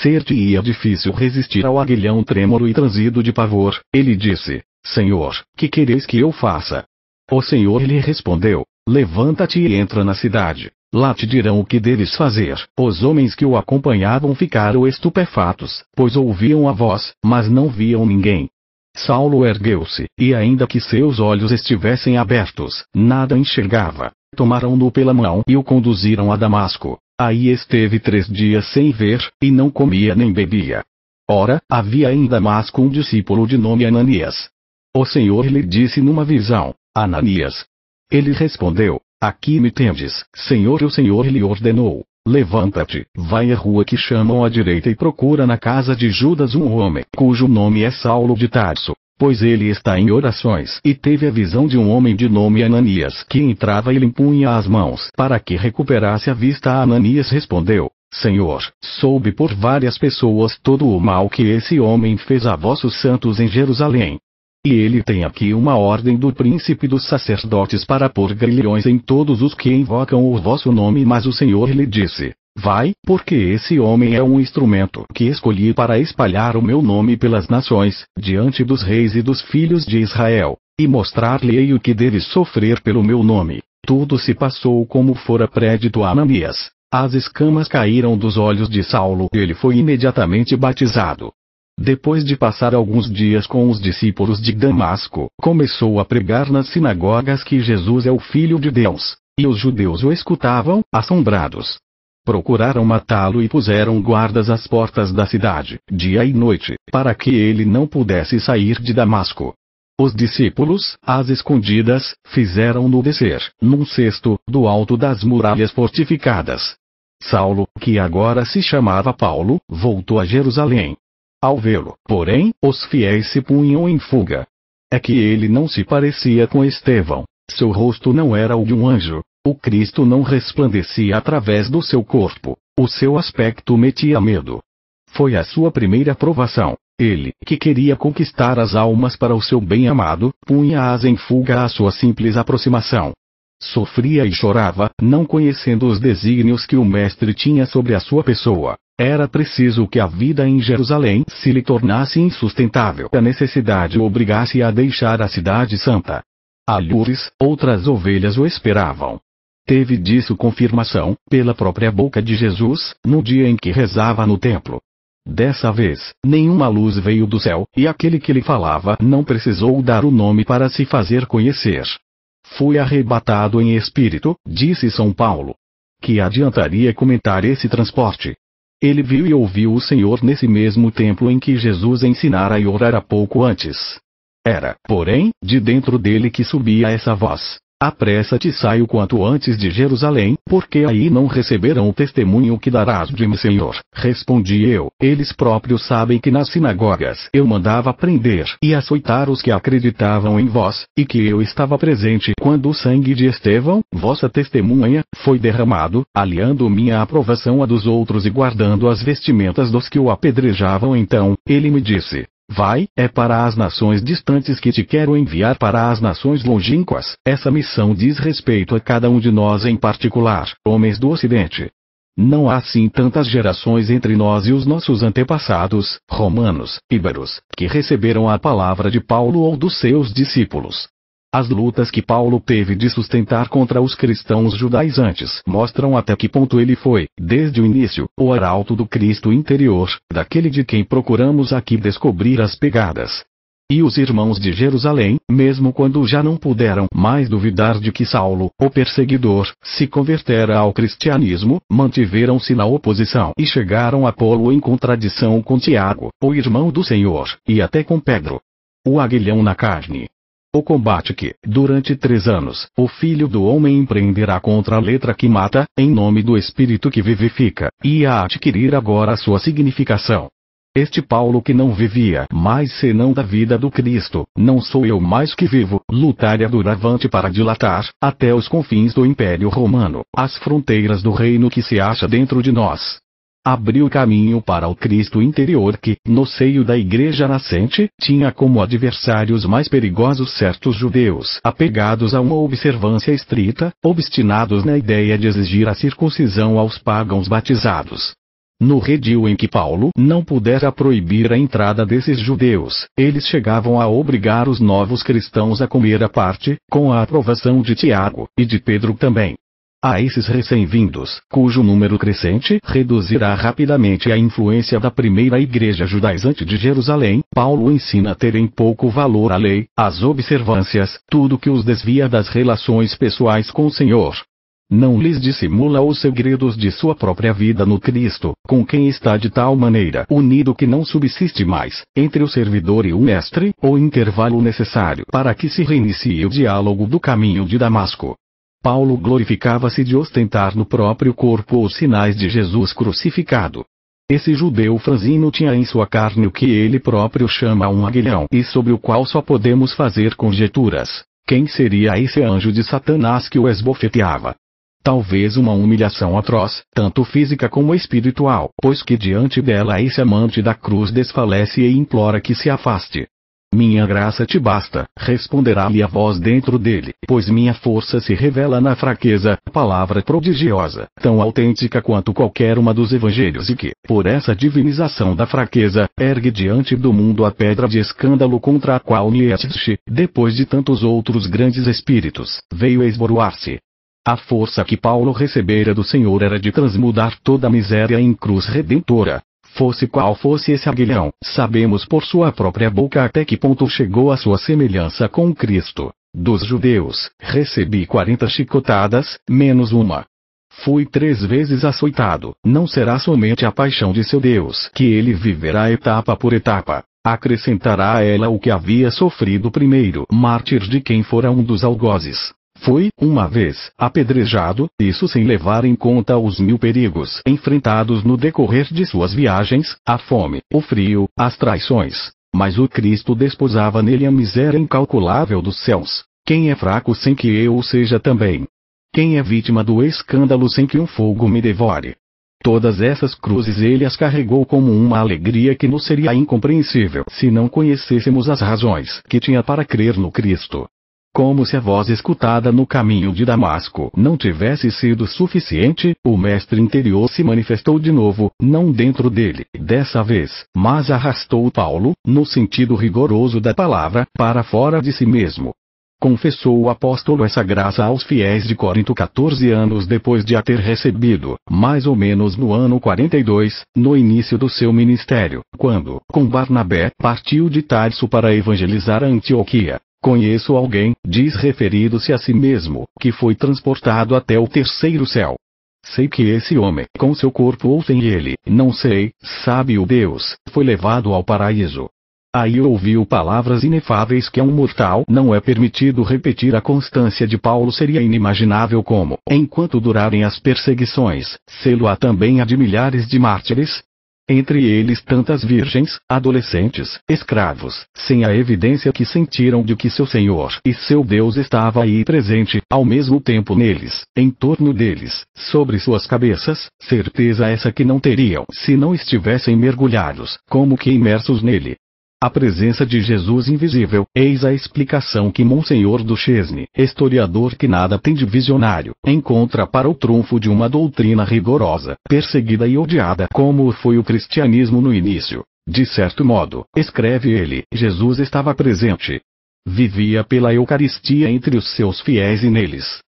Ser-te-ia difícil resistir ao aguilhão trêmulo e transido de pavor, ele disse: Senhor, que quereis que eu faça? O Senhor lhe respondeu: Levanta-te e entra na cidade, Lá te dirão o que deves fazer. Os homens que o acompanhavam ficaram estupefatos, pois ouviam a voz, mas não viam ninguém. Saulo ergueu-se, e ainda que seus olhos estivessem abertos, nada enxergava. Tomaram-no pela mão e o conduziram a Damasco. Aí esteve três dias sem ver, e não comia nem bebia. Ora, havia em Damasco um discípulo de nome Ananias. O Senhor lhe disse numa visão: Ananias. Ele respondeu: Aqui me tendes, Senhor, e o Senhor lhe ordenou. Levanta-te, vai à rua que chamam à direita e procura na casa de Judas um homem, cujo nome é Saulo de Tarso, pois ele está em orações e teve a visão de um homem de nome Ananias que entrava e lhe impunha as mãos para que recuperasse a vista. Ananias respondeu: Senhor, soube por várias pessoas todo o mal que esse homem fez a vossos santos em Jerusalém. E ele tem aqui uma ordem do príncipe dos sacerdotes para pôr grilhões em todos os que invocam o vosso nome. Mas o Senhor lhe disse: Vai, porque esse homem é um instrumento que escolhi para espalhar o meu nome pelas nações, diante dos reis e dos filhos de Israel, e mostrar-lhe o que deve sofrer pelo meu nome. Tudo se passou como fora prédito a Ananias. As escamas caíram dos olhos de Saulo e ele foi imediatamente batizado. Depois de passar alguns dias com os discípulos de Damasco, começou a pregar nas sinagogas que Jesus é o Filho de Deus, e os judeus o escutavam, assombrados. Procuraram matá-lo e puseram guardas às portas da cidade, dia e noite, para que ele não pudesse sair de Damasco. Os discípulos, às escondidas, fizeram-no descer, num cesto, do alto das muralhas fortificadas. Saulo, que agora se chamava Paulo, voltou a Jerusalém, ao vê-lo, porém, os fiéis se punham em fuga. É que ele não se parecia com Estevão. Seu rosto não era o de um anjo. O Cristo não resplandecia através do seu corpo. O seu aspecto metia medo. Foi a sua primeira provação. Ele, que queria conquistar as almas para o seu bem-amado, punha-as em fuga à sua simples aproximação. Sofria e chorava, não conhecendo os desígnios que o Mestre tinha sobre a sua pessoa. Era preciso que a vida em Jerusalém se lhe tornasse insustentável. A necessidade o obrigasse a deixar a cidade santa. A Lures, outras ovelhas o esperavam. Teve disso confirmação, pela própria boca de Jesus, no dia em que rezava no templo. Dessa vez, nenhuma luz veio do céu, e aquele que lhe falava não precisou dar o nome para se fazer conhecer. Fui arrebatado em espírito, disse São Paulo. Que adiantaria comentar esse transporte? Ele viu e ouviu o Senhor nesse mesmo templo em que Jesus ensinara e orara pouco antes. Era, porém, de dentro dele que subia essa voz: Apressa-te e sai o quanto antes de Jerusalém, porque aí não receberão o testemunho que darás de mim, Senhor. Respondi eu: Eles próprios sabem que nas sinagogas eu mandava prender e açoitar os que acreditavam em vós, e que eu estava presente quando o sangue de Estevão, vossa testemunha, foi derramado, aliando minha aprovação à dos outros e guardando as vestimentas dos que o apedrejavam. Então, ele me disse: Vai, é para as nações distantes que te quero enviar para as nações longínquas. Essa missão diz respeito a cada um de nós em particular, homens do Ocidente. Não há assim tantas gerações entre nós e os nossos antepassados, romanos, íberos, que receberam a palavra de Paulo ou dos seus discípulos. As lutas que Paulo teve de sustentar contra os cristãos judaizantes mostram até que ponto ele foi, desde o início, o arauto do Cristo interior, daquele de quem procuramos aqui descobrir as pegadas. E os irmãos de Jerusalém, mesmo quando já não puderam mais duvidar de que Saulo, o perseguidor, se convertera ao cristianismo, mantiveram-se na oposição e chegaram a pô-lo em contradição com Tiago, o irmão do Senhor, e até com Pedro. O aguilhão na carne. O combate que, durante três anos, o Filho do Homem empreenderá contra a letra que mata, em nome do Espírito que vivifica, ia adquirir agora sua significação. Este Paulo que não vivia mais senão da vida do Cristo, não sou eu mais que vivo, lutar e duravante para dilatar, até os confins do Império Romano, as fronteiras do reino que se acha dentro de nós abriu caminho para o Cristo interior que, no seio da Igreja nascente, tinha como adversários mais perigosos certos judeus apegados a uma observância estrita, obstinados na ideia de exigir a circuncisão aos pagãos batizados. No redil em que Paulo não pudera proibir a entrada desses judeus, eles chegavam a obrigar os novos cristãos a comer a parte, com a aprovação de Tiago, e de Pedro também. A esses recém-vindos, cujo número crescente reduzirá rapidamente a influência da primeira igreja judaizante de Jerusalém, Paulo ensina a terem pouco valor à lei, às observâncias, tudo que os desvia das relações pessoais com o Senhor. Não lhes dissimula os segredos de sua própria vida no Cristo, com quem está de tal maneira unido que não subsiste mais, entre o servidor e o mestre, o intervalo necessário para que se reinicie o diálogo do caminho de Damasco. Paulo glorificava-se de ostentar no próprio corpo os sinais de Jesus crucificado. Esse judeu franzino tinha em sua carne o que ele próprio chama um aguilhão e sobre o qual só podemos fazer conjecturas. Quem seria esse anjo de Satanás que o esbofeteava? Talvez uma humilhação atroz, tanto física como espiritual, pois que diante dela esse amante da cruz desfalece e implora que se afaste. Minha graça te basta, responderá-lhe a voz dentro dele, pois minha força se revela na fraqueza, palavra prodigiosa, tão autêntica quanto qualquer uma dos evangelhos e que, por essa divinização da fraqueza, ergue diante do mundo a pedra de escândalo contra a qual Nietzsche, depois de tantos outros grandes espíritos, veio esboroar-se. A força que Paulo recebera do Senhor era de transmudar toda a miséria em cruz redentora, Fosse qual fosse esse aguilhão, sabemos por sua própria boca até que ponto chegou a sua semelhança com Cristo. Dos judeus, recebi quarenta chicotadas, menos uma. Fui três vezes açoitado, não será somente a paixão de seu Deus que ele viverá etapa por etapa. Acrescentará a ela o que havia sofrido primeiro, mártir de quem fora um dos algozes. Foi, uma vez, apedrejado, isso sem levar em conta os mil perigos enfrentados no decorrer de suas viagens, a fome, o frio, as traições. Mas o Cristo desposava nele a miséria incalculável dos céus. Quem é fraco sem que eu o seja também? Quem é vítima do escândalo sem que um fogo me devore? Todas essas cruzes ele as carregou como uma alegria que nos seria incompreensível se não conhecêssemos as razões que tinha para crer no Cristo. Como se a voz escutada no caminho de Damasco não tivesse sido suficiente, o mestre interior se manifestou de novo, não dentro dele, dessa vez, mas arrastou Paulo, no sentido rigoroso da palavra, para fora de si mesmo. Confessou o apóstolo essa graça aos fiéis de Corinto 14 anos depois de a ter recebido, mais ou menos no ano 42, no início do seu ministério, quando, com Barnabé, partiu de Tarso para evangelizar Antioquia. Conheço alguém, diz referindo-se a si mesmo, que foi transportado até o terceiro céu. Sei que esse homem, com seu corpo ou sem ele, não sei, sabe o Deus, foi levado ao paraíso. Aí ouviu palavras inefáveis que a um mortal não é permitido repetir. A constância de Paulo seria inimaginável como, enquanto durarem as perseguições, sê-lo-á também a de milhares de mártires, entre eles tantas virgens, adolescentes, escravos, sem a evidência que sentiram de que seu Senhor e seu Deus estava aí presente, ao mesmo tempo neles, em torno deles, sobre suas cabeças, certeza essa que não teriam se não estivessem mergulhados, como que imersos nele. A presença de Jesus invisível, eis a explicação que Monsenhor Duchesne, historiador que nada tem de visionário, encontra para o trunfo de uma doutrina rigorosa, perseguida e odiada como foi o cristianismo no início. De certo modo, escreve ele, Jesus estava presente. Vivia pela Eucaristia entre os seus fiéis e neles,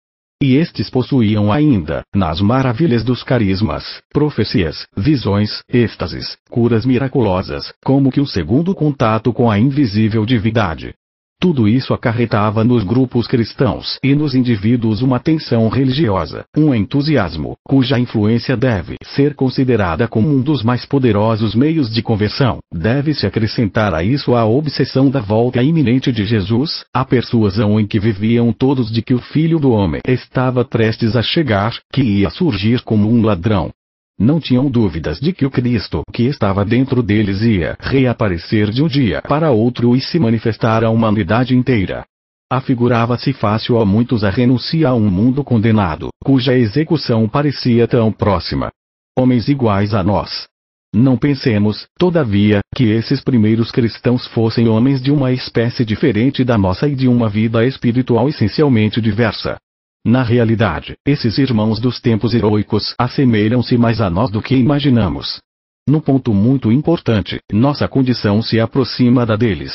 e estes possuíam ainda, nas maravilhas dos carismas, profecias, visões, êxtases, curas miraculosas, como que um segundo contato com a invisível divindade, tudo isso acarretava nos grupos cristãos e nos indivíduos uma tensão religiosa, um entusiasmo, cuja influência deve ser considerada como um dos mais poderosos meios de conversão. Deve-se acrescentar a isso a obsessão da volta iminente de Jesus, a persuasão em que viviam todos de que o Filho do Homem estava prestes a chegar, que ia surgir como um ladrão, não tinham dúvidas de que o Cristo que estava dentro deles ia reaparecer de um dia para outro e se manifestar à humanidade inteira. Afigurava-se fácil a muitos a renúncia a um mundo condenado, cuja execução parecia tão próxima. Homens iguais a nós. Não pensemos, todavia, que esses primeiros cristãos fossem homens de uma espécie diferente da nossa e de uma vida espiritual essencialmente diversa. Na realidade, esses irmãos dos tempos heroicos assemelham-se mais a nós do que imaginamos. No ponto muito importante, nossa condição se aproxima da deles.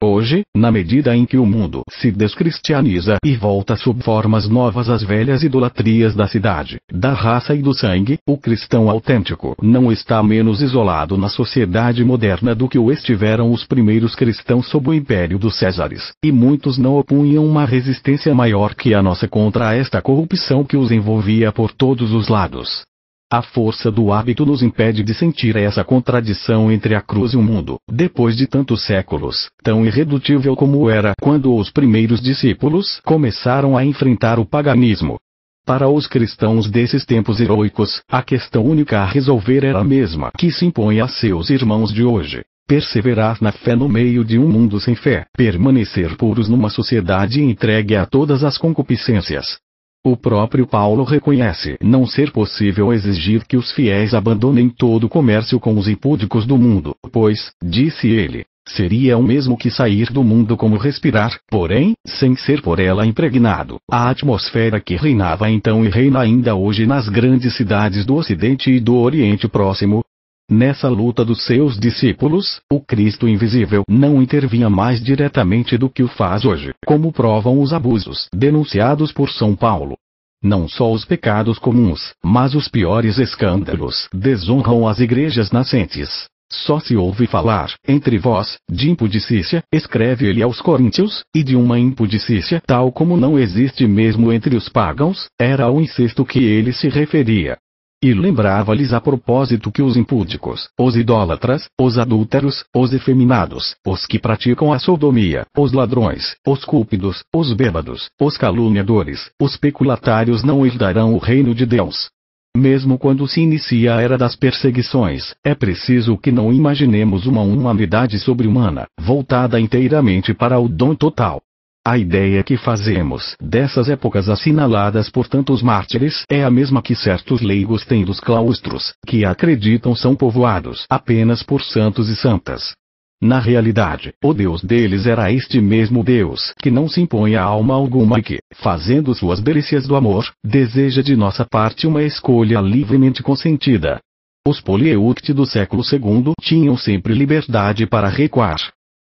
Hoje, na medida em que o mundo se descristianiza e volta sob formas novas às velhas idolatrias da cidade, da raça e do sangue, o cristão autêntico não está menos isolado na sociedade moderna do que o estiveram os primeiros cristãos sob o império dos Césares, e muitos não opunham uma resistência maior que a nossa contra esta corrupção que os envolvia por todos os lados. A força do hábito nos impede de sentir essa contradição entre a cruz e o mundo, depois de tantos séculos, tão irredutível como era quando os primeiros discípulos começaram a enfrentar o paganismo. Para os cristãos desses tempos heroicos, a questão única a resolver era a mesma que se impõe a seus irmãos de hoje. Perseverar na fé no meio de um mundo sem fé, permanecer puros numa sociedade entregue a todas as concupiscências, o próprio Paulo reconhece não ser possível exigir que os fiéis abandonem todo o comércio com os impúdicos do mundo, pois, disse ele, seria o mesmo que sair do mundo como respirar, porém, sem ser por ela impregnado. A atmosfera que reinava então e reina ainda hoje nas grandes cidades do Ocidente e do Oriente Próximo, Nessa luta dos seus discípulos, o Cristo invisível não intervinha mais diretamente do que o faz hoje, como provam os abusos denunciados por São Paulo. Não só os pecados comuns, mas os piores escândalos desonram as igrejas nascentes. Só se ouve falar, entre vós, de impudicícia, escreve ele aos Coríntios, e de uma impudicícia tal como não existe mesmo entre os pagãos, era ao incesto que ele se referia. E lembrava-lhes a propósito que os impúdicos, os idólatras, os adúlteros, os efeminados, os que praticam a sodomia, os ladrões, os cúpidos, os bêbados, os caluniadores, os peculatários não herdarão o reino de Deus. Mesmo quando se inicia a era das perseguições, é preciso que não imaginemos uma humanidade sobre-humana, voltada inteiramente para o dom total, a ideia que fazemos dessas épocas assinaladas por tantos mártires é a mesma que certos leigos têm dos claustros, que acreditam são povoados apenas por santos e santas. Na realidade, o Deus deles era este mesmo Deus que não se impõe a alma alguma e que, fazendo suas delícias do amor, deseja de nossa parte uma escolha livremente consentida. Os polieúcte do século II tinham sempre liberdade para recuar.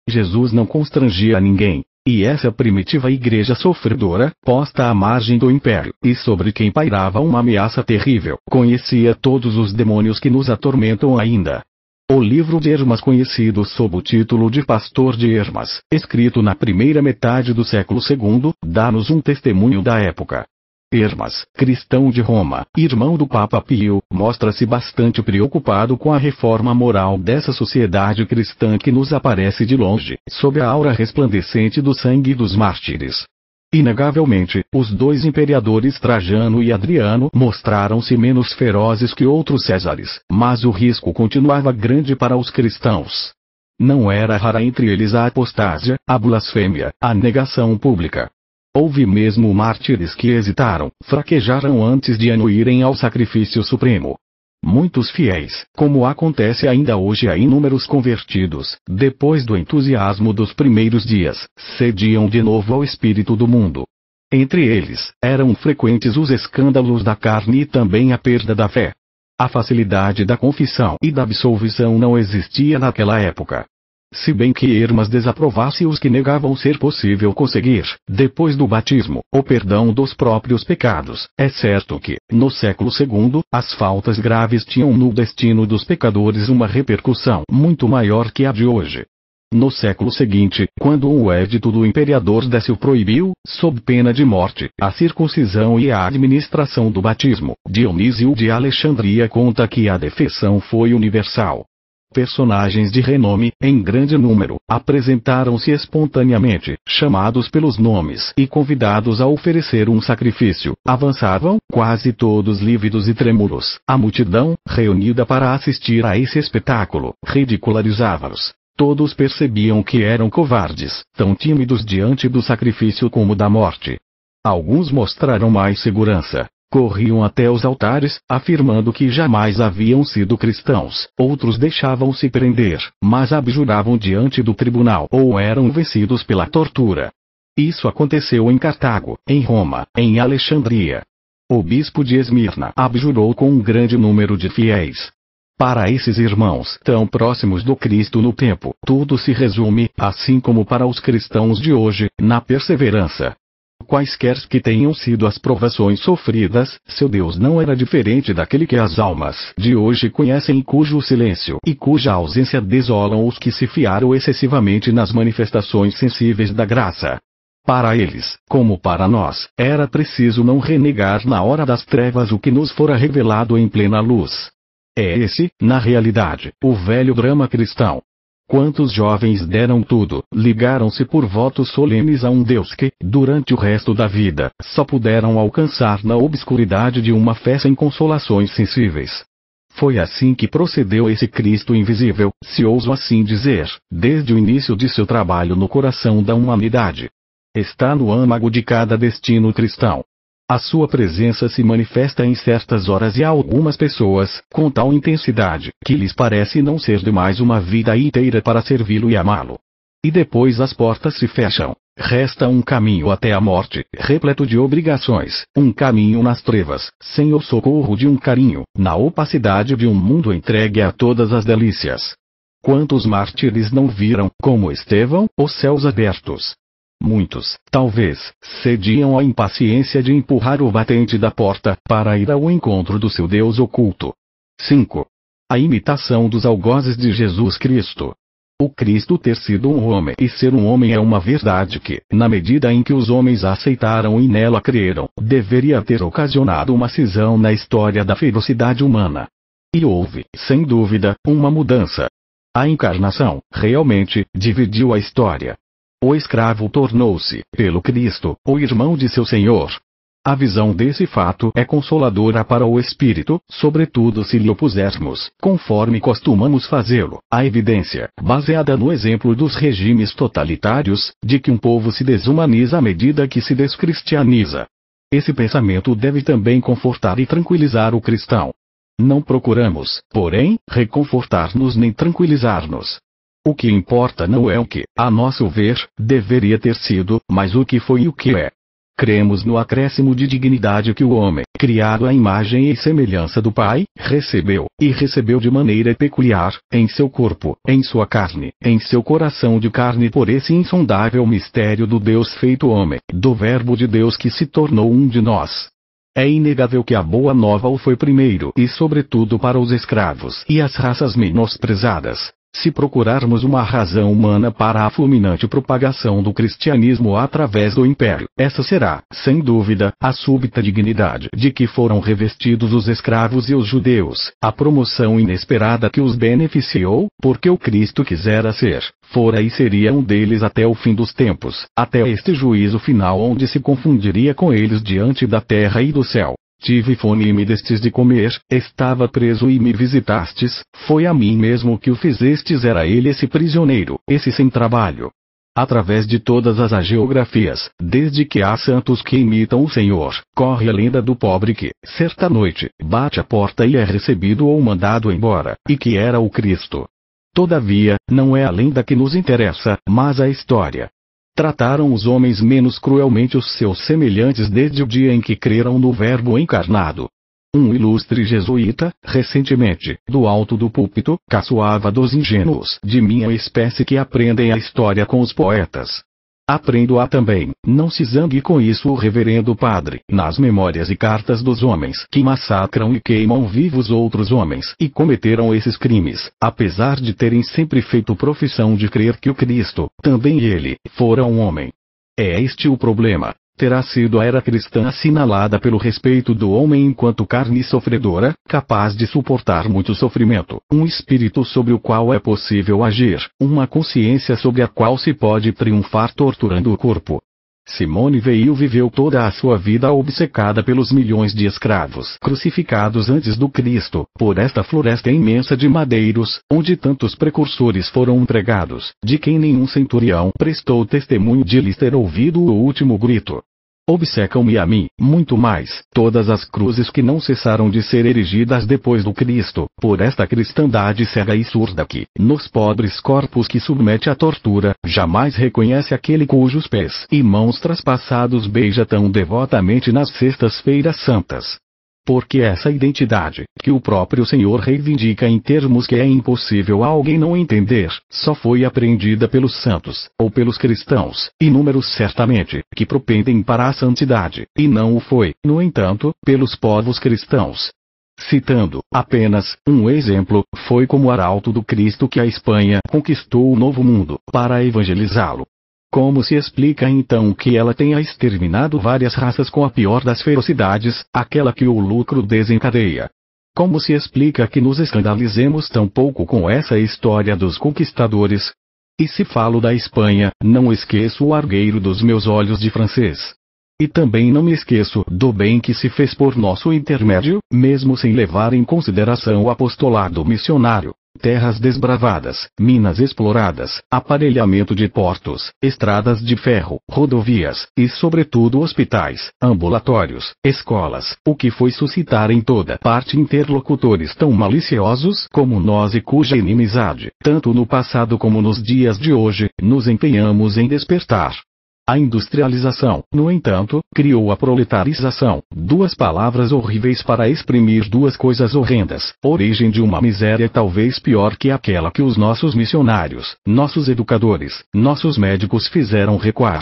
Jesus não constrangia ninguém, e essa primitiva igreja sofredora, posta à margem do império, e sobre quem pairava uma ameaça terrível, conhecia todos os demônios que nos atormentam ainda. O livro de Ermas, conhecido sob o título de Pastor de Ermas, escrito na primeira metade do século II, dá-nos um testemunho da época. Hermas, cristão de Roma, irmão do Papa Pio, mostra-se bastante preocupado com a reforma moral dessa sociedade cristã que nos aparece de longe, sob a aura resplandecente do sangue dos mártires. Inegavelmente, os dois imperadores Trajano e Adriano mostraram-se menos ferozes que outros Césares, mas o risco continuava grande para os cristãos. Não era rara entre eles a apostasia, a blasfêmia, a negação pública, Houve mesmo mártires que hesitaram, fraquejaram antes de anuírem ao sacrifício supremo. Muitos fiéis, como acontece ainda hoje a inúmeros convertidos, depois do entusiasmo dos primeiros dias, cediam de novo ao espírito do mundo. Entre eles, eram frequentes os escândalos da carne e também a perda da fé. A facilidade da confissão e da absolvição não existia naquela época se bem que Hermas desaprovasse os que negavam ser possível conseguir, depois do batismo, o perdão dos próprios pecados. É certo que, no século II, as faltas graves tinham no destino dos pecadores uma repercussão muito maior que a de hoje. No século seguinte, quando o edito do imperador Décio proibiu, sob pena de morte, a circuncisão e a administração do batismo, Dionísio de Alexandria conta que a defecção foi universal personagens de renome, em grande número, apresentaram-se espontaneamente, chamados pelos nomes e convidados a oferecer um sacrifício. Avançavam, quase todos lívidos e trêmulos. A multidão, reunida para assistir a esse espetáculo, ridicularizava-os. Todos percebiam que eram covardes, tão tímidos diante do sacrifício como da morte. Alguns mostraram mais segurança, Corriam até os altares, afirmando que jamais haviam sido cristãos, outros deixavam-se prender, mas abjuravam diante do tribunal ou eram vencidos pela tortura. Isso aconteceu em Cartago, em Roma, em Alexandria. O bispo de Esmirna abjurou com um grande número de fiéis, para esses irmãos tão próximos do Cristo no tempo, tudo se resume, assim como para os cristãos de hoje, na perseverança, quaisquer que tenham sido as provações sofridas, seu Deus não era diferente daquele que as almas de hoje conhecem e cujo silêncio e cuja ausência desolam os que se fiaram excessivamente nas manifestações sensíveis da graça. Para eles, como para nós, era preciso não renegar na hora das trevas o que nos fora revelado em plena luz. É esse, na realidade, o velho drama cristão. Quantos jovens deram tudo, ligaram-se por votos solenes a um Deus que, durante o resto da vida, só puderam alcançar na obscuridade de uma fé sem consolações sensíveis. Foi assim que procedeu esse Cristo invisível, se ouso assim dizer, desde o início de seu trabalho no coração da humanidade. Está no âmago de cada destino cristão. A sua presença se manifesta em certas horas e a algumas pessoas, com tal intensidade, que lhes parece não ser demais uma vida inteira para servi-lo e amá-lo. E depois as portas se fecham. Resta um caminho até a morte, repleto de obrigações, um caminho nas trevas, sem o socorro de um carinho, na opacidade de um mundo entregue a todas as delícias. Quantos mártires não viram, como Estevão, os céus abertos, Muitos, talvez, cediam à impaciência de empurrar o batente da porta para ir ao encontro do seu Deus oculto. 5. A imitação dos algozes de Jesus Cristo. O Cristo ter sido um homem e ser um homem é uma verdade que, na medida em que os homens a aceitaram e nela creram, deveria ter ocasionado uma cisão na história da ferocidade humana. E houve, sem dúvida, uma mudança. A encarnação, realmente, dividiu a história. O escravo tornou-se, pelo Cristo, o irmão de seu Senhor. A visão desse fato é consoladora para o espírito, sobretudo se lhe opusermos, conforme costumamos fazê-lo, a evidência, baseada no exemplo dos regimes totalitários, de que um povo se desumaniza à medida que se descristianiza. Esse pensamento deve também confortar e tranquilizar o cristão. Não procuramos, porém, reconfortar-nos nem tranquilizar-nos, o que importa não é o que, a nosso ver, deveria ter sido, mas o que foi e o que é. Cremos no acréscimo de dignidade que o homem, criado à imagem e semelhança do Pai, recebeu, e recebeu de maneira peculiar, em seu corpo, em sua carne, em seu coração de carne por esse insondável mistério do Deus feito homem, do Verbo de Deus que se tornou um de nós. É inegável que a boa nova o foi primeiro e sobretudo para os escravos e as raças menosprezadas, se procurarmos uma razão humana para a fulminante propagação do cristianismo através do império, essa será, sem dúvida, a súbita dignidade de que foram revestidos os escravos e os judeus, a promoção inesperada que os beneficiou, porque o Cristo quisera ser, fora e seria um deles até o fim dos tempos, até este juízo final onde se confundiria com eles diante da terra e do céu. Tive fome e me destes de comer, estava preso e me visitastes, foi a mim mesmo que o fizestes, era ele esse prisioneiro, esse sem trabalho. Através de todas as geografias, desde que há santos que imitam o Senhor, corre a lenda do pobre que, certa noite, bate a porta e é recebido ou mandado embora, e que era o Cristo. Todavia, não é a lenda que nos interessa, mas a história, trataram os homens menos cruelmente os seus semelhantes desde o dia em que creram no Verbo encarnado. Um ilustre jesuíta, recentemente, do alto do púlpito, caçoava dos ingênuos de minha espécie que aprendem a história com os poetas, Aprendo-a também, não se zangue com isso o reverendo padre, nas memórias e cartas dos homens que massacram e queimam vivos outros homens e cometeram esses crimes, apesar de terem sempre feito profissão de crer que o Cristo, também ele, fora um homem. É este o problema terá sido a era cristã assinalada pelo respeito do homem enquanto carne sofredora, capaz de suportar muito sofrimento, um espírito sobre o qual é possível agir, uma consciência sobre a qual se pode triunfar torturando o corpo. Simone Veil viveu toda a sua vida obcecada pelos milhões de escravos crucificados antes do Cristo, por esta floresta imensa de madeiros, onde tantos precursores foram pregados, de quem nenhum centurião prestou testemunho de lhes ter ouvido o último grito. Obsecam-me a mim, muito mais, todas as cruzes que não cessaram de ser erigidas depois do Cristo, por esta cristandade cega e surda que, nos pobres corpos que submete à tortura, jamais reconhece aquele cujos pés e mãos traspassados beija tão devotamente nas sextas-feiras santas porque essa identidade, que o próprio Senhor reivindica em termos que é impossível a alguém não entender, só foi apreendida pelos santos, ou pelos cristãos, inúmeros certamente, que propendem para a santidade, e não o foi, no entanto, pelos povos cristãos. Citando, apenas, um exemplo, foi como arauto do Cristo que a Espanha conquistou o Novo Mundo, para evangelizá-lo, como se explica então que ela tenha exterminado várias raças com a pior das ferocidades, aquela que o lucro desencadeia? Como se explica que nos escandalizemos tão pouco com essa história dos conquistadores? E se falo da Espanha, não esqueço o argueiro dos meus olhos de francês. E também não me esqueço do bem que se fez por nosso intermédio, mesmo sem levar em consideração o apostolado missionário terras desbravadas, minas exploradas, aparelhamento de portos, estradas de ferro, rodovias, e sobretudo hospitais, ambulatórios, escolas, o que foi suscitar em toda parte interlocutores tão maliciosos como nós e cuja inimizade, tanto no passado como nos dias de hoje, nos empenhamos em despertar. A industrialização, no entanto, criou a proletarização, duas palavras horríveis para exprimir duas coisas horrendas, origem de uma miséria talvez pior que aquela que os nossos missionários, nossos educadores, nossos médicos fizeram recuar.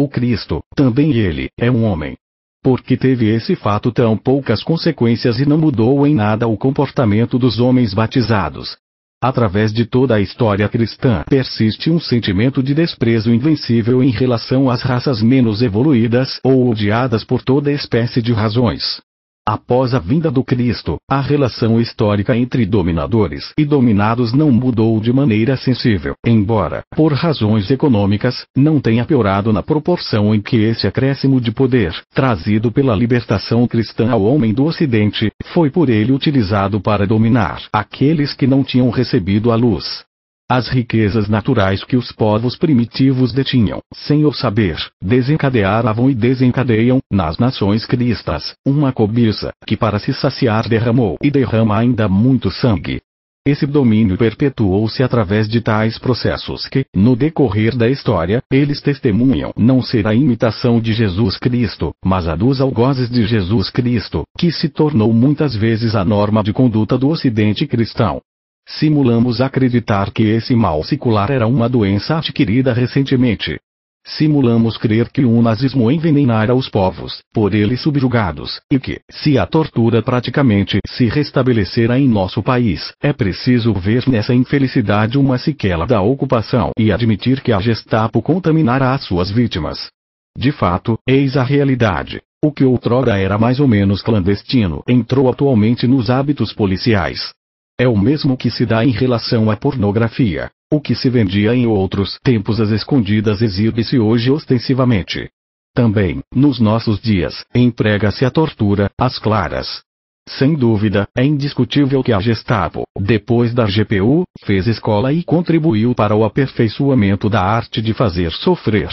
O Cristo, também ele, é um homem. Porque teve esse fato tão poucas consequências e não mudou em nada o comportamento dos homens batizados, Através de toda a história cristã persiste um sentimento de desprezo invencível em relação às raças menos evoluídas ou odiadas por toda espécie de razões. Após a vinda do Cristo, a relação histórica entre dominadores e dominados não mudou de maneira sensível, embora, por razões econômicas, não tenha piorado na proporção em que esse acréscimo de poder, trazido pela libertação cristã ao homem do Ocidente, foi por ele utilizado para dominar aqueles que não tinham recebido a luz, as riquezas naturais que os povos primitivos detinham, sem o saber, desencadeavam e desencadeiam, nas nações cristas, uma cobiça, que para se saciar derramou e derrama ainda muito sangue. Esse domínio perpetuou-se através de tais processos que, no decorrer da história, eles testemunham não ser a imitação de Jesus Cristo, mas a dos algozes de Jesus Cristo, que se tornou muitas vezes a norma de conduta do Ocidente cristão. Simulamos acreditar que esse mal secular era uma doença adquirida recentemente. Simulamos crer que o nazismo envenenara os povos, por ele subjugados, e que, se a tortura praticamente se restabelecera em nosso país, é preciso ver nessa infelicidade uma sequela da ocupação e admitir que a Gestapo contaminara as suas vítimas. De fato, eis a realidade. O que outrora era mais ou menos clandestino entrou atualmente nos hábitos policiais, é o mesmo que se dá em relação à pornografia. O que se vendia em outros tempos às escondidas exibe-se hoje ostensivamente. Também, nos nossos dias, emprega-se a tortura, às claras. Sem dúvida, é indiscutível que a Gestapo, depois da GPU, fez escola e contribuiu para o aperfeiçoamento da arte de fazer sofrer.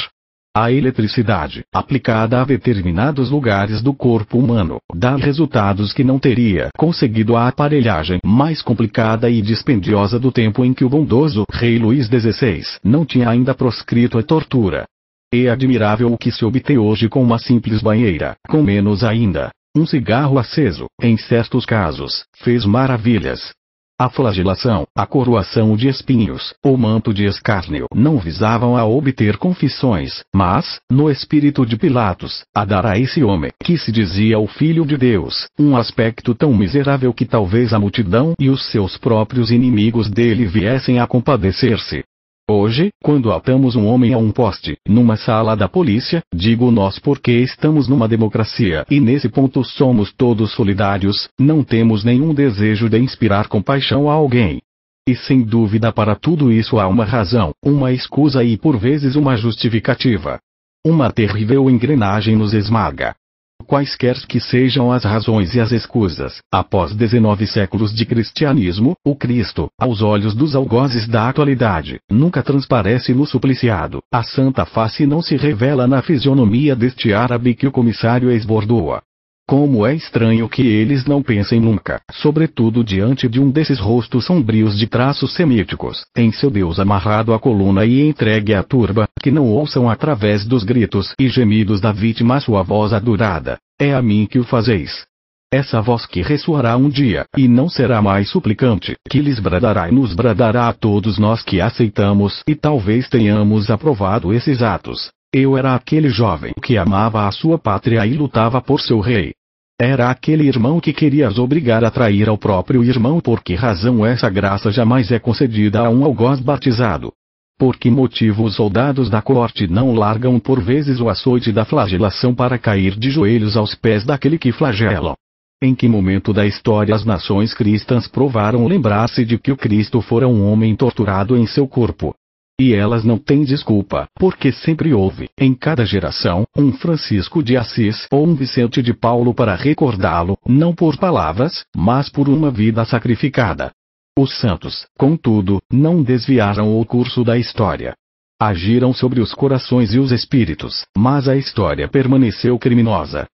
A eletricidade, aplicada a determinados lugares do corpo humano, dá resultados que não teria conseguido a aparelhagem mais complicada e dispendiosa do tempo em que o bondoso rei Luís XVI não tinha ainda proscrito a tortura. É admirável o que se obtém hoje com uma simples banheira, com menos ainda. Um cigarro aceso, em certos casos, fez maravilhas. A flagelação, a coroação de espinhos, o manto de escárnio não visavam a obter confissões, mas, no espírito de Pilatos, a dar a esse homem, que se dizia o Filho de Deus, um aspecto tão miserável que talvez a multidão e os seus próprios inimigos dele viessem a compadecer-se. Hoje, quando atamos um homem a um poste, numa sala da polícia, digo nós porque estamos numa democracia e nesse ponto somos todos solidários, não temos nenhum desejo de inspirar compaixão a alguém. E sem dúvida para tudo isso há uma razão, uma escusa e por vezes uma justificativa. Uma terrível engrenagem nos esmaga. Quaisquer que sejam as razões e as escusas, após 19 séculos de cristianismo, o Cristo, aos olhos dos algozes da atualidade, nunca transparece no supliciado. A santa face não se revela na fisionomia deste árabe que o comissário esbordoa. Como é estranho que eles não pensem nunca, sobretudo diante de um desses rostos sombrios de traços semíticos, em seu Deus amarrado à coluna e entregue à turba, que não ouçam através dos gritos e gemidos da vítima sua voz adorada. É a mim que o fazeis. Essa voz que ressoará um dia, e não será mais suplicante, que lhes bradará e nos bradará a todos nós que aceitamos e talvez tenhamos aprovado esses atos, eu era aquele jovem que amava a sua pátria e lutava por seu rei. Era aquele irmão que querias obrigar a trair ao próprio irmão por que razão essa graça jamais é concedida a um algoz batizado. Por que motivo os soldados da corte não largam por vezes o açoite da flagelação para cair de joelhos aos pés daquele que flagela? Em que momento da história as nações cristãs provaram lembrar-se de que o Cristo fora um homem torturado em seu corpo? E elas não têm desculpa, porque sempre houve, em cada geração, um Francisco de Assis ou um Vicente de Paulo para recordá-lo, não por palavras, mas por uma vida sacrificada. Os santos, contudo, não desviaram o curso da história. Agiram sobre os corações e os espíritos, mas a história permaneceu criminosa.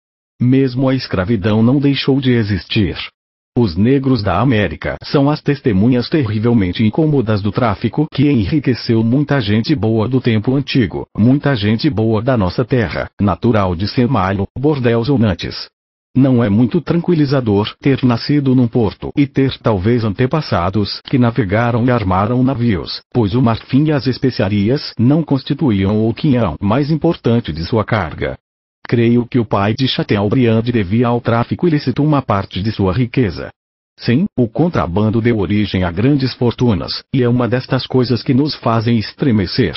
Mesmo a escravidão não deixou de existir. Os negros da América são as testemunhas terrivelmente incômodas do tráfico que enriqueceu muita gente boa do tempo antigo, muita gente boa da nossa terra, natural de Semalho, Bordéis ou Nantes. Não é muito tranquilizador ter nascido num porto e ter talvez antepassados que navegaram e armaram navios, pois o marfim e as especiarias não constituíam o quinhão mais importante de sua carga. Creio que o pai de Chateaubriand devia ao tráfico ilícito uma parte de sua riqueza. Sim, o contrabando deu origem a grandes fortunas, e é uma destas coisas que nos fazem estremecer.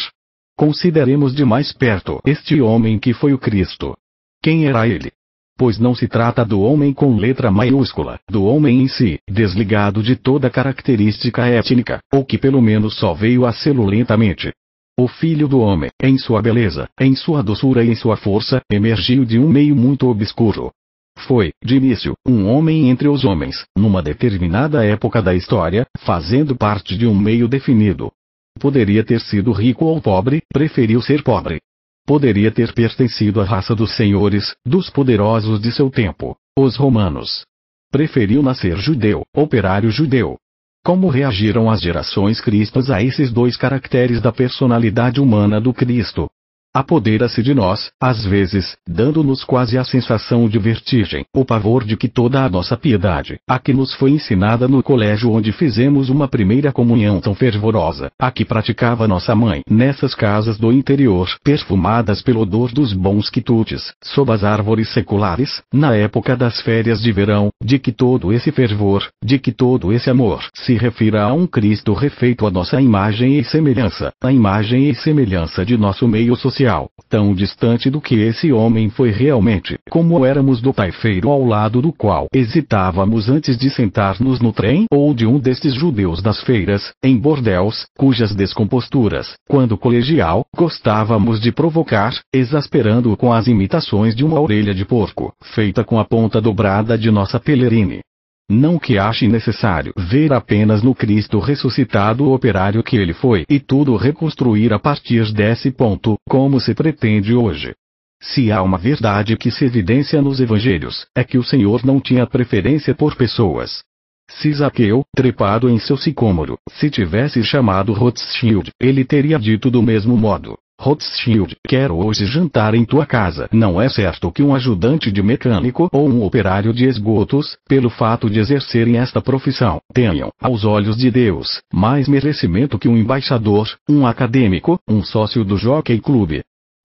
Consideremos de mais perto este homem que foi o Cristo. Quem era ele? Pois não se trata do homem com letra maiúscula, do homem em si, desligado de toda característica étnica, ou que pelo menos só veio a sê-lo lentamente, o filho do homem, em sua beleza, em sua doçura e em sua força, emergiu de um meio muito obscuro. Foi, de início, um homem entre os homens, numa determinada época da história, fazendo parte de um meio definido. Poderia ter sido rico ou pobre, preferiu ser pobre. Poderia ter pertencido à raça dos senhores, dos poderosos de seu tempo, os romanos. Preferiu nascer judeu, operário judeu, como reagiram as gerações cristas a esses dois caracteres da personalidade humana do Cristo? apodera-se de nós, às vezes, dando-nos quase a sensação de vertigem, o pavor de que toda a nossa piedade, a que nos foi ensinada no colégio onde fizemos uma primeira comunhão tão fervorosa, a que praticava nossa mãe nessas casas do interior, perfumadas pelo odor dos bons quitutes, sob as árvores seculares, na época das férias de verão, de que todo esse fervor, de que todo esse amor se refira a um Cristo refeito à nossa imagem e semelhança, a imagem e semelhança de nosso meio social tão distante do que esse homem foi realmente, como éramos do taifeiro ao lado do qual hesitávamos antes de sentar-nos no trem ou de um destes judeus das feiras, em bordéis, cujas descomposturas, quando colegial, gostávamos de provocar, exasperando-o com as imitações de uma orelha de porco, feita com a ponta dobrada de nossa pelerine. Não que ache necessário ver apenas no Cristo ressuscitado o operário que ele foi e tudo reconstruir a partir desse ponto, como se pretende hoje. Se há uma verdade que se evidencia nos evangelhos, é que o Senhor não tinha preferência por pessoas. Se Zaqueu, trepado em seu sicômoro, se tivesse chamado Rothschild, ele teria dito do mesmo modo: Rothschild, quero hoje jantar em tua casa. Não é certo que um ajudante de mecânico ou um operário de esgotos, pelo fato de exercerem esta profissão, tenham, aos olhos de Deus, mais merecimento que um embaixador, um acadêmico, um sócio do Jockey Club.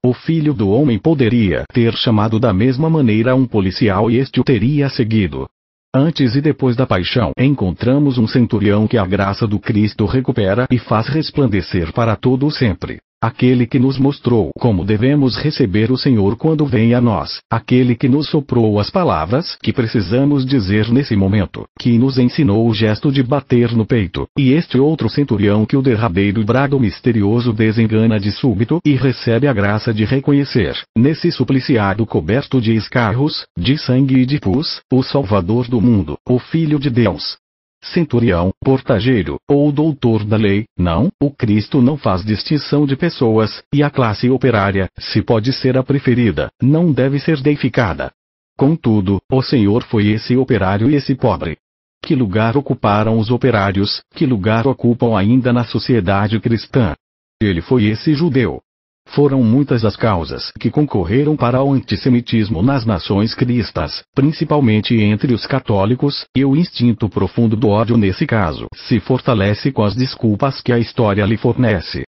O filho do homem poderia ter chamado da mesma maneira um policial e este o teria seguido. Antes e depois da paixão, encontramos um centurião que a graça do Cristo recupera e faz resplandecer para todo o sempre. Aquele que nos mostrou como devemos receber o Senhor quando vem a nós, aquele que nos soprou as palavras que precisamos dizer nesse momento, que nos ensinou o gesto de bater no peito, e este outro centurião que o derradeiro brado misterioso desengana de súbito e recebe a graça de reconhecer, nesse supliciado coberto de escarros, de sangue e de pus, o Salvador do mundo, o Filho de Deus, centurião, portageiro, ou doutor da lei, não, o Cristo não faz distinção de pessoas, e a classe operária, se pode ser a preferida, não deve ser deificada. Contudo, o Senhor foi esse operário e esse pobre. Que lugar ocuparam os operários, que lugar ocupam ainda na sociedade cristã? Ele foi esse judeu. Foram muitas as causas que concorreram para o antissemitismo nas nações cristas, principalmente entre os católicos, e o instinto profundo do ódio nesse caso se fortalece com as desculpas que a história lhe fornece.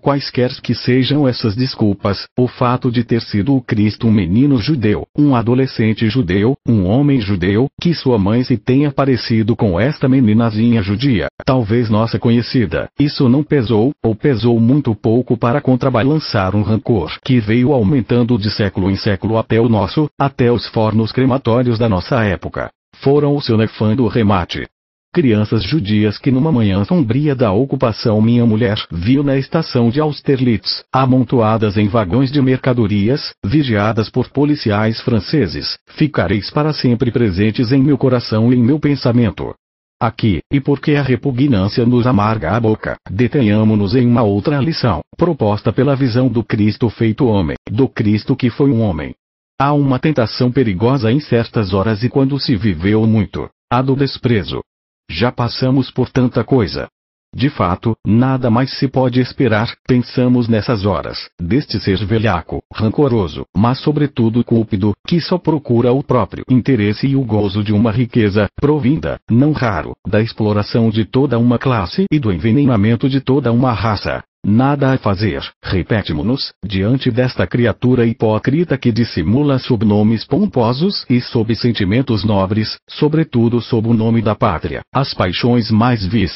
Quaisquer que sejam essas desculpas, o fato de ter sido o Cristo um menino judeu, um adolescente judeu, um homem judeu, que sua mãe se tenha parecido com esta meninazinha judia, talvez nossa conhecida, isso não pesou, ou pesou muito pouco para contrabalançar um rancor que veio aumentando de século em século até o nosso, até os fornos crematórios da nossa época. Foram o seu nefando remate. Crianças judias que numa manhã sombria da ocupação minha mulher viu na estação de Austerlitz, amontoadas em vagões de mercadorias, vigiadas por policiais franceses, ficareis para sempre presentes em meu coração e em meu pensamento. Aqui, e porque a repugnância nos amarga a boca, detenhamo-nos em uma outra lição, proposta pela visão do Cristo feito homem, do Cristo que foi um homem. Há uma tentação perigosa em certas horas e quando se viveu muito, a do desprezo, já passamos por tanta coisa. De fato, nada mais se pode esperar, pensamos nessas horas, deste ser velhaco, rancoroso, mas sobretudo cúpido, que só procura o próprio interesse e o gozo de uma riqueza, provinda, não raro, da exploração de toda uma classe e do envenenamento de toda uma raça. Nada a fazer, repete-nos, diante desta criatura hipócrita que dissimula sob nomes pomposos e sob sentimentos nobres, sobretudo sob o nome da pátria, as paixões mais vis.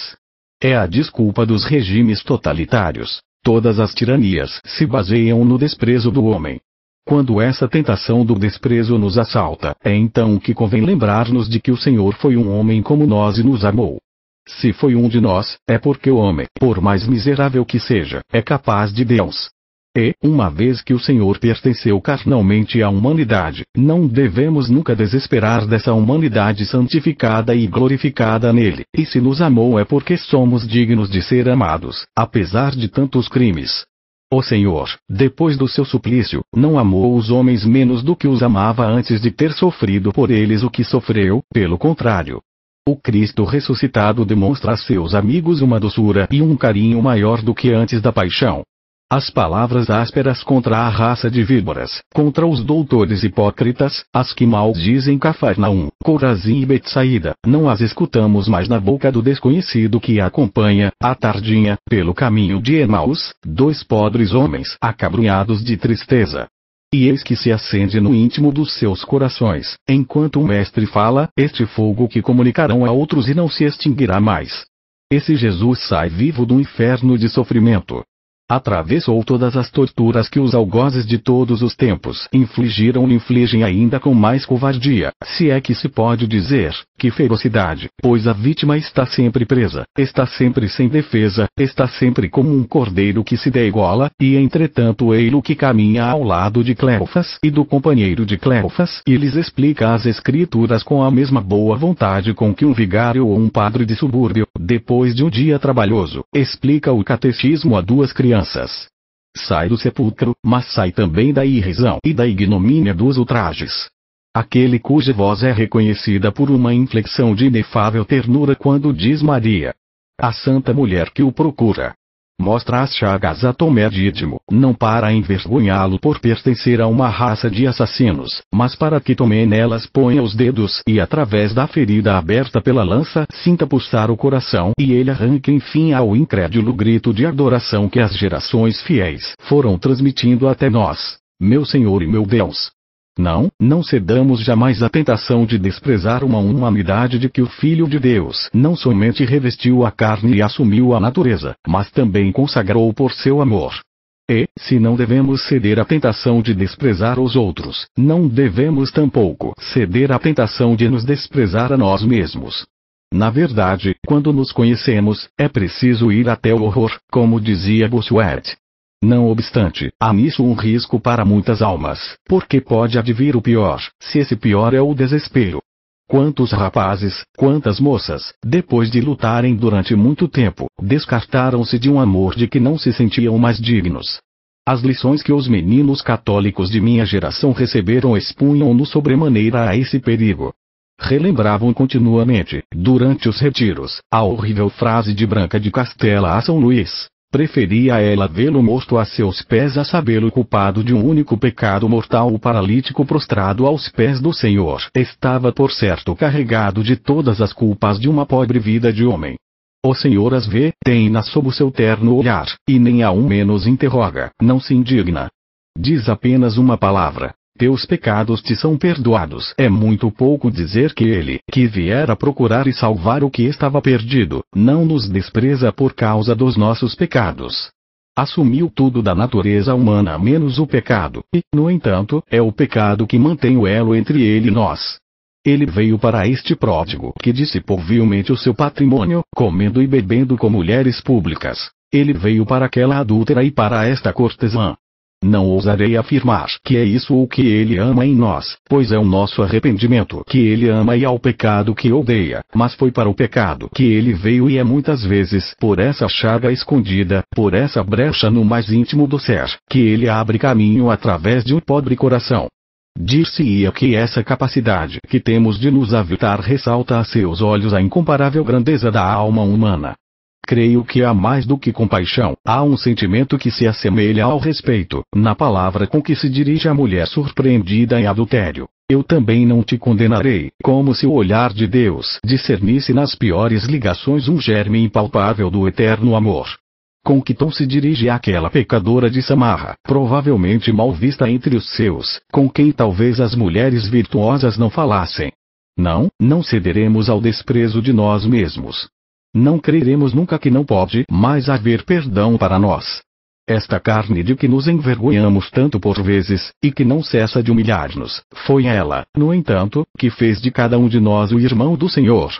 É a desculpa dos regimes totalitários. Todas as tiranias se baseiam no desprezo do homem. Quando essa tentação do desprezo nos assalta, é então que convém lembrar-nos de que o Senhor foi um homem como nós e nos amou. Se foi um de nós, é porque o homem, por mais miserável que seja, é capaz de Deus. E, uma vez que o Senhor pertenceu carnalmente à humanidade, não devemos nunca desesperar dessa humanidade santificada e glorificada nele, e se nos amou é porque somos dignos de ser amados, apesar de tantos crimes. O Senhor, depois do seu suplício, não amou os homens menos do que os amava antes de ter sofrido por eles o que sofreu, pelo contrário, o Cristo ressuscitado demonstra a seus amigos uma doçura e um carinho maior do que antes da paixão. As palavras ásperas contra a raça de víboras, contra os doutores hipócritas, as que mal dizem Cafarnaum, Corazim e Betsaída, não as escutamos mais na boca do desconhecido que a acompanha, à tardinha, pelo caminho de Emaús, dois pobres homens acabrunhados de tristeza e eis que se acende no íntimo dos seus corações, enquanto o Mestre fala, este fogo que comunicarão a outros e não se extinguirá mais. Esse Jesus sai vivo do inferno de sofrimento, Atravessou todas as torturas que os algozes de todos os tempos infligiram e infligem ainda com mais covardia, se é que se pode dizer, que ferocidade, pois a vítima está sempre presa, está sempre sem defesa, está sempre como um cordeiro que se degola. e entretanto ele que caminha ao lado de Cleofas e do companheiro de Cleofas e lhes explica as escrituras com a mesma boa vontade com que um vigário ou um padre de subúrbio, depois de um dia trabalhoso, explica o catecismo a duas crianças crianças. Sai do sepulcro, mas sai também da irrisão e da ignomínia dos ultrajes. Aquele cuja voz é reconhecida por uma inflexão de inefável ternura quando diz Maria. A santa mulher que o procura. Mostra as chagas a Tomé Dídimo, não para envergonhá-lo por pertencer a uma raça de assassinos, mas para que Tomé nelas ponha os dedos e através da ferida aberta pela lança sinta pulsar o coração e ele arranque enfim ao incrédulo grito de adoração que as gerações fiéis foram transmitindo até nós. Meu Senhor e meu Deus, não, não cedamos jamais à tentação de desprezar uma humanidade de que o Filho de Deus não somente revestiu a carne e assumiu a natureza, mas também consagrou por seu amor. E, se não devemos ceder à tentação de desprezar os outros, não devemos tampouco ceder à tentação de nos desprezar a nós mesmos. Na verdade, quando nos conhecemos, é preciso ir até o horror, como dizia Bossuet. Não obstante, há nisso um risco para muitas almas, porque pode advir o pior, se esse pior é o desespero. Quantos rapazes, quantas moças, depois de lutarem durante muito tempo, descartaram-se de um amor de que não se sentiam mais dignos. As lições que os meninos católicos de minha geração receberam expunham-no sobremaneira a esse perigo. Relembravam continuamente, durante os retiros, a horrível frase de Branca de Castela a São Luís: Preferia ela vê-lo morto a seus pés a sabê-lo culpado de um único pecado mortal o paralítico prostrado aos pés do Senhor. Estava por certo carregado de todas as culpas de uma pobre vida de homem. O Senhor as vê, tem-na sob o seu terno olhar, e nem a um menos interroga, não se indigna. Diz apenas uma palavra, teus pecados te são perdoados. É muito pouco dizer que ele, que viera procurar e salvar o que estava perdido, não nos despreza por causa dos nossos pecados. Assumiu tudo da natureza humana menos o pecado, e, no entanto, é o pecado que mantém o elo entre ele e nós. Ele veio para este pródigo que dissipou vilmente o seu patrimônio, comendo e bebendo com mulheres públicas. Ele veio para aquela adúltera e para esta cortesã. Não ousarei afirmar que é isso o que ele ama em nós, pois é o nosso arrependimento que ele ama e ao pecado que odeia, mas foi para o pecado que ele veio e é muitas vezes por essa chaga escondida, por essa brecha no mais íntimo do ser, que ele abre caminho através de um pobre coração. Dir-se-ia que essa capacidade que temos de nos aviltar ressalta a seus olhos a incomparável grandeza da alma humana, Creio que há mais do que compaixão, há um sentimento que se assemelha ao respeito, na palavra com que se dirige à mulher surpreendida em adultério. Eu também não te condenarei, como se o olhar de Deus discernisse nas piores ligações um germe impalpável do eterno amor. Com que tom se dirige àquela pecadora de Samarra, provavelmente mal vista entre os seus, com quem talvez as mulheres virtuosas não falassem. Não, não cederemos ao desprezo de nós mesmos, não creremos nunca que não pode mais haver perdão para nós. Esta carne de que nos envergonhamos tanto por vezes, e que não cessa de humilhar-nos, foi ela, no entanto, que fez de cada um de nós o irmão do Senhor.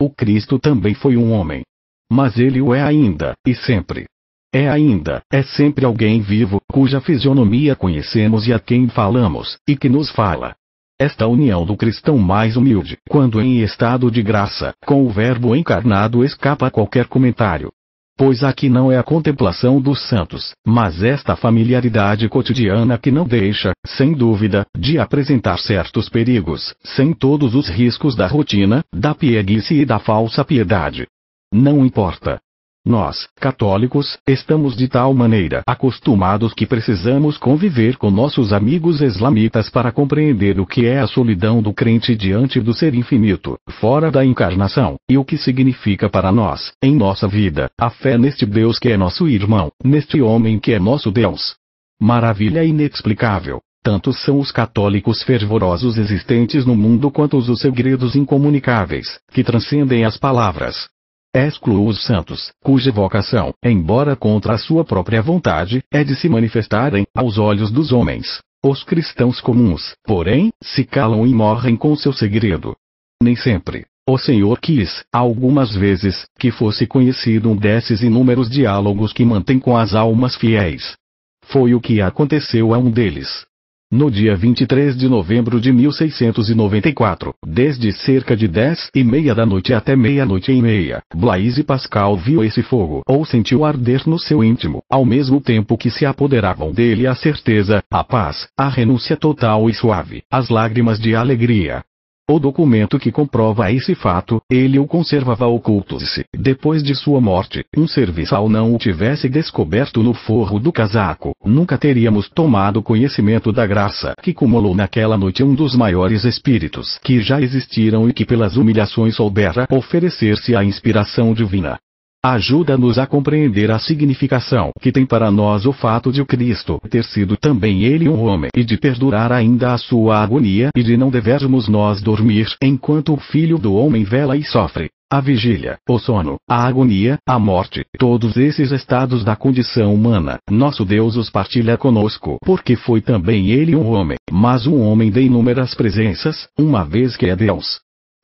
O Cristo também foi um homem. Mas ele o é ainda, e sempre. É ainda, é sempre alguém vivo, cuja fisionomia conhecemos e a quem falamos, e que nos fala. Esta união do cristão mais humilde, quando em estado de graça, com o Verbo encarnado escapa a qualquer comentário. Pois aqui não é a contemplação dos santos, mas esta familiaridade cotidiana que não deixa, sem dúvida, de apresentar certos perigos, sem todos os riscos da rotina, da pieguice e da falsa piedade. Não importa, nós, católicos, estamos de tal maneira acostumados que precisamos conviver com nossos amigos islamitas para compreender o que é a solidão do crente diante do ser infinito, fora da encarnação, e o que significa para nós, em nossa vida, a fé neste Deus que é nosso irmão, neste homem que é nosso Deus. Maravilha inexplicável. Tantos são os católicos fervorosos existentes no mundo quanto os segredos incomunicáveis, que transcendem as palavras. Excluo os santos, cuja vocação, embora contra a sua própria vontade, é de se manifestarem aos olhos dos homens. Os cristãos comuns, porém, se calam e morrem com seu segredo. Nem sempre. O Senhor quis, algumas vezes, que fosse conhecido um desses inúmeros diálogos que mantém com as almas fiéis. Foi o que aconteceu a um deles. No dia 23 de novembro de 1694, desde cerca de dez e meia da noite até meia-noite e meia, Blaise Pascal viu esse fogo ou sentiu arder no seu íntimo, ao mesmo tempo que se apoderavam dele a certeza, a paz, a renúncia total e suave, as lágrimas de alegria, o documento que comprova esse fato, ele o conservava oculto se, depois de sua morte, um serviçal não o tivesse descoberto no forro do casaco, nunca teríamos tomado conhecimento da graça que cumulou naquela noite um dos maiores espíritos que já existiram e que pelas humilhações soubera oferecer-se à inspiração divina. Ajuda-nos a compreender a significação que tem para nós o fato de o Cristo ter sido também ele um homem e de perdurar ainda a sua agonia e de não devermos nós dormir enquanto o Filho do Homem vela e sofre. A vigília, o sono, a agonia, a morte, todos esses estados da condição humana, nosso Deus os partilha conosco, porque foi também ele um homem, mas um homem de inúmeras presenças, uma vez que é Deus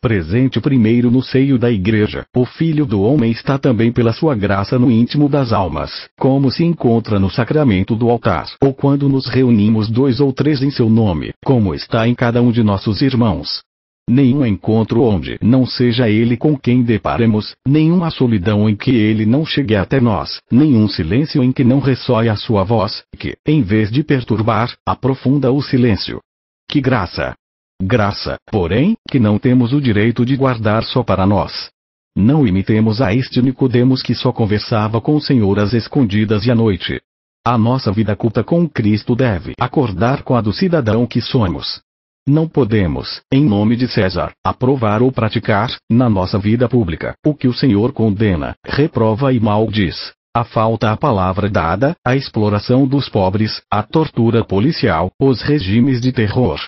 presente primeiro no seio da igreja. O Filho do Homem está também pela sua graça no íntimo das almas, como se encontra no sacramento do altar, ou quando nos reunimos dois ou três em seu nome, como está em cada um de nossos irmãos. Nenhum encontro onde não seja ele com quem deparemos, nenhuma solidão em que ele não chegue até nós, nenhum silêncio em que não ressoe a sua voz, que, em vez de perturbar, aprofunda o silêncio. Que graça! graça, porém, que não temos o direito de guardar só para nós. Não imitemos a este Nicodemos que só conversava com o Senhor às escondidas e à noite. A nossa vida culta com Cristo deve acordar com a do cidadão que somos. Não podemos, em nome de César, aprovar ou praticar, na nossa vida pública, o que o Senhor condena, reprova e maldiz. A falta à palavra dada, a exploração dos pobres, a tortura policial, os regimes de terror,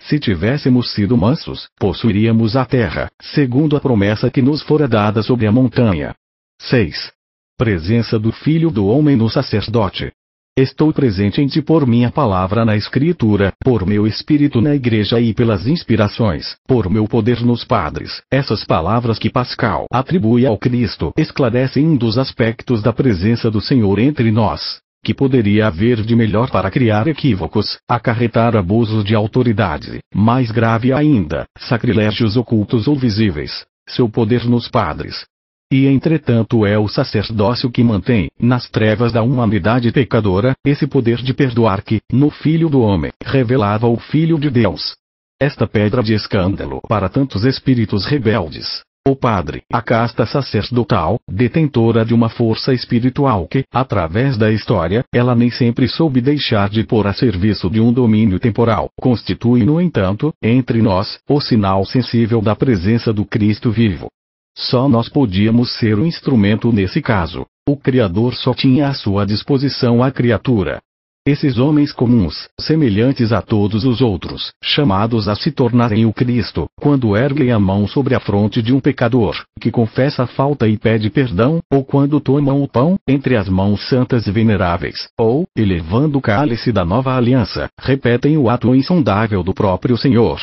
se tivéssemos sido mansos, possuiríamos a terra, segundo a promessa que nos fora dada sobre a montanha. 6. Presença do Filho do Homem no sacerdote. Estou presente em ti por minha palavra na Escritura, por meu espírito na Igreja e pelas inspirações, por meu poder nos padres. Essas palavras que Pascal atribui ao Cristo esclarecem um dos aspectos da presença do Senhor entre nós que poderia haver de melhor para criar equívocos, acarretar abusos de autoridade, mais grave ainda, sacrilégios ocultos ou visíveis, seu poder nos padres. E entretanto é o sacerdócio que mantém, nas trevas da humanidade pecadora, esse poder de perdoar que, no Filho do Homem, revelava o Filho de Deus. Esta pedra de escândalo para tantos espíritos rebeldes, o padre, a casta sacerdotal, detentora de uma força espiritual que, através da história, ela nem sempre soube deixar de pôr a serviço de um domínio temporal, constitui, no entanto, entre nós, o sinal sensível da presença do Cristo vivo. Só nós podíamos ser o instrumento nesse caso. O Criador só tinha à sua disposição a criatura, esses homens comuns, semelhantes a todos os outros, chamados a se tornarem o Cristo, quando erguem a mão sobre a fronte de um pecador, que confessa a falta e pede perdão, ou quando tomam o pão, entre as mãos santas e veneráveis, ou, elevando o cálice da nova aliança, repetem o ato insondável do próprio Senhor.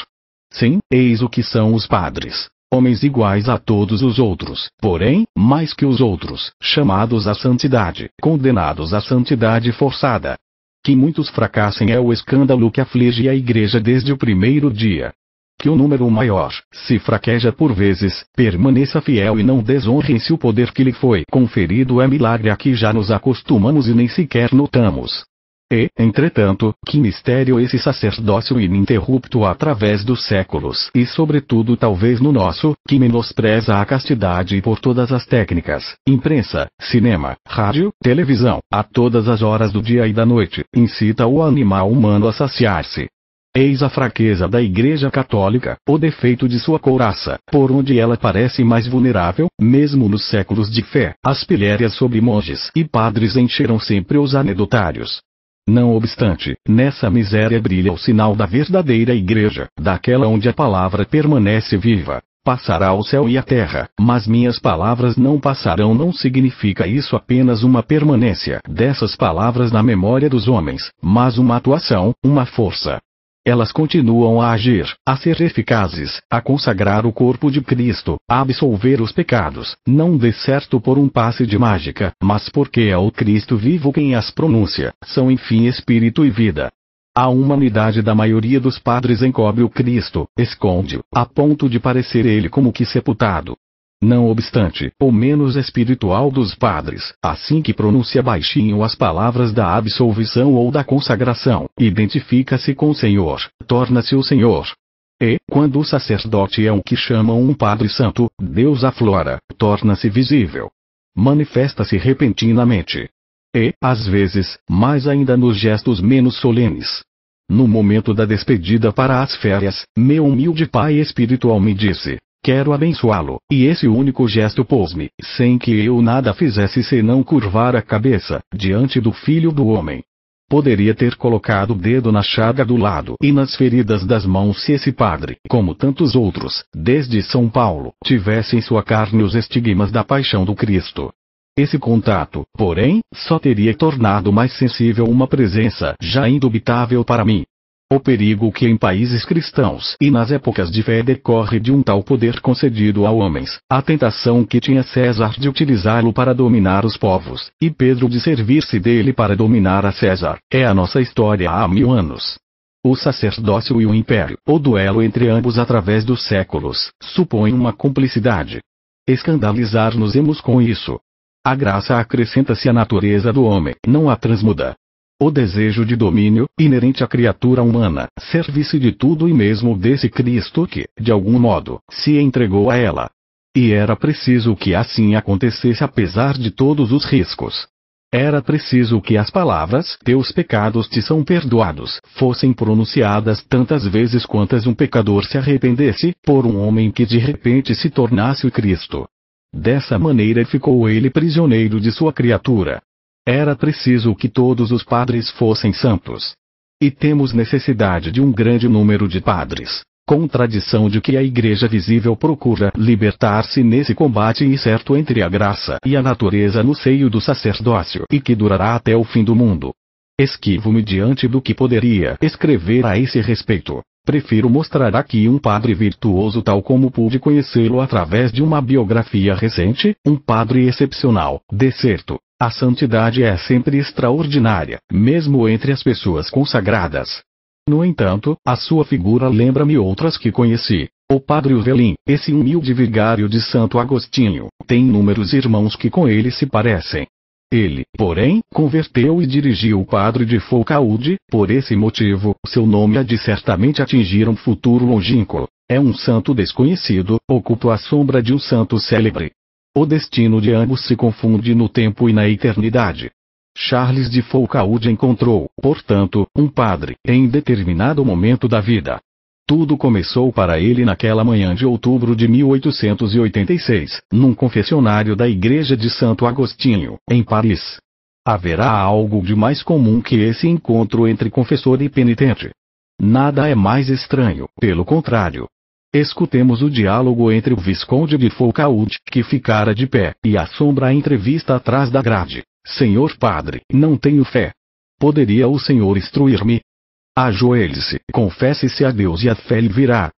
Sim, eis o que são os padres homens iguais a todos os outros, porém, mais que os outros, chamados à santidade, condenados à santidade forçada, que muitos fracassem é o escândalo que aflige a igreja desde o primeiro dia. Que o número maior, se fraqueja por vezes, permaneça fiel e não desonre se o poder que lhe foi conferido é milagre a que já nos acostumamos e nem sequer notamos. E, entretanto, que mistério esse sacerdócio ininterrupto através dos séculos e, sobretudo, talvez no nosso, que menospreza a castidade por todas as técnicas, imprensa, cinema, rádio, televisão, a todas as horas do dia e da noite, incita o animal humano a saciar-se. Eis a fraqueza da Igreja Católica, o defeito de sua couraça, por onde ela parece mais vulnerável, mesmo nos séculos de fé. As pilhérias sobre monges e padres encheram sempre os anedotários, não obstante, nessa miséria brilha o sinal da verdadeira igreja, daquela onde a palavra permanece viva. Passará o céu e a terra, mas minhas palavras não passarão. Não significa isso apenas uma permanência dessas palavras na memória dos homens, mas uma atuação, uma força, elas continuam a agir, a ser eficazes, a consagrar o corpo de Cristo, a absolver os pecados, não de certo por um passe de mágica, mas porque é o Cristo vivo quem as pronuncia, são enfim espírito e vida. A humanidade da maioria dos padres encobre o Cristo, esconde-o, a ponto de parecer ele como que sepultado, não obstante, o menos espiritual dos padres, assim que pronuncia baixinho as palavras da absolvição ou da consagração, identifica-se com o Senhor, torna-se o Senhor. E, quando o sacerdote é o que chamam um Padre Santo, Deus aflora, torna-se visível. Manifesta-se repentinamente. E, às vezes, mais ainda nos gestos menos solenes. No momento da despedida para as férias, meu humilde pai espiritual me disse: quero abençoá-lo, e esse único gesto pôs-me, sem que eu nada fizesse senão curvar a cabeça, diante do filho do homem. Poderia ter colocado o dedo na chaga do lado e nas feridas das mãos se esse padre, como tantos outros, desde São Paulo, tivesse em sua carne os estigmas da paixão do Cristo. Esse contato, porém, só teria tornado mais sensível uma presença já indubitável para mim, o perigo que em países cristãos e nas épocas de fé decorre de um tal poder concedido a homens, a tentação que tinha César de utilizá-lo para dominar os povos, e Pedro de servir-se dele para dominar a César, é a nossa história há mil anos. O sacerdócio e o império, o duelo entre ambos através dos séculos, supõe uma cumplicidade. Escandalizar-nos-emos com isso. A graça acrescenta-se à natureza do homem, não a transmuda. O desejo de domínio, inerente à criatura humana, serve-se de tudo e mesmo desse Cristo que, de algum modo, se entregou a ela. E era preciso que assim acontecesse apesar de todos os riscos. Era preciso que as palavras teus pecados te são perdoados fossem pronunciadas tantas vezes quantas um pecador se arrependesse, por um homem que de repente se tornasse o Cristo. Dessa maneira ficou ele prisioneiro de sua criatura, era preciso que todos os padres fossem santos. E temos necessidade de um grande número de padres, com tradição de que a Igreja visível procura libertar-se nesse combate incerto entre a graça e a natureza no seio do sacerdócio e que durará até o fim do mundo. Esquivo-me diante do que poderia escrever a esse respeito, Prefiro mostrar aqui um padre virtuoso tal como pude conhecê-lo através de uma biografia recente, um padre excepcional, de certo. A santidade é sempre extraordinária, mesmo entre as pessoas consagradas. No entanto, a sua figura lembra-me outras que conheci. O padre Uvelin, esse humilde vigário de Santo Agostinho, tem inúmeros irmãos que com ele se parecem. Ele, porém, converteu e dirigiu o padre de Foucauld, por esse motivo, seu nome há de certamente atingir um futuro longínquo. É um santo desconhecido, ocupa a sombra de um santo célebre. O destino de ambos se confunde no tempo e na eternidade. Charles de Foucauld encontrou, portanto, um padre, em determinado momento da vida, tudo começou para ele naquela manhã de outubro de 1886, num confessionário da igreja de Santo Agostinho, em Paris. Haverá algo de mais comum que esse encontro entre confessor e penitente. Nada é mais estranho, pelo contrário. Escutemos o diálogo entre o Visconde de Foucault, que ficara de pé, e a sombra a entrevista atrás da grade. Senhor padre, não tenho fé. Poderia o senhor instruir-me? Ajoelhe-se, confesse-se a Deus e a fé lhe virá.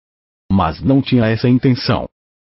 Mas não tinha essa intenção.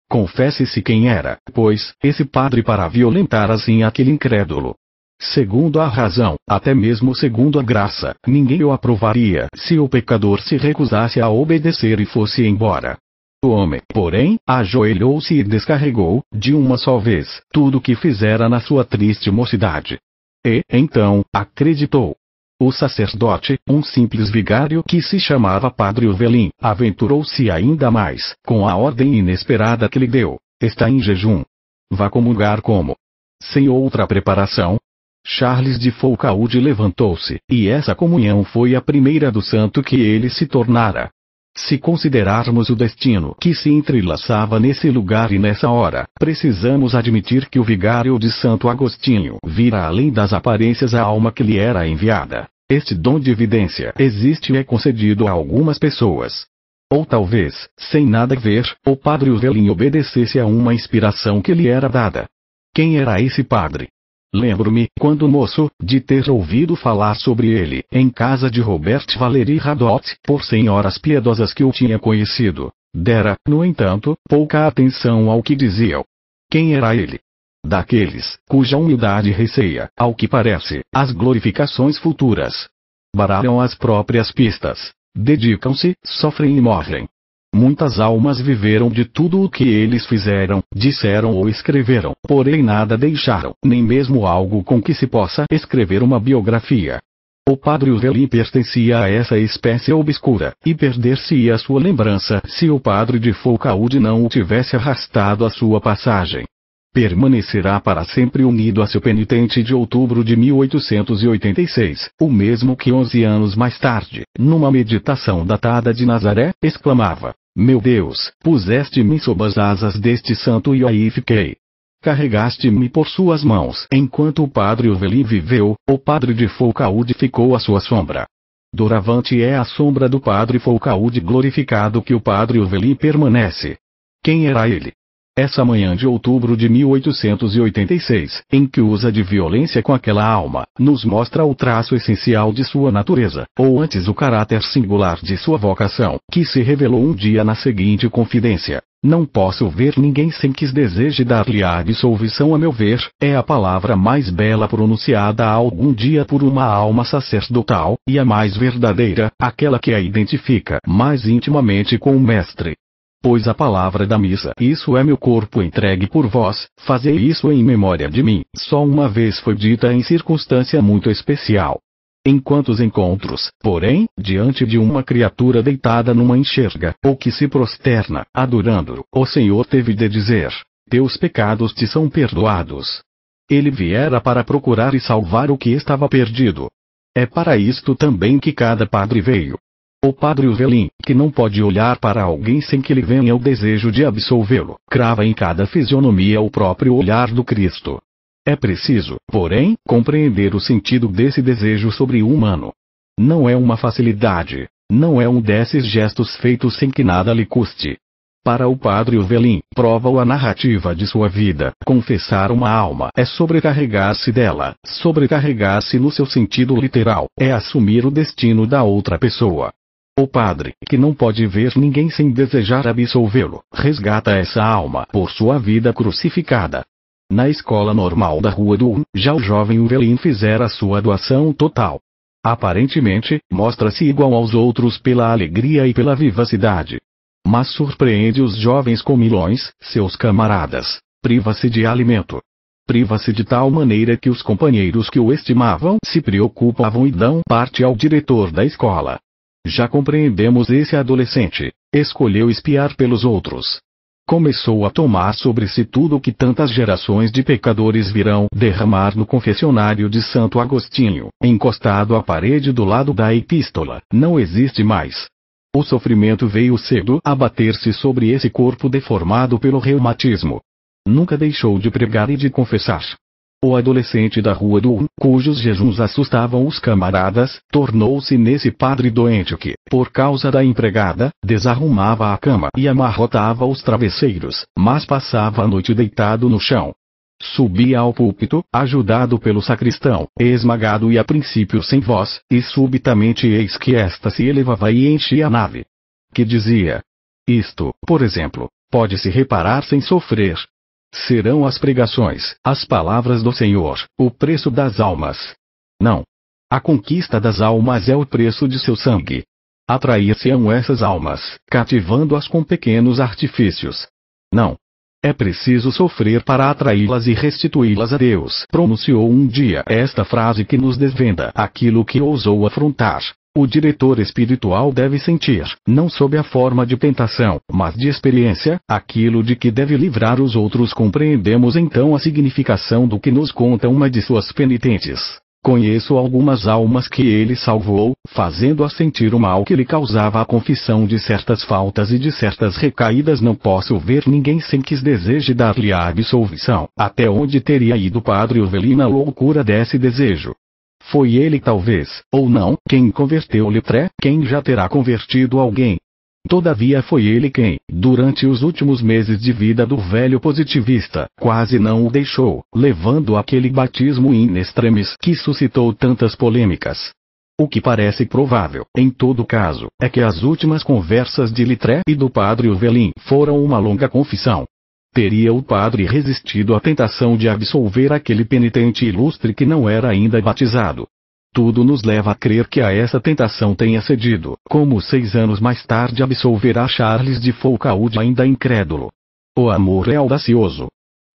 Confesse-se quem era, pois, esse padre para violentar assim aquele incrédulo. Segundo a razão, até mesmo segundo a graça, ninguém o aprovaria se o pecador se recusasse a obedecer e fosse embora. O homem, porém, ajoelhou-se e descarregou, de uma só vez, tudo o que fizera na sua triste mocidade. E, então, acreditou. O sacerdote, um simples vigário que se chamava Padre Ovelim, aventurou-se ainda mais, com a ordem inesperada que lhe deu: está em jejum. Vá comungar como? Sem outra preparação? Charles de Foucauld levantou-se, e essa comunhão foi a primeira do santo que ele se tornara. Se considerarmos o destino que se entrelaçava nesse lugar e nessa hora, precisamos admitir que o vigário de Santo Agostinho vira além das aparências a alma que lhe era enviada. Este dom de evidência existe e é concedido a algumas pessoas. Ou talvez, sem nada a ver, o padre Uvelin obedecesse a uma inspiração que lhe era dada. Quem era esse padre? Lembro-me, quando moço, de ter ouvido falar sobre ele, em casa de Robert Valery Radot, por senhoras piedosas que o tinha conhecido. Dera, no entanto, pouca atenção ao que diziam. Quem era ele? Daqueles, cuja humildade receia, ao que parece, as glorificações futuras. Baralham as próprias pistas. Dedicam-se, sofrem e morrem. Muitas almas viveram de tudo o que eles fizeram, disseram ou escreveram, porém nada deixaram, nem mesmo algo com que se possa escrever uma biografia. O padre Uvelin pertencia a essa espécie obscura, e perder-se-ia sua lembrança se o padre de Foucault não o tivesse arrastado à sua passagem. Permanecerá para sempre unido a seu penitente de outubro de 1886, o mesmo que 11 anos mais tarde, numa meditação datada de Nazaré, exclamava: meu Deus, puseste-me sob as asas deste santo e aí fiquei. Carregaste-me por suas mãos. Enquanto o padre Oveli viveu, o padre de Foucault ficou à sua sombra. Doravante é a sombra do padre Foucault glorificado que o padre Oveli permanece. Quem era ele? Essa manhã de outubro de 1886, em que usa de violência com aquela alma, nos mostra o traço essencial de sua natureza, ou antes o caráter singular de sua vocação, que se revelou um dia na seguinte confidência. Não posso ver ninguém sem que deseje dar-lhe a absolvição a meu ver, é a palavra mais bela pronunciada algum dia por uma alma sacerdotal, e a mais verdadeira, aquela que a identifica mais intimamente com o Mestre pois a palavra da missa, isso é meu corpo entregue por vós, fazei isso em memória de mim, só uma vez foi dita em circunstância muito especial. Em quantos encontros, porém, diante de uma criatura deitada numa enxerga, ou que se prosterna, adorando-o, o Senhor teve de dizer: Teus pecados te são perdoados. Ele viera para procurar e salvar o que estava perdido. É para isto também que cada padre veio, o padre Uvelin, que não pode olhar para alguém sem que lhe venha o desejo de absolvê-lo, crava em cada fisionomia o próprio olhar do Cristo. É preciso, porém, compreender o sentido desse desejo sobre o humano. Não é uma facilidade, não é um desses gestos feitos sem que nada lhe custe. Para o padre Uvelin, prova a narrativa de sua vida. Confessar uma alma é sobrecarregar-se dela, sobrecarregar-se no seu sentido literal, é assumir o destino da outra pessoa. O padre, que não pode ver ninguém sem desejar absolvê-lo, resgata essa alma por sua vida crucificada. Na escola normal da Rua do Um, já o jovem Uvelin fizera sua doação total. Aparentemente, mostra-se igual aos outros pela alegria e pela vivacidade. Mas surpreende os jovens comilões, seus camaradas. Priva-se de alimento. Priva-se de tal maneira que os companheiros que o estimavam se preocupavam e dão parte ao diretor da escola. Já compreendemos esse adolescente. Escolheu espiar pelos outros. Começou a tomar sobre si tudo o que tantas gerações de pecadores virão derramar no confessionário de Santo Agostinho, encostado à parede do lado da epístola, não existe mais. O sofrimento veio cedo abater-se sobre esse corpo deformado pelo reumatismo. Nunca deixou de pregar e de confessar o adolescente da rua do cujos jejuns assustavam os camaradas, tornou-se nesse padre doente que, por causa da empregada, desarrumava a cama e amarrotava os travesseiros, mas passava a noite deitado no chão. Subia ao púlpito, ajudado pelo sacristão, esmagado e a princípio sem voz, e subitamente eis que esta se elevava e enchia a nave. Que dizia: Isto, por exemplo, pode-se reparar sem sofrer, Serão as pregações, as palavras do Senhor, o preço das almas. Não. A conquista das almas é o preço de seu sangue. Atrair-se-ão essas almas, cativando-as com pequenos artifícios. Não. É preciso sofrer para atraí-las e restituí-las a Deus. Pronunciou um dia esta frase que nos desvenda aquilo que ousou afrontar. O diretor espiritual deve sentir, não sob a forma de tentação, mas de experiência, aquilo de que deve livrar os outros. Compreendemos então a significação do que nos conta uma de suas penitentes. Conheço algumas almas que ele salvou, fazendo-as sentir o mal que lhe causava a confissão de certas faltas e de certas recaídas. Não posso ver ninguém sem que deseje dar-lhe a absolvição, até onde teria ido Padre Ovelina a loucura desse desejo. Foi ele talvez, ou não, quem converteu Littré? quem já terá convertido alguém. Todavia foi ele quem, durante os últimos meses de vida do velho positivista, quase não o deixou, levando aquele batismo in extremis que suscitou tantas polêmicas. O que parece provável, em todo caso, é que as últimas conversas de Litré e do padre Uvelin foram uma longa confissão, teria o padre resistido à tentação de absolver aquele penitente ilustre que não era ainda batizado. Tudo nos leva a crer que a essa tentação tenha cedido, como seis anos mais tarde absolverá Charles de Foucault ainda incrédulo. O amor é audacioso.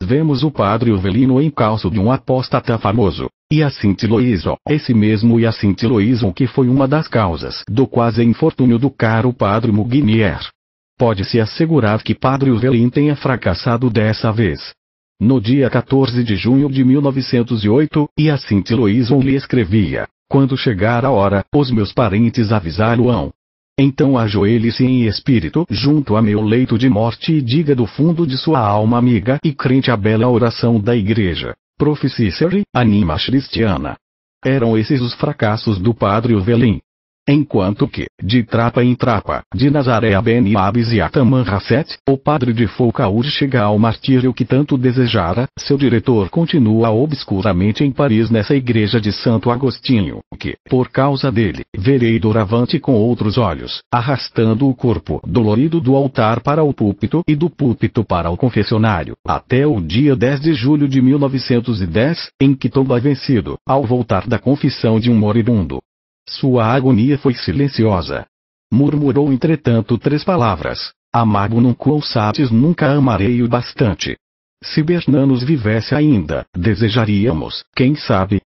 Vemos o padre Ovelino em calço de um apóstata famoso, a Loison, esse mesmo a Loison que foi uma das causas do quase infortúnio do caro padre Mugnier. Pode-se assegurar que Padre Uvelin tenha fracassado dessa vez. No dia 14 de junho de 1908, e assim Tiloison lhe escrevia: Quando chegar a hora, os meus parentes avisá-lo-ão. Então ajoelhe-se em espírito junto a meu leito de morte e diga do fundo de sua alma amiga e crente a bela oração da igreja. Proficicere, anima cristiana. Eram esses os fracassos do padre Uvelin. Enquanto que, de trapa em trapa, de Nazaré a Ben Abis e a Hasset, o padre de Foucault chega ao martírio que tanto desejara, seu diretor continua obscuramente em Paris nessa igreja de Santo Agostinho, que, por causa dele, verei doravante com outros olhos, arrastando o corpo dolorido do altar para o púlpito e do púlpito para o confessionário, até o dia 10 de julho de 1910, em que tomba é vencido, ao voltar da confissão de um moribundo, sua agonia foi silenciosa. Murmurou entretanto três palavras: Amargo nunca ou satis nunca amarei o bastante. Se Bernanos vivesse ainda, desejaríamos, quem sabe,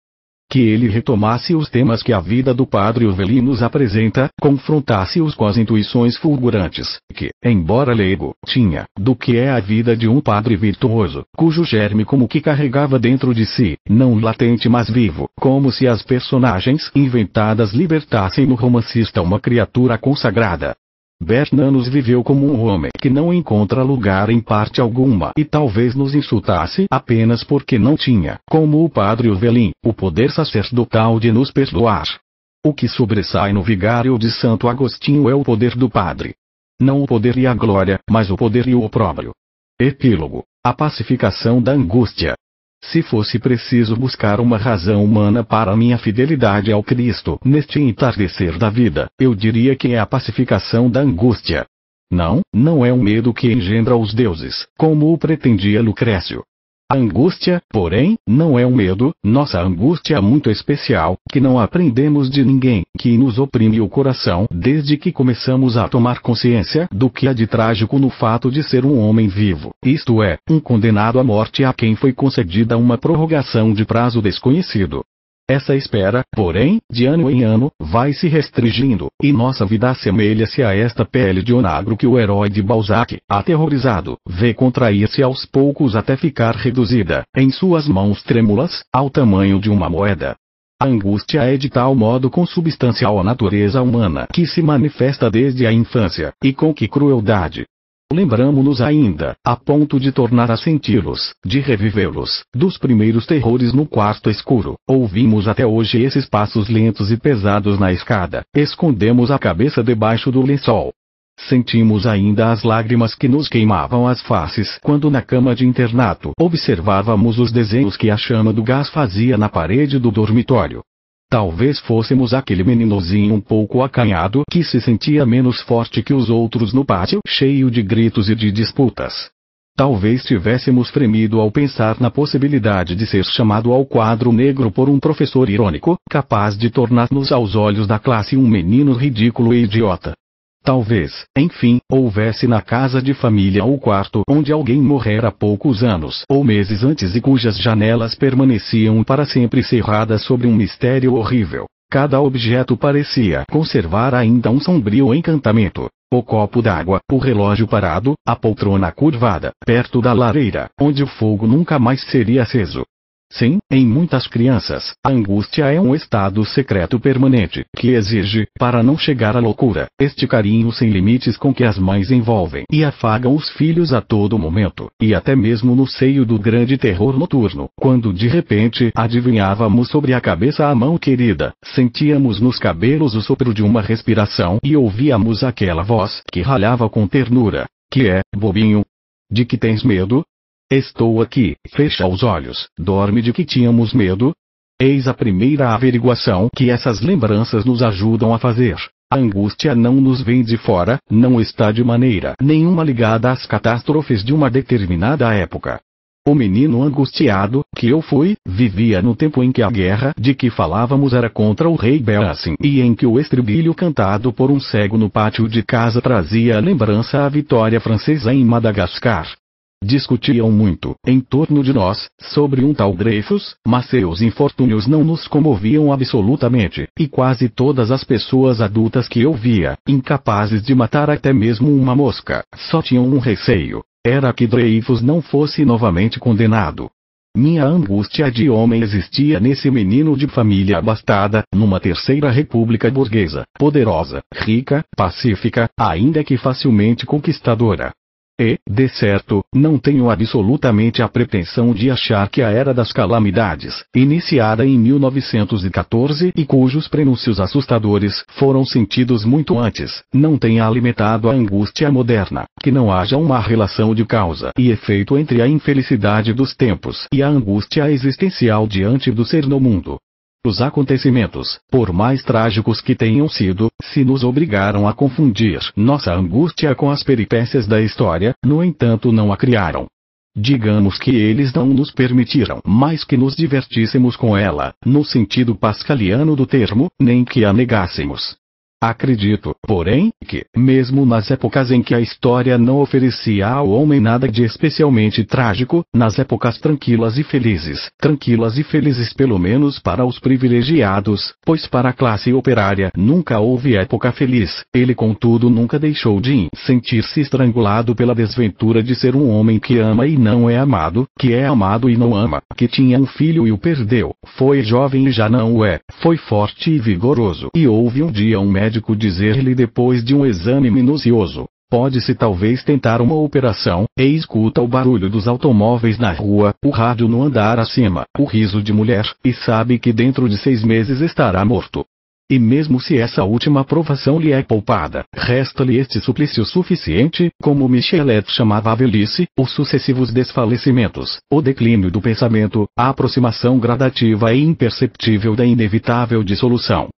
que ele retomasse os temas que a vida do padre Uveli nos apresenta, confrontasse-os com as intuições fulgurantes, que, embora leigo, tinha, do que é a vida de um padre virtuoso, cujo germe como que carregava dentro de si, não latente mas vivo, como se as personagens inventadas libertassem no romancista uma criatura consagrada, Bernanos viveu como um homem que não encontra lugar em parte alguma e talvez nos insultasse apenas porque não tinha, como o padre Ovelim, o poder sacerdotal de nos perdoar. O que sobressai no vigário de Santo Agostinho é o poder do padre. Não o poder e a glória, mas o poder e o opróbrio. Epílogo. A pacificação da angústia. Se fosse preciso buscar uma razão humana para minha fidelidade ao Cristo neste entardecer da vida, eu diria que é a pacificação da angústia. Não, não é o medo que engendra os deuses, como o pretendia Lucrécio, a angústia, porém, não é um medo, nossa angústia é muito especial, que não aprendemos de ninguém, que nos oprime o coração desde que começamos a tomar consciência do que há de trágico no fato de ser um homem vivo, isto é, um condenado à morte a quem foi concedida uma prorrogação de prazo desconhecido. Essa espera, porém, de ano em ano, vai se restringindo, e nossa vida assemelha-se a esta pele de onagro que o herói de Balzac, aterrorizado, vê contrair-se aos poucos até ficar reduzida, em suas mãos trêmulas, ao tamanho de uma moeda. A angústia é de tal modo consubstancial à natureza humana que se manifesta desde a infância, e com que crueldade, Lembramo-nos ainda, a ponto de tornar a senti-los, de revivê-los, dos primeiros terrores no quarto escuro. Ouvimos até hoje esses passos lentos e pesados na escada, escondemos a cabeça debaixo do lençol. Sentimos ainda as lágrimas que nos queimavam as faces quando na cama de internato observávamos os desenhos que a chama do gás fazia na parede do dormitório. Talvez fôssemos aquele meninozinho um pouco acanhado que se sentia menos forte que os outros no pátio cheio de gritos e de disputas. Talvez tivéssemos fremido ao pensar na possibilidade de ser chamado ao quadro negro por um professor irônico, capaz de tornar-nos aos olhos da classe um menino ridículo e idiota. Talvez, enfim, houvesse na casa de família ou quarto onde alguém morrera poucos anos ou meses antes e cujas janelas permaneciam para sempre cerradas sobre um mistério horrível. Cada objeto parecia conservar ainda um sombrio encantamento. O copo d'água, o relógio parado, a poltrona curvada, perto da lareira, onde o fogo nunca mais seria aceso, Sim, em muitas crianças, a angústia é um estado secreto permanente que exige, para não chegar à loucura, este carinho sem limites com que as mães envolvem e afagam os filhos a todo momento, e até mesmo no seio do grande terror noturno, quando de repente adivinhávamos sobre a cabeça a mão querida, sentíamos nos cabelos o sopro de uma respiração e ouvíamos aquela voz que ralhava com ternura, que é, bobinho, de que tens medo? Estou aqui, fecha os olhos, dorme de que tínhamos medo? Eis a primeira averiguação que essas lembranças nos ajudam a fazer. A angústia não nos vem de fora, não está de maneira nenhuma ligada às catástrofes de uma determinada época. O menino angustiado, que eu fui, vivia no tempo em que a guerra de que falávamos era contra o rei Beasim e em que o estribilho cantado por um cego no pátio de casa trazia a lembrança à vitória francesa em Madagascar. Discutiam muito, em torno de nós, sobre um tal Dreyfus, mas seus infortúnios não nos comoviam absolutamente, e quase todas as pessoas adultas que eu via, incapazes de matar até mesmo uma mosca, só tinham um receio. Era que Dreyfus não fosse novamente condenado. Minha angústia de homem existia nesse menino de família abastada, numa terceira república burguesa, poderosa, rica, pacífica, ainda que facilmente conquistadora. E, de certo, não tenho absolutamente a pretensão de achar que a Era das Calamidades, iniciada em 1914 e cujos prenúncios assustadores foram sentidos muito antes, não tenha alimentado a angústia moderna, que não haja uma relação de causa e efeito entre a infelicidade dos tempos e a angústia existencial diante do ser no mundo. Os acontecimentos, por mais trágicos que tenham sido, se nos obrigaram a confundir nossa angústia com as peripécias da história, no entanto não a criaram. Digamos que eles não nos permitiram mais que nos divertíssemos com ela, no sentido pascaliano do termo, nem que a negássemos. Acredito, porém, que, mesmo nas épocas em que a história não oferecia ao homem nada de especialmente trágico, nas épocas tranquilas e felizes, tranquilas e felizes pelo menos para os privilegiados, pois para a classe operária nunca houve época feliz, ele contudo nunca deixou de sentir-se estrangulado pela desventura de ser um homem que ama e não é amado, que é amado e não ama, que tinha um filho e o perdeu, foi jovem e já não o é, foi forte e vigoroso, e houve um dia um médico médico dizer-lhe depois de um exame minucioso. Pode-se talvez tentar uma operação, e escuta o barulho dos automóveis na rua, o rádio no andar acima, o riso de mulher, e sabe que dentro de seis meses estará morto. E mesmo se essa última aprovação lhe é poupada, resta-lhe este suplício suficiente, como Michelet chamava a velhice, os sucessivos desfalecimentos, o declínio do pensamento, a aproximação gradativa e imperceptível da inevitável dissolução.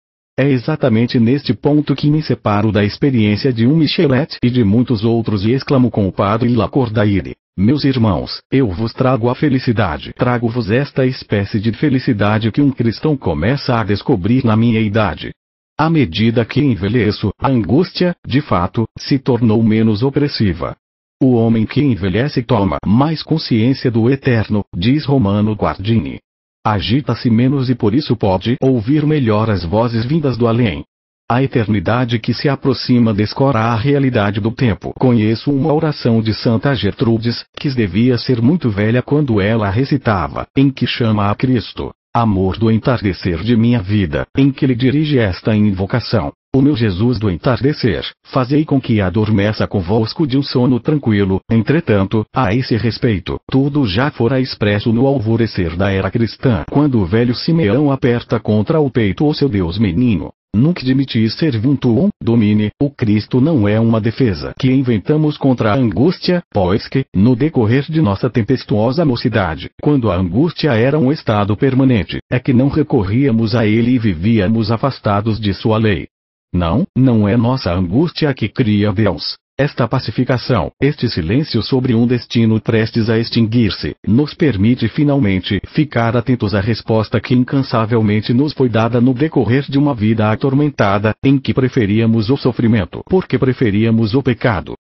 É exatamente neste ponto que me separo da experiência de um Michelet e de muitos outros e exclamo com o padre Lacordaire. Meus irmãos, eu vos trago a felicidade. Trago-vos esta espécie de felicidade que um cristão começa a descobrir na minha idade. À medida que envelheço, a angústia, de fato, se tornou menos opressiva. O homem que envelhece toma mais consciência do eterno, diz Romano Guardini agita-se menos e por isso pode ouvir melhor as vozes vindas do além. A eternidade que se aproxima descora a realidade do tempo. Conheço uma oração de Santa Gertrudes, que devia ser muito velha quando ela recitava, em que chama a Cristo, amor do entardecer de minha vida, em que lhe dirige esta invocação. O meu Jesus do entardecer, fazei com que adormeça convosco de um sono tranquilo, entretanto, a esse respeito, tudo já fora expresso no alvorecer da era cristã. Quando o velho Simeão aperta contra o peito o seu Deus menino, Nunc dimitis servuntuum, domine, o Cristo não é uma defesa que inventamos contra a angústia, pois que, no decorrer de nossa tempestuosa mocidade, quando a angústia era um estado permanente, é que não recorríamos a ele e vivíamos afastados de sua lei. Não, não é nossa angústia que cria Deus. Esta pacificação, este silêncio sobre um destino prestes a extinguir-se, nos permite finalmente ficar atentos à resposta que incansavelmente nos foi dada no decorrer de uma vida atormentada, em que preferíamos o sofrimento porque preferíamos o pecado.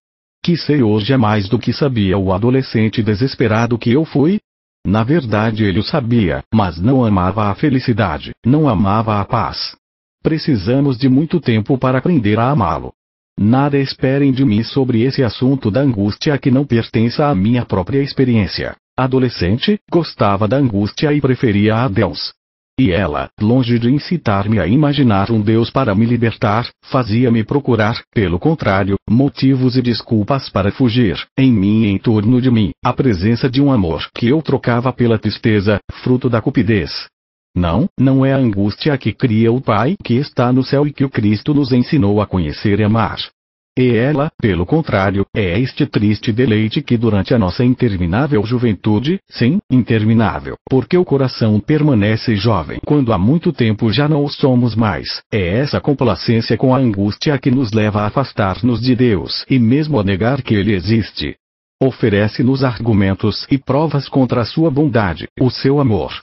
Que sei hoje é mais do que sabia o adolescente desesperado que eu fui? Na verdade ele o sabia, mas não amava a felicidade, não amava a paz, Precisamos de muito tempo para aprender a amá-lo. Nada esperem de mim sobre esse assunto da angústia que não pertença à minha própria experiência. Adolescente, gostava da angústia e preferia a Deus. E ela, longe de incitar-me a imaginar um Deus para me libertar, fazia-me procurar, pelo contrário, motivos e desculpas para fugir, em mim e em torno de mim, a presença de um amor que eu trocava pela tristeza, fruto da cupidez, não, não é a angústia que cria o Pai que está no céu e que o Cristo nos ensinou a conhecer e amar. E ela, pelo contrário, é este triste deleite que durante a nossa interminável juventude, sim, interminável, porque o coração permanece jovem quando há muito tempo já não o somos mais, é essa complacência com a angústia que nos leva a afastar-nos de Deus e mesmo a negar que Ele existe. Oferece-nos argumentos e provas contra a sua bondade, o seu amor,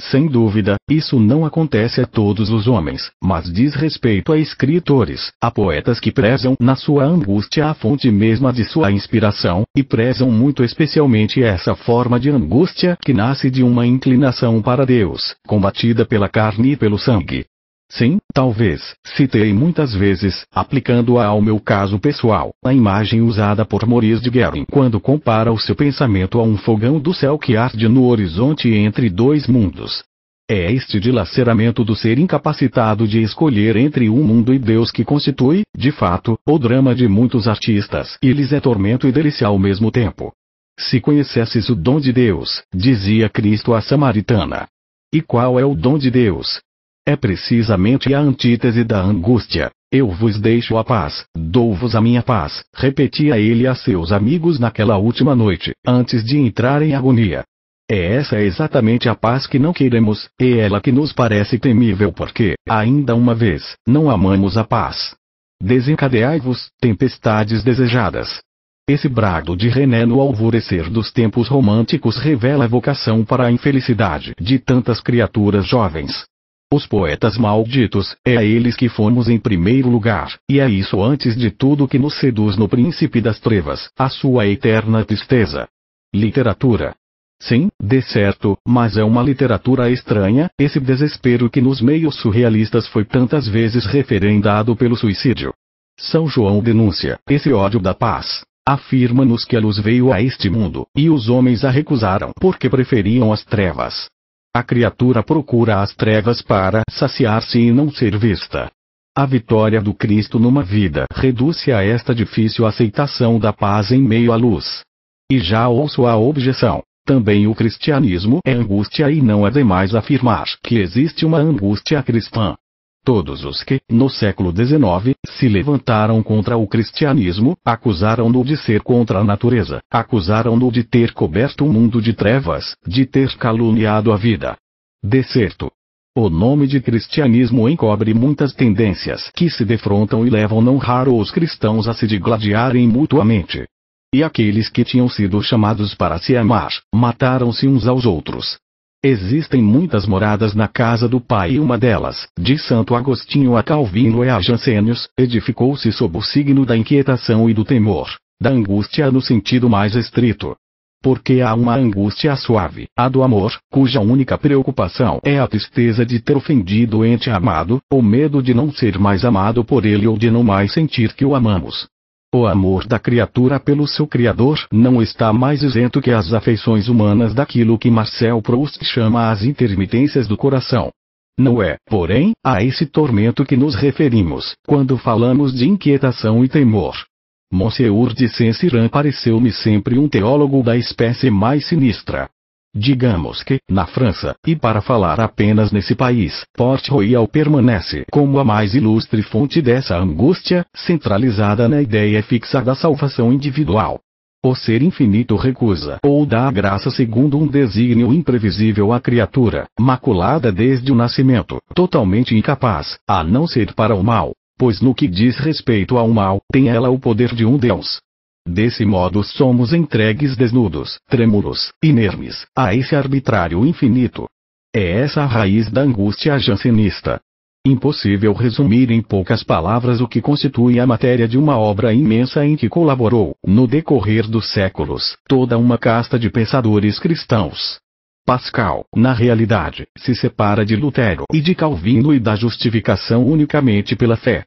sem dúvida, isso não acontece a todos os homens, mas diz respeito a escritores, a poetas que prezam na sua angústia a fonte mesma de sua inspiração, e prezam muito especialmente essa forma de angústia que nasce de uma inclinação para Deus, combatida pela carne e pelo sangue. Sim, talvez, citei muitas vezes, aplicando-a ao meu caso pessoal, a imagem usada por Maurice de Guerin quando compara o seu pensamento a um fogão do céu que arde no horizonte entre dois mundos. É este dilaceramento do ser incapacitado de escolher entre um mundo e Deus que constitui, de fato, o drama de muitos artistas e lhes é tormento e delícia ao mesmo tempo. Se conhecesses o dom de Deus, dizia Cristo à Samaritana, e qual é o dom de Deus, é precisamente a antítese da angústia. Eu vos deixo a paz, dou-vos a minha paz, repetia ele a seus amigos naquela última noite, antes de entrar em agonia. É essa exatamente a paz que não queremos, e ela que nos parece temível porque, ainda uma vez, não amamos a paz. Desencadeai-vos, tempestades desejadas. Esse brado de René no alvorecer dos tempos românticos revela a vocação para a infelicidade de tantas criaturas jovens os poetas malditos, é a eles que fomos em primeiro lugar, e é isso antes de tudo que nos seduz no príncipe das trevas, a sua eterna tristeza. Literatura. Sim, de certo, mas é uma literatura estranha, esse desespero que nos meios surrealistas foi tantas vezes referendado pelo suicídio. São João denuncia esse ódio da paz. Afirma-nos que a luz veio a este mundo, e os homens a recusaram porque preferiam as trevas. A criatura procura as trevas para saciar-se e não ser vista. A vitória do Cristo numa vida reduz-se a esta difícil aceitação da paz em meio à luz. E já ouço a objeção. Também o cristianismo é angústia e não é demais afirmar que existe uma angústia cristã. Todos os que, no século XIX, se levantaram contra o cristianismo, acusaram-no de ser contra a natureza, acusaram-no de ter coberto um mundo de trevas, de ter caluniado a vida. De certo. O nome de cristianismo encobre muitas tendências que se defrontam e levam não raro os cristãos a se digladiarem mutuamente. E aqueles que tinham sido chamados para se amar, mataram-se uns aos outros, Existem muitas moradas na casa do Pai e uma delas, de Santo Agostinho a Calvino e a Jansenius, edificou-se sob o signo da inquietação e do temor, da angústia no sentido mais estrito. Porque há uma angústia suave, a do amor, cuja única preocupação é a tristeza de ter ofendido o ente amado, o medo de não ser mais amado por ele ou de não mais sentir que o amamos. O amor da criatura pelo seu Criador não está mais isento que as afeições humanas daquilo que Marcel Proust chama as intermitências do coração. Não é, porém, a esse tormento que nos referimos, quando falamos de inquietação e temor. Monsieur de Saint-Cyran pareceu-me sempre um teólogo da espécie mais sinistra. Digamos que, na França, e para falar apenas nesse país, Port Royal permanece como a mais ilustre fonte dessa angústia, centralizada na ideia fixa da salvação individual. O ser infinito recusa ou dá a graça segundo um desígnio imprevisível à criatura, maculada desde o nascimento, totalmente incapaz, a não ser para o mal, pois no que diz respeito ao mal, tem ela o poder de um Deus, Desse modo somos entregues desnudos, trêmulos, inermes, a esse arbitrário infinito. É essa a raiz da angústia jansenista. Impossível resumir em poucas palavras o que constitui a matéria de uma obra imensa em que colaborou, no decorrer dos séculos, toda uma casta de pensadores cristãos. Pascal, na realidade, se separa de Lutero e de Calvino e da justificação unicamente pela fé.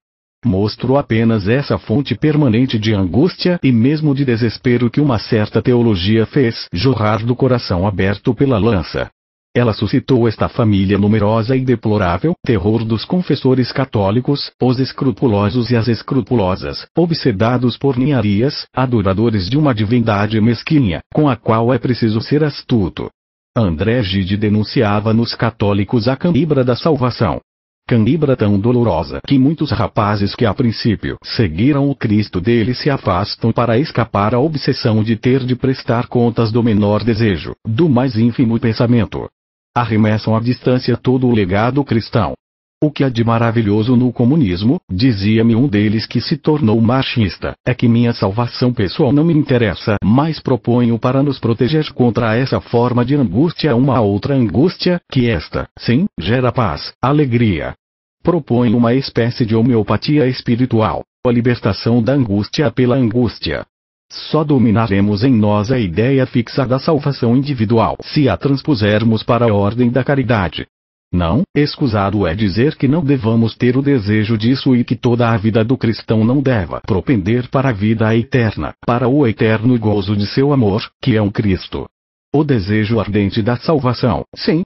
Mostro apenas essa fonte permanente de angústia e mesmo de desespero que uma certa teologia fez jorrar do coração aberto pela lança. Ela suscitou esta família numerosa e deplorável terror dos confessores católicos, os escrupulosos e as escrupulosas, obsedados por ninharias, adoradores de uma divindade mesquinha, com a qual é preciso ser astuto. André Gide denunciava nos católicos a canibra da salvação, Canibra tão dolorosa que muitos rapazes que a princípio seguiram o Cristo dele se afastam para escapar à obsessão de ter de prestar contas do menor desejo, do mais ínfimo pensamento. Arremessam à distância todo o legado cristão, o que há de maravilhoso no comunismo, dizia-me um deles que se tornou marxista, é que minha salvação pessoal não me interessa, mas proponho para nos proteger contra essa forma de angústia uma outra angústia, que esta, sim, gera paz, alegria. Proponho uma espécie de homeopatia espiritual, a libertação da angústia pela angústia. Só dominaremos em nós a ideia fixa da salvação individual se a transpusermos para a ordem da caridade, não, escusado é dizer que não devamos ter o desejo disso e que toda a vida do cristão não deva propender para a vida eterna, para o eterno gozo de seu amor, que é um Cristo. O desejo ardente da salvação, sim.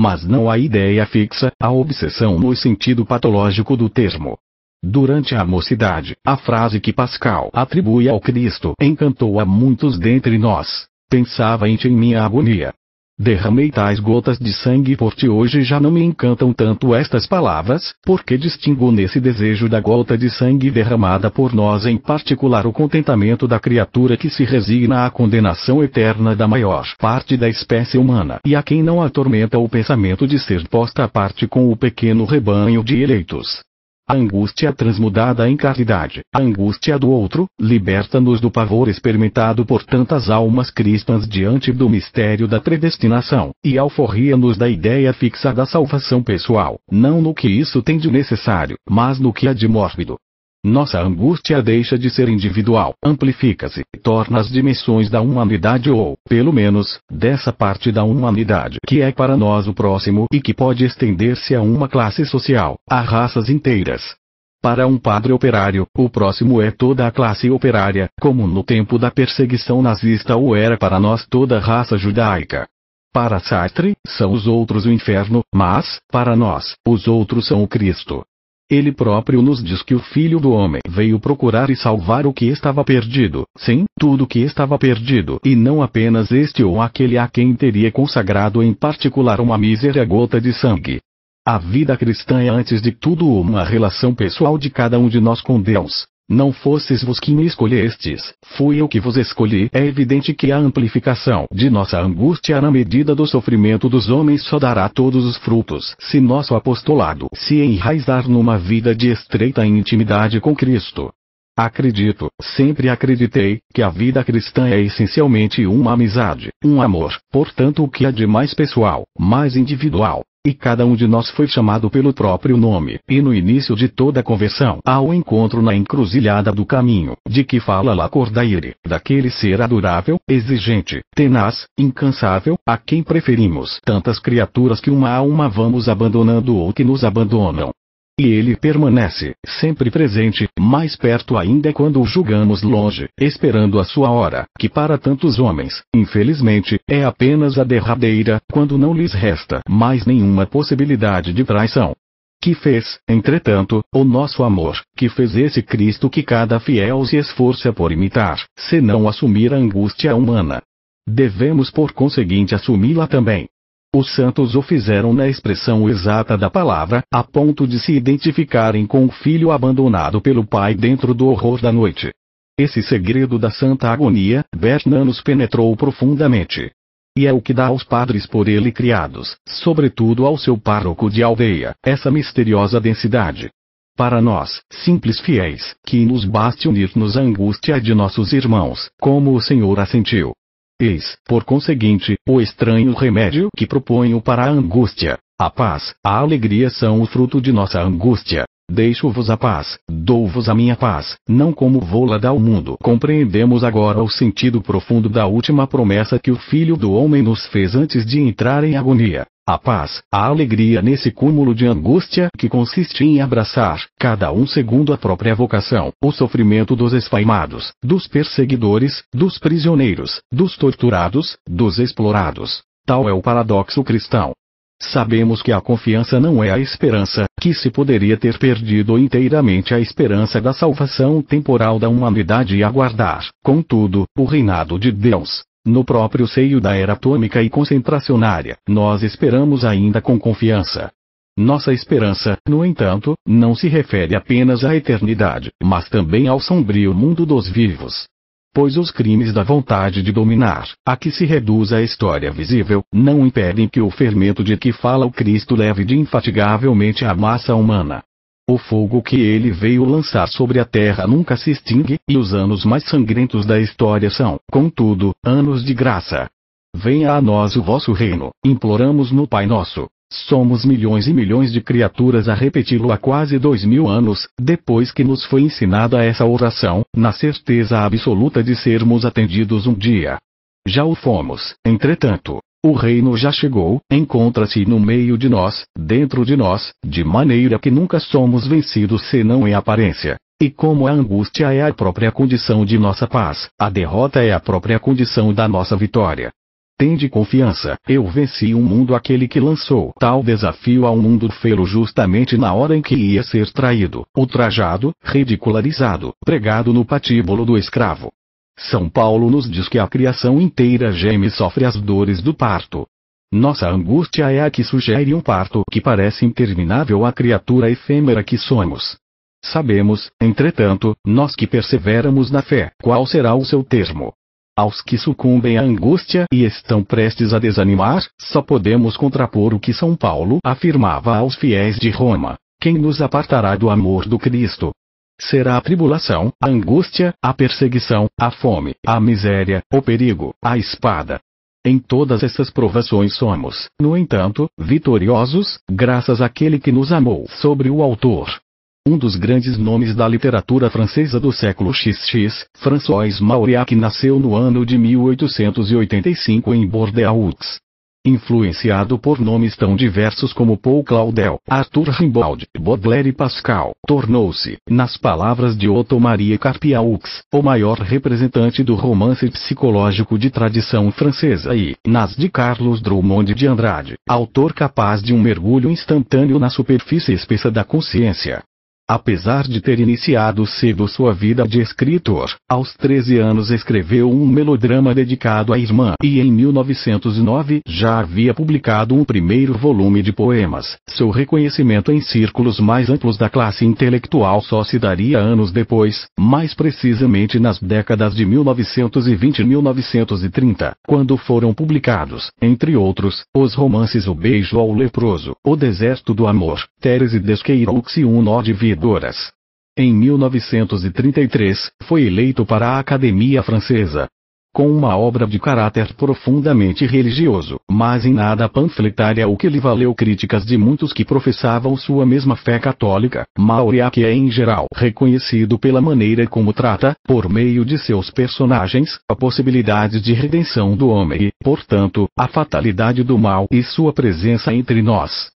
Mas não a ideia fixa, a obsessão no sentido patológico do termo. Durante a mocidade, a frase que Pascal atribui ao Cristo encantou a muitos dentre nós. Pensava em ti em minha agonia, Derramei tais gotas de sangue por ti hoje já não me encantam tanto estas palavras, porque distingo nesse desejo da gota de sangue derramada por nós em particular o contentamento da criatura que se resigna à condenação eterna da maior parte da espécie humana e a quem não atormenta o pensamento de ser posta à parte com o pequeno rebanho de eleitos. A angústia transmudada em caridade, a angústia do outro, liberta-nos do pavor experimentado por tantas almas cristãs diante do mistério da predestinação, e alforria-nos da ideia fixa da salvação pessoal, não no que isso tem de necessário, mas no que há de mórbido, nossa angústia deixa de ser individual, amplifica-se, torna as dimensões da humanidade ou, pelo menos, dessa parte da humanidade que é para nós o próximo e que pode estender-se a uma classe social, a raças inteiras. Para um padre operário, o próximo é toda a classe operária, como no tempo da perseguição nazista o era para nós toda a raça judaica. Para Sartre, são os outros o inferno, mas, para nós, os outros são o Cristo. Ele próprio nos diz que o Filho do Homem veio procurar e salvar o que estava perdido, sim, tudo que estava perdido, e não apenas este ou aquele a quem teria consagrado em particular uma mísera gota de sangue. A vida cristã é antes de tudo uma relação pessoal de cada um de nós com Deus. Não fosses vos que me escolhestes, fui eu que vos escolhi. É evidente que a amplificação de nossa angústia na medida do sofrimento dos homens só dará todos os frutos se nosso apostolado se enraizar numa vida de estreita intimidade com Cristo. Acredito, sempre acreditei, que a vida cristã é essencialmente uma amizade, um amor, portanto o que há de mais pessoal, mais individual, e cada um de nós foi chamado pelo próprio nome. E no início de toda a conversão há o encontro na encruzilhada do caminho, de que fala Lacordaire, daquele ser adorável, exigente, tenaz, incansável, a quem preferimos tantas criaturas que uma a uma vamos abandonando ou que nos abandonam. E ele permanece, sempre presente, mais perto ainda quando o julgamos longe, esperando a sua hora, que para tantos homens, infelizmente, é apenas a derradeira, quando não lhes resta mais nenhuma possibilidade de traição que fez, entretanto, o nosso amor, que fez esse Cristo que cada fiel se esforça por imitar, se não assumir a angústia humana. Devemos por conseguinte assumi-la também. Os santos o fizeram na expressão exata da palavra, a ponto de se identificarem com o filho abandonado pelo pai dentro do horror da noite. Esse segredo da santa agonia, Bertnan nos penetrou profundamente. E é o que dá aos padres por ele criados, sobretudo ao seu pároco de aldeia, essa misteriosa densidade. Para nós, simples fiéis, que nos baste unir-nos à angústia de nossos irmãos, como o Senhor assentiu. Eis, por conseguinte, o estranho remédio que proponho para a angústia. A paz, a alegria são o fruto de nossa angústia. Deixo-vos a paz, dou-vos a minha paz, não como vou-la dar ao mundo. Compreendemos agora o sentido profundo da última promessa que o Filho do Homem nos fez antes de entrar em agonia a paz, a alegria nesse cúmulo de angústia que consiste em abraçar, cada um segundo a própria vocação, o sofrimento dos esfaimados, dos perseguidores, dos prisioneiros, dos torturados, dos explorados. Tal é o paradoxo cristão. Sabemos que a confiança não é a esperança, que se poderia ter perdido inteiramente a esperança da salvação temporal da humanidade e aguardar, contudo, o reinado de Deus, no próprio seio da era atômica e concentracionária, nós esperamos ainda com confiança. Nossa esperança, no entanto, não se refere apenas à eternidade, mas também ao sombrio mundo dos vivos. Pois os crimes da vontade de dominar, a que se reduz a história visível, não impedem que o fermento de que fala o Cristo leve de infatigavelmente a massa humana. O fogo que ele veio lançar sobre a terra nunca se extingue, e os anos mais sangrentos da história são, contudo, anos de graça. Venha a nós o vosso reino, imploramos no Pai Nosso. Somos milhões e milhões de criaturas a repeti-lo há quase dois mil anos, depois que nos foi ensinada essa oração, na certeza absoluta de sermos atendidos um dia. Já o fomos, entretanto. O reino já chegou, encontra-se no meio de nós, dentro de nós, de maneira que nunca somos vencidos senão em aparência. E como a angústia é a própria condição de nossa paz, a derrota é a própria condição da nossa vitória. Tende confiança, eu venci o um mundo aquele que lançou tal desafio ao mundo fê-lo justamente na hora em que ia ser traído, ultrajado, ridicularizado, pregado no patíbulo do escravo. São Paulo nos diz que a criação inteira geme e sofre as dores do parto. Nossa angústia é a que sugere um parto que parece interminável à criatura efêmera que somos. Sabemos, entretanto, nós que perseveramos na fé, qual será o seu termo. Aos que sucumbem à angústia e estão prestes a desanimar, só podemos contrapor o que São Paulo afirmava aos fiéis de Roma: quem nos apartará do amor do Cristo? será a tribulação, a angústia, a perseguição, a fome, a miséria, o perigo, a espada. Em todas essas provações somos, no entanto, vitoriosos, graças àquele que nos amou. Sobre o autor. Um dos grandes nomes da literatura francesa do século XX, François Mauriac nasceu no ano de 1885 em Bordeaux influenciado por nomes tão diversos como Paul Claudel, Arthur Rimbaud, Baudelaire e Pascal, tornou-se, nas palavras de Otto Maria Carpiaux, o maior representante do romance psicológico de tradição francesa e, nas de Carlos Drummond de Andrade, autor capaz de um mergulho instantâneo na superfície espessa da consciência, Apesar de ter iniciado cedo sua vida de escritor, aos 13 anos escreveu um melodrama dedicado à irmã e em 1909 já havia publicado um primeiro volume de poemas. Seu reconhecimento em círculos mais amplos da classe intelectual só se daria anos depois, mais precisamente nas décadas de 1920 e 1930, quando foram publicados, entre outros, os romances O Beijo ao Leproso, O Deserto do Amor, Térese Desqueiraux e Um Nó de Vida vencedoras. Em 1933, foi eleito para a Academia Francesa. Com uma obra de caráter profundamente religioso, mas em nada panfletária, o que lhe valeu críticas de muitos que professavam sua mesma fé católica, Mauriac é em geral reconhecido pela maneira como trata, por meio de seus personagens, a possibilidade de redenção do homem e, portanto, a fatalidade do mal e sua presença entre nós.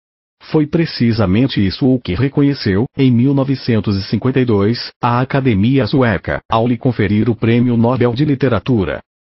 Foi precisamente isso o que reconheceu, em 1952, a Academia Sueca, ao lhe conferir o Prêmio Nobel de Literatura.